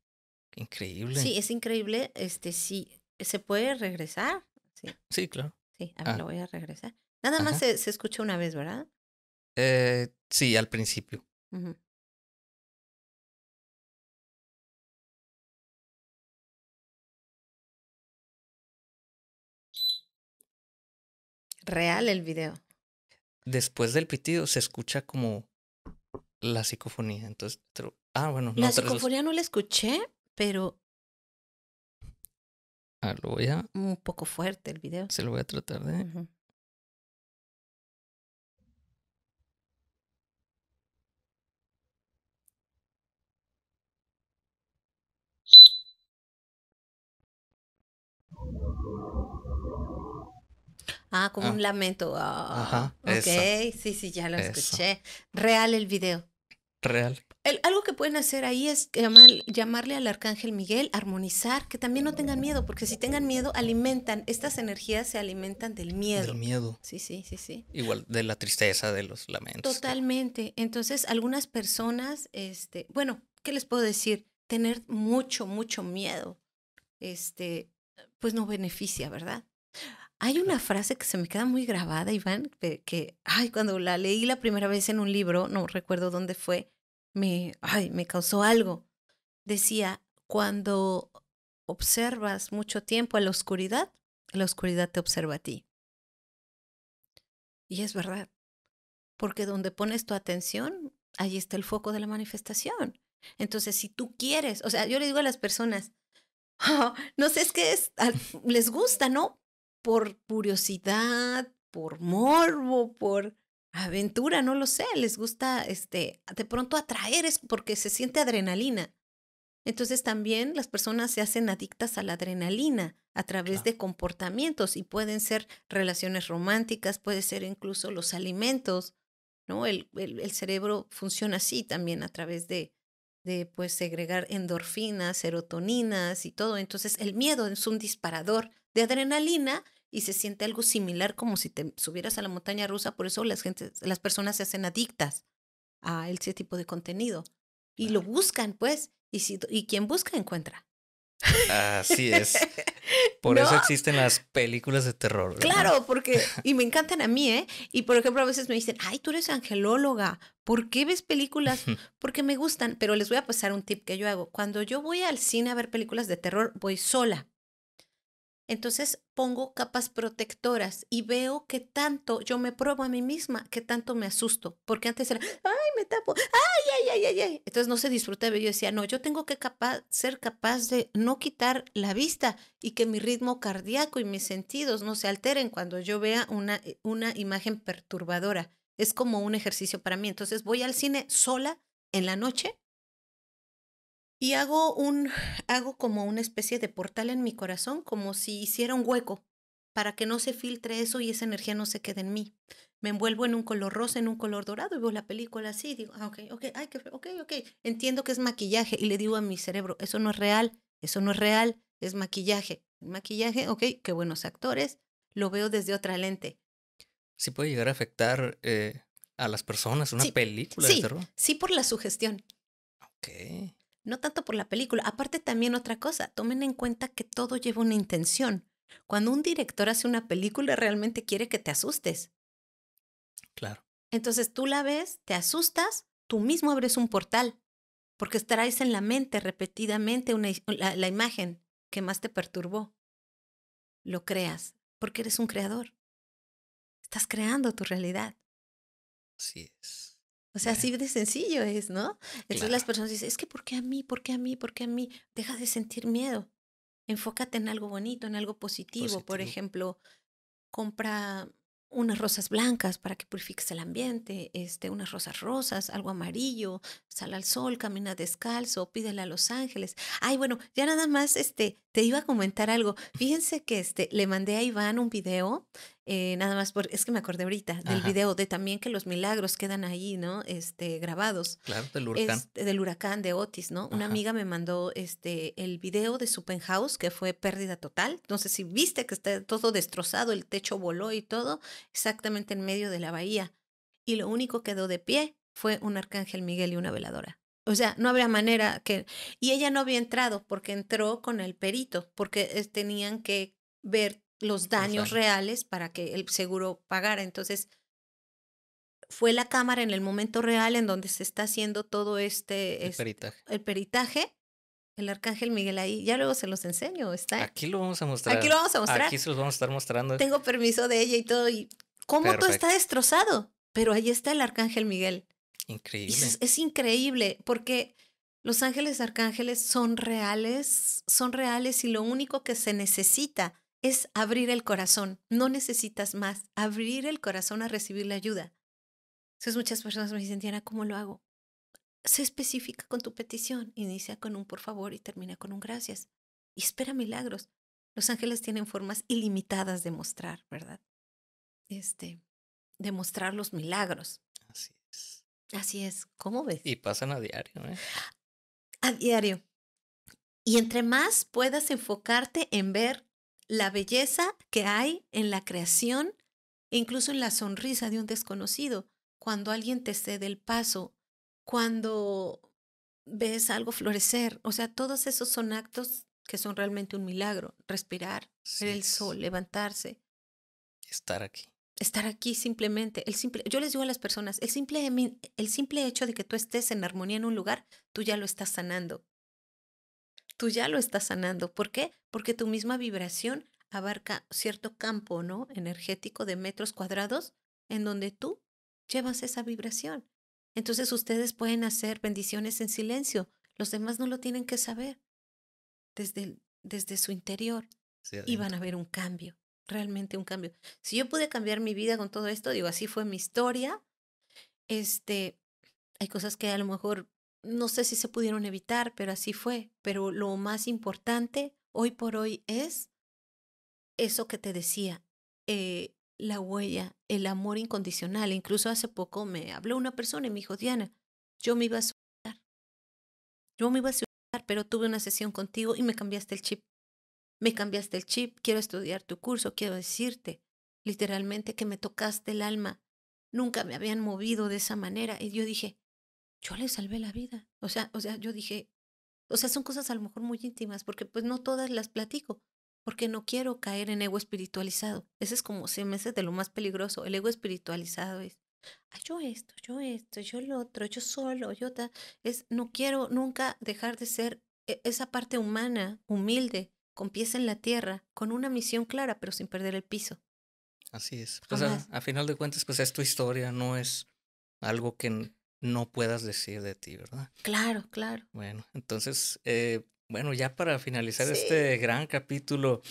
[SPEAKER 2] Increíble. Sí,
[SPEAKER 1] es increíble. Este, sí, se puede regresar.
[SPEAKER 2] Sí, sí claro. Sí, a ver, ah. lo voy a regresar.
[SPEAKER 1] Nada más se, escucha una vez, ¿verdad?
[SPEAKER 2] Eh,
[SPEAKER 3] sí, al principio.
[SPEAKER 1] Real el video
[SPEAKER 2] después del pitido se escucha como la psicofonía. Entonces, ah, bueno. No, la psicofonía
[SPEAKER 1] no la escuché, pero...
[SPEAKER 2] Ah, lo voy a...
[SPEAKER 1] Un poco fuerte el video. Se lo voy a tratar de... Ah, como ah. un lamento. Ah, Ajá. Ok, sí, sí, ya lo escuché. Real el video. Real. algo que pueden hacer ahí es llamarle al arcángel Miguel, armonizar, que también no tengan miedo, porque si tengan miedo, alimentan, estas energías se alimentan del miedo. Del miedo. Sí, sí, sí, sí.
[SPEAKER 2] Igual de la tristeza, de los lamentos.
[SPEAKER 1] Totalmente. Entonces, algunas personas, este, bueno, ¿qué les puedo decir? Tener mucho, mucho miedo, este, pues no beneficia, ¿verdad? Hay una frase que se me queda muy grabada, Iván, que, ay, cuando la leí la primera vez en un libro, no recuerdo dónde fue, me, ay, me causó algo. Decía, cuando observas mucho tiempo a la oscuridad, la oscuridad te observa a ti. Y es verdad, porque donde pones tu atención, ahí está el foco de la manifestación. Entonces, si tú quieres, o sea, yo le digo a las personas, ah, no sé, es que ah, les gusta, ¿no? por curiosidad, por morbo, por aventura, no lo sé, les gusta este de pronto atraer es porque se siente adrenalina. Entonces también las personas se hacen adictas a la adrenalina a través de comportamientos y pueden ser relaciones románticas, puede ser incluso los alimentos, ¿no? El, el, el cerebro funciona así también a través de, de pues segregar endorfinas, serotoninas y todo. Entonces el miedo es un disparador adrenalina y se siente algo similar como si te subieras a la montaña rusa, por eso las, gente, las personas se hacen adictas a ese tipo de contenido y lo buscan, pues, y, si, y quien busca encuentra.
[SPEAKER 2] Así es.
[SPEAKER 1] Por eso existen
[SPEAKER 2] las películas de terror.
[SPEAKER 1] Claro, porque, y me encantan a mí, ¿eh? Y por ejemplo, a veces me dicen, ay, tú eres angelóloga, ¿por qué ves películas? Porque me gustan, pero les voy a pasar un tip que yo hago. Cuando yo voy al cine a ver películas de terror, voy sola. Entonces pongo capas protectoras y veo que tanto yo me pruebo a mí misma, que tanto me asusto, porque antes era, ay, me tapo, ay, ay, ay, ay, ay. Entonces no se disfrutaba. Yo decía, no, yo tengo que ser capaz de no quitar la vista y que mi ritmo cardíaco y mis sentidos no se alteren cuando yo vea una eh, imagen perturbadora. Es como un ejercicio para mí. Entonces voy al cine sola en la noche y hago un hago como una especie de portal en mi corazón como si hiciera un hueco para que no se filtre eso y esa energía no se quede en mí. Me envuelvo en un color rosa, en un color dorado y veo la película así, digo, ah, ok, ok, ay, qué ok, ok, entiendo que es maquillaje y le digo a mi cerebro, eso no es real, eso no es real, es maquillaje. maquillaje, ok, qué buenos actores, lo veo desde otra lente.
[SPEAKER 2] Sí puede llegar a afectar eh, a las personas una película sí,
[SPEAKER 1] Sí, por la sugestión. Ok. No tanto por la película, aparte también otra cosa, tomen en cuenta que todo lleva una intención. Cuando un director hace una película realmente quiere que te asustes. Claro. Entonces tú la ves, te asustas, tú mismo abres un portal, porque estarás en la mente repetidamente la, la imagen que más te perturbó. Lo creas, porque eres un creador. Estás creando tu realidad. Así es. O sea, así de sencillo es, ¿no? Entonces las personas dicen, es que ¿por qué a mí? ¿Por qué a mí? ¿Por qué a mí? Deja de sentir miedo. Enfócate en algo bonito, en algo positivo. Por ejemplo, compra unas rosas blancas para que purifiques el ambiente, este, unas rosas rosas, algo amarillo, sal al sol, camina descalzo, pídele a los ángeles. Ay, bueno, ya nada más este, te iba a comentar algo. Fíjense que este, le mandé a Iván un video eh, nada más, por, es que me acordé ahorita del video de también que los milagros quedan ahí, ¿no? Este, grabados.
[SPEAKER 2] Claro, del huracán. Este,
[SPEAKER 1] del huracán de Otis, ¿no? Una amiga me mandó este, el video de su penthouse, que fue pérdida total. No sé si viste que está todo destrozado, el techo voló y todo, exactamente en medio de la bahía. Y lo único que quedó de pie fue un arcángel Miguel y una veladora. O sea, no había manera que... Y ella no había entrado porque entró con el perito, porque eh, tenían que ver los daños reales para que el seguro pagara. Entonces, fue la cámara en el momento real en donde se está haciendo todo este... El este, peritaje. El peritaje. El arcángel Miguel ahí, ya luego se los enseño, está.
[SPEAKER 2] Aquí lo vamos a mostrar. Aquí lo vamos a mostrar. Aquí se los vamos a estar mostrando. Tengo
[SPEAKER 1] permiso de ella y todo, y cómo todo está destrozado, pero ahí está el arcángel Miguel.
[SPEAKER 2] Increíble. Es,
[SPEAKER 1] es increíble, porque los ángeles arcángeles son reales, son reales y lo único que se necesita es abrir el corazón. No necesitas más. Abrir el corazón a recibir la ayuda. muchas personas me dicen, Diana, ¿cómo lo hago? Se especifica con tu petición. Inicia con un por favor y termina con un gracias. Y espera milagros. Los ángeles tienen formas ilimitadas de mostrar, ¿verdad? Este, de mostrar los milagros. Así es. Así es. ¿Cómo ves?
[SPEAKER 2] Y pasan a diario, ¿eh?
[SPEAKER 1] A diario. Y entre más puedas enfocarte en ver la belleza que hay en la creación, incluso en la sonrisa de un desconocido, cuando alguien te cede el paso, cuando ves algo florecer. O sea, todos esos son actos que son realmente un milagro. Respirar, ver el sol, levantarse.
[SPEAKER 2] Estar aquí.
[SPEAKER 1] Estar aquí simplemente. El simple, yo les digo a las personas, simple, el simple hecho de que tú estés en armonía en un lugar, tú ya lo estás sanando tú ya lo estás sanando. ¿Por qué? Porque tu misma vibración abarca cierto campo, ¿no? Energético de metros cuadrados en donde tú llevas esa vibración. Entonces ustedes pueden hacer bendiciones en silencio. Los demás no lo tienen que saber desde, desde su interior. y van a ver un cambio, realmente un cambio. Si yo pude cambiar mi vida con todo esto, digo, así fue mi historia. Este, hay cosas que a lo mejor no sé si se pudieron evitar, pero así fue. Pero lo más importante hoy por hoy es eso que te decía, eh, la huella, el amor incondicional. Incluso hace poco me habló una persona y me dijo, Diana, yo me iba a suicidar. Yo me iba a suicidar, pero tuve una sesión contigo y me cambiaste el chip. Me cambiaste el chip, quiero estudiar tu curso, quiero decirte literalmente que me tocaste el alma. Nunca me habían movido de esa manera y yo dije, yo le salvé la vida. O sea, o sea, yo dije, o sea, son cosas a lo mejor muy íntimas, porque pues no todas las platico, porque no quiero caer en ego espiritualizado. Ese es como se me de lo más peligroso. El ego espiritualizado es, yo esto, yo esto, yo lo otro, yo solo, yo Es, no quiero nunca dejar de ser e, esa parte humana, humilde, con pies en la tierra, con una misión clara, pero sin perder el piso.
[SPEAKER 2] Así es. O pues, sea, a final de cuentas, pues es tu historia, no es algo que no puedas decir de ti, ¿verdad?
[SPEAKER 1] Claro, claro.
[SPEAKER 2] Bueno, entonces, eh, bueno, ya para finalizar este gran capítulo,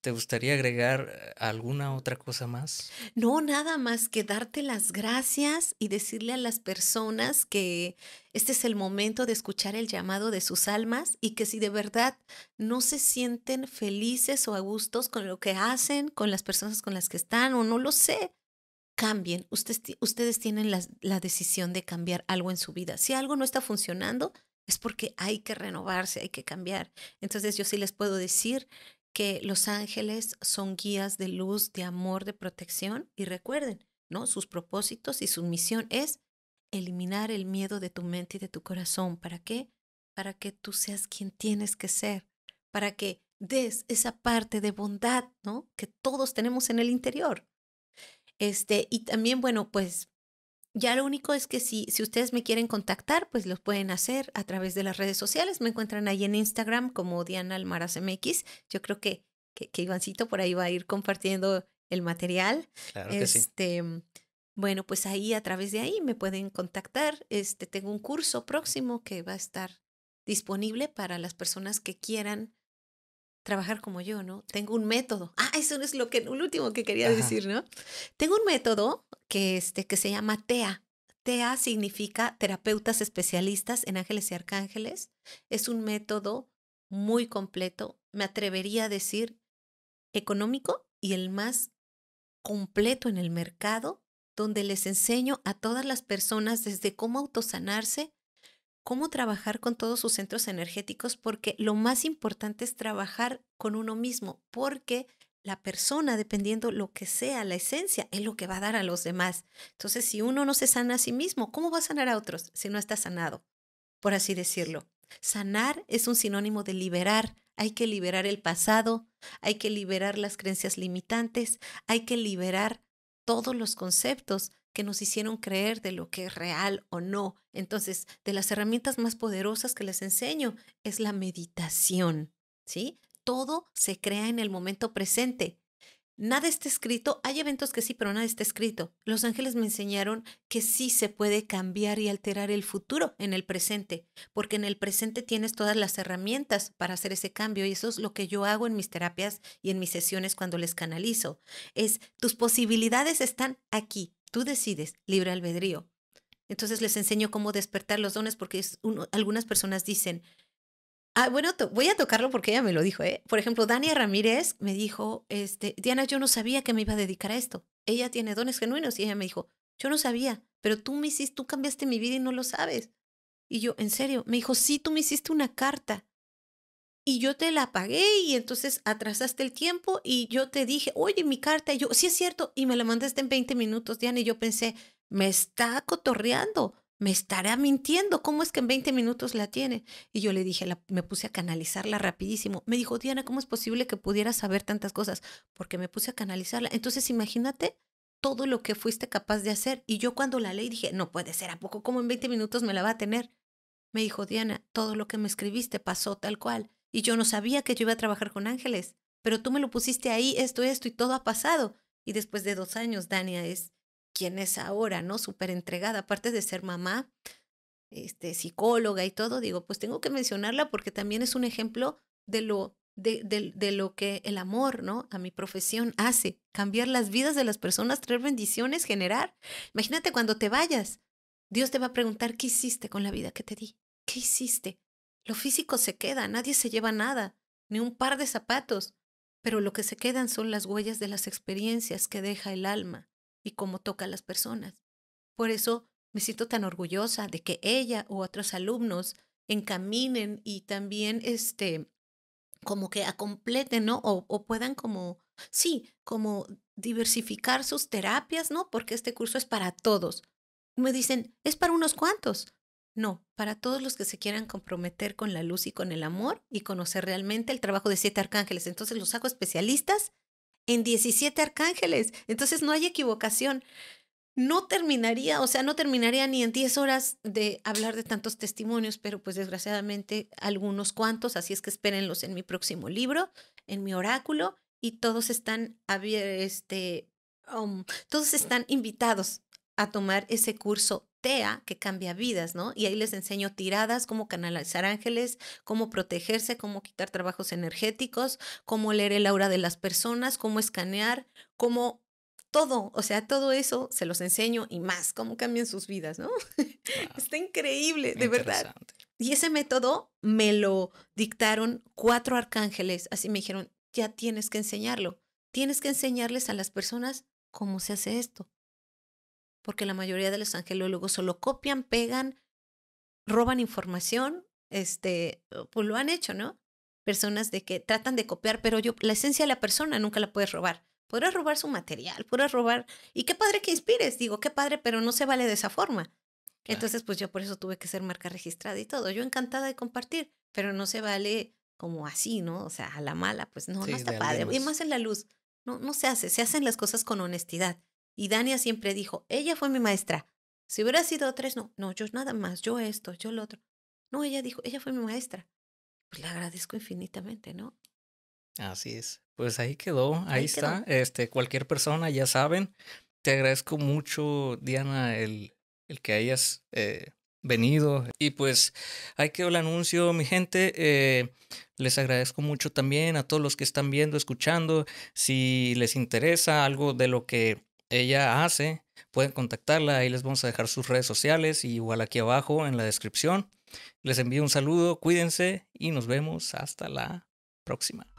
[SPEAKER 2] ¿te gustaría agregar eh, alguna otra cosa más?
[SPEAKER 1] No, nada más que darte las gracias y decirle a las personas que este es el momento de escuchar el llamado de sus almas y que si de verdad no se sienten felices o a gustos con lo que hacen, con las personas con las que están o no lo sé, cambien. Ustedes, ustedes tienen la, la, decisión de cambiar algo en su vida. Si algo no está funcionando, es porque hay que renovarse, hay que cambiar. Entonces yo sí les puedo decir que los ángeles son guías de luz, de amor, de protección. Y recuerden, ¿no? Sus propósitos y su misión es eliminar el miedo de tu mente y de tu corazón. ¿Para qué? Para que tú seas quien tienes que ser, para que des esa parte de bondad, ¿no? Que todos tenemos en el interior. Este, y también, bueno, pues ya lo único es que si, si ustedes me quieren contactar, pues los pueden hacer a través de las redes sociales. Me encuentran ahí en Instagram como Diana Almaraz MX. Yo creo que, que, Ivancito por ahí va a ir compartiendo el material.
[SPEAKER 3] Claro que este,
[SPEAKER 1] Bueno, pues ahí a través de ahí me pueden contactar. Este, tengo un curso próximo que va a estar disponible para las personas que quieran trabajar como yo, ¿no? Tengo un método. Ah, eso es lo que último que quería decir, ¿no? Tengo un método que este que se llama TEA. TEA significa terapeutas especialistas en ángeles y arcángeles. Es un método muy completo, me atrevería a decir económico y el más completo en el mercado, donde les enseño a todas las personas desde cómo autosanarse cómo trabajar con todos sus centros energéticos, porque lo más importante es trabajar con uno mismo, porque la persona, dependiendo lo que sea, la esencia, es lo que va a dar a los demás. Entonces, si uno no se sana a sí mismo, ¿cómo va a sanar a otros si no está sanado? Por así decirlo. Sanar es un sinónimo de liberar. Hay que liberar el pasado, hay que liberar las creencias limitantes, hay que liberar todos los conceptos que nos hicieron creer de lo que es real o no. Entonces, de las herramientas más poderosas que les enseño es la meditación, ¿sí? Todo se crea en el momento presente. Nada está escrito, hay eventos que sí, pero nada está escrito. Los ángeles me enseñaron que sí se puede cambiar y alterar el futuro en el presente, porque en el presente tienes todas las herramientas para hacer ese cambio y eso es lo que yo hago en mis terapias y en mis sesiones cuando les canalizo. Es tus posibilidades están aquí, Tú decides, libre albedrío. Entonces les enseño cómo despertar los dones porque algunas personas dicen, ah, bueno, voy a tocarlo porque ella me lo dijo, ¿eh? Por ejemplo, Dania Ramírez me dijo, este, Diana, yo no sabía que me iba a dedicar a esto. Ella tiene dones genuinos y ella me dijo, yo no sabía, pero tú me hiciste, tú cambiaste mi vida y no lo sabes. Y yo, en serio, me dijo, sí, tú me hiciste una carta y yo te la pagué y entonces atrasaste el tiempo y yo te dije, oye, mi carta, y yo, sí es cierto, y me la mandaste en 20 minutos, Diana, y yo pensé, me está cotorreando, me estará mintiendo, ¿cómo es que en 20 minutos la tiene? Y yo le dije, me puse a canalizarla rapidísimo. Me dijo, Diana, ¿cómo es posible que pudieras saber tantas cosas? Porque me puse a canalizarla. Entonces, imagínate todo lo que fuiste capaz de hacer. Y yo cuando la leí dije, no puede ser, ¿a poco cómo en 20 minutos me la va a tener? Me dijo, Diana, todo lo que me escribiste pasó tal cual y yo no sabía que yo iba a trabajar con ángeles, pero tú me lo pusiste ahí, esto, esto, y todo ha pasado. Y después de dos años, Dania es quien es ahora, ¿no? Súper entregada, aparte de ser mamá, este, psicóloga y todo, digo, pues tengo que mencionarla porque también es un ejemplo de lo, de, de lo que el amor, ¿no? A mi profesión hace, cambiar las vidas de las personas, traer bendiciones, generar. Imagínate cuando te vayas, Dios te va a preguntar, ¿qué hiciste con la vida que te di? ¿Qué hiciste? Lo físico se queda, nadie se lleva nada, ni un par de zapatos, pero lo que se quedan son las huellas de las experiencias que deja el alma y cómo toca a las personas. Por eso me siento tan orgullosa de que ella u otros alumnos encaminen y también este como que completen, ¿no? O, o, puedan como, sí, como diversificar sus terapias, ¿no? Porque este curso es para todos. Me dicen, es para unos cuantos, no, para todos los que se quieran comprometer con la luz y con el amor y conocer realmente el trabajo de siete arcángeles. Entonces los hago especialistas en 17 arcángeles. Entonces no hay equivocación. No terminaría, o sea, no terminaría ni en 10 horas de hablar de tantos testimonios, pero pues desgraciadamente algunos cuantos, así es que espérenlos en mi próximo libro, en mi oráculo, y todos están, este, um, todos están invitados a tomar ese curso que cambia vidas, ¿no? Y ahí les enseño tiradas, cómo canalizar ángeles, cómo protegerse, cómo quitar trabajos energéticos, cómo leer el aura de las personas, cómo escanear, cómo todo, o sea, todo eso se los enseño y más, cómo cambian sus vidas, ¿no? Está increíble, de verdad. Y ese método me lo dictaron cuatro arcángeles, así me dijeron, ya tienes que enseñarlo, tienes que enseñarles a las personas cómo se hace esto porque la mayoría de los angelólogos solo copian, pegan, roban información, este, pues lo han hecho, ¿no? Personas de que tratan de copiar, pero yo, la esencia de la persona nunca la puedes robar. Podrás robar su material, puedes robar, y qué padre que inspires, digo, qué padre, pero no se vale de esa forma. Entonces, pues yo por eso tuve que ser marca registrada y todo. Yo encantada de compartir, pero no se vale como así, ¿no? O sea, a la mala, pues no, no está padre. Y más en la luz. No, no se hace, se hacen las cosas con honestidad. Y Dania siempre dijo, ella fue mi maestra. Si hubiera sido tres, no, no, yo nada más, yo esto, yo lo otro. No, ella dijo, ella fue mi maestra. Pues le agradezco infinitamente, ¿no?
[SPEAKER 2] Así es. Pues ahí quedó, ahí, está. Este, cualquier persona, ya saben. Te agradezco mucho, Diana, el, el que hayas eh, venido. Y pues ahí quedó el anuncio, mi gente. Eh, les agradezco mucho también a todos los que están viendo, escuchando. Si les interesa algo de lo que ella hace, pueden contactarla, ahí les vamos a dejar sus redes sociales igual aquí abajo en la descripción. Les envío un saludo, cuídense y nos vemos hasta la próxima.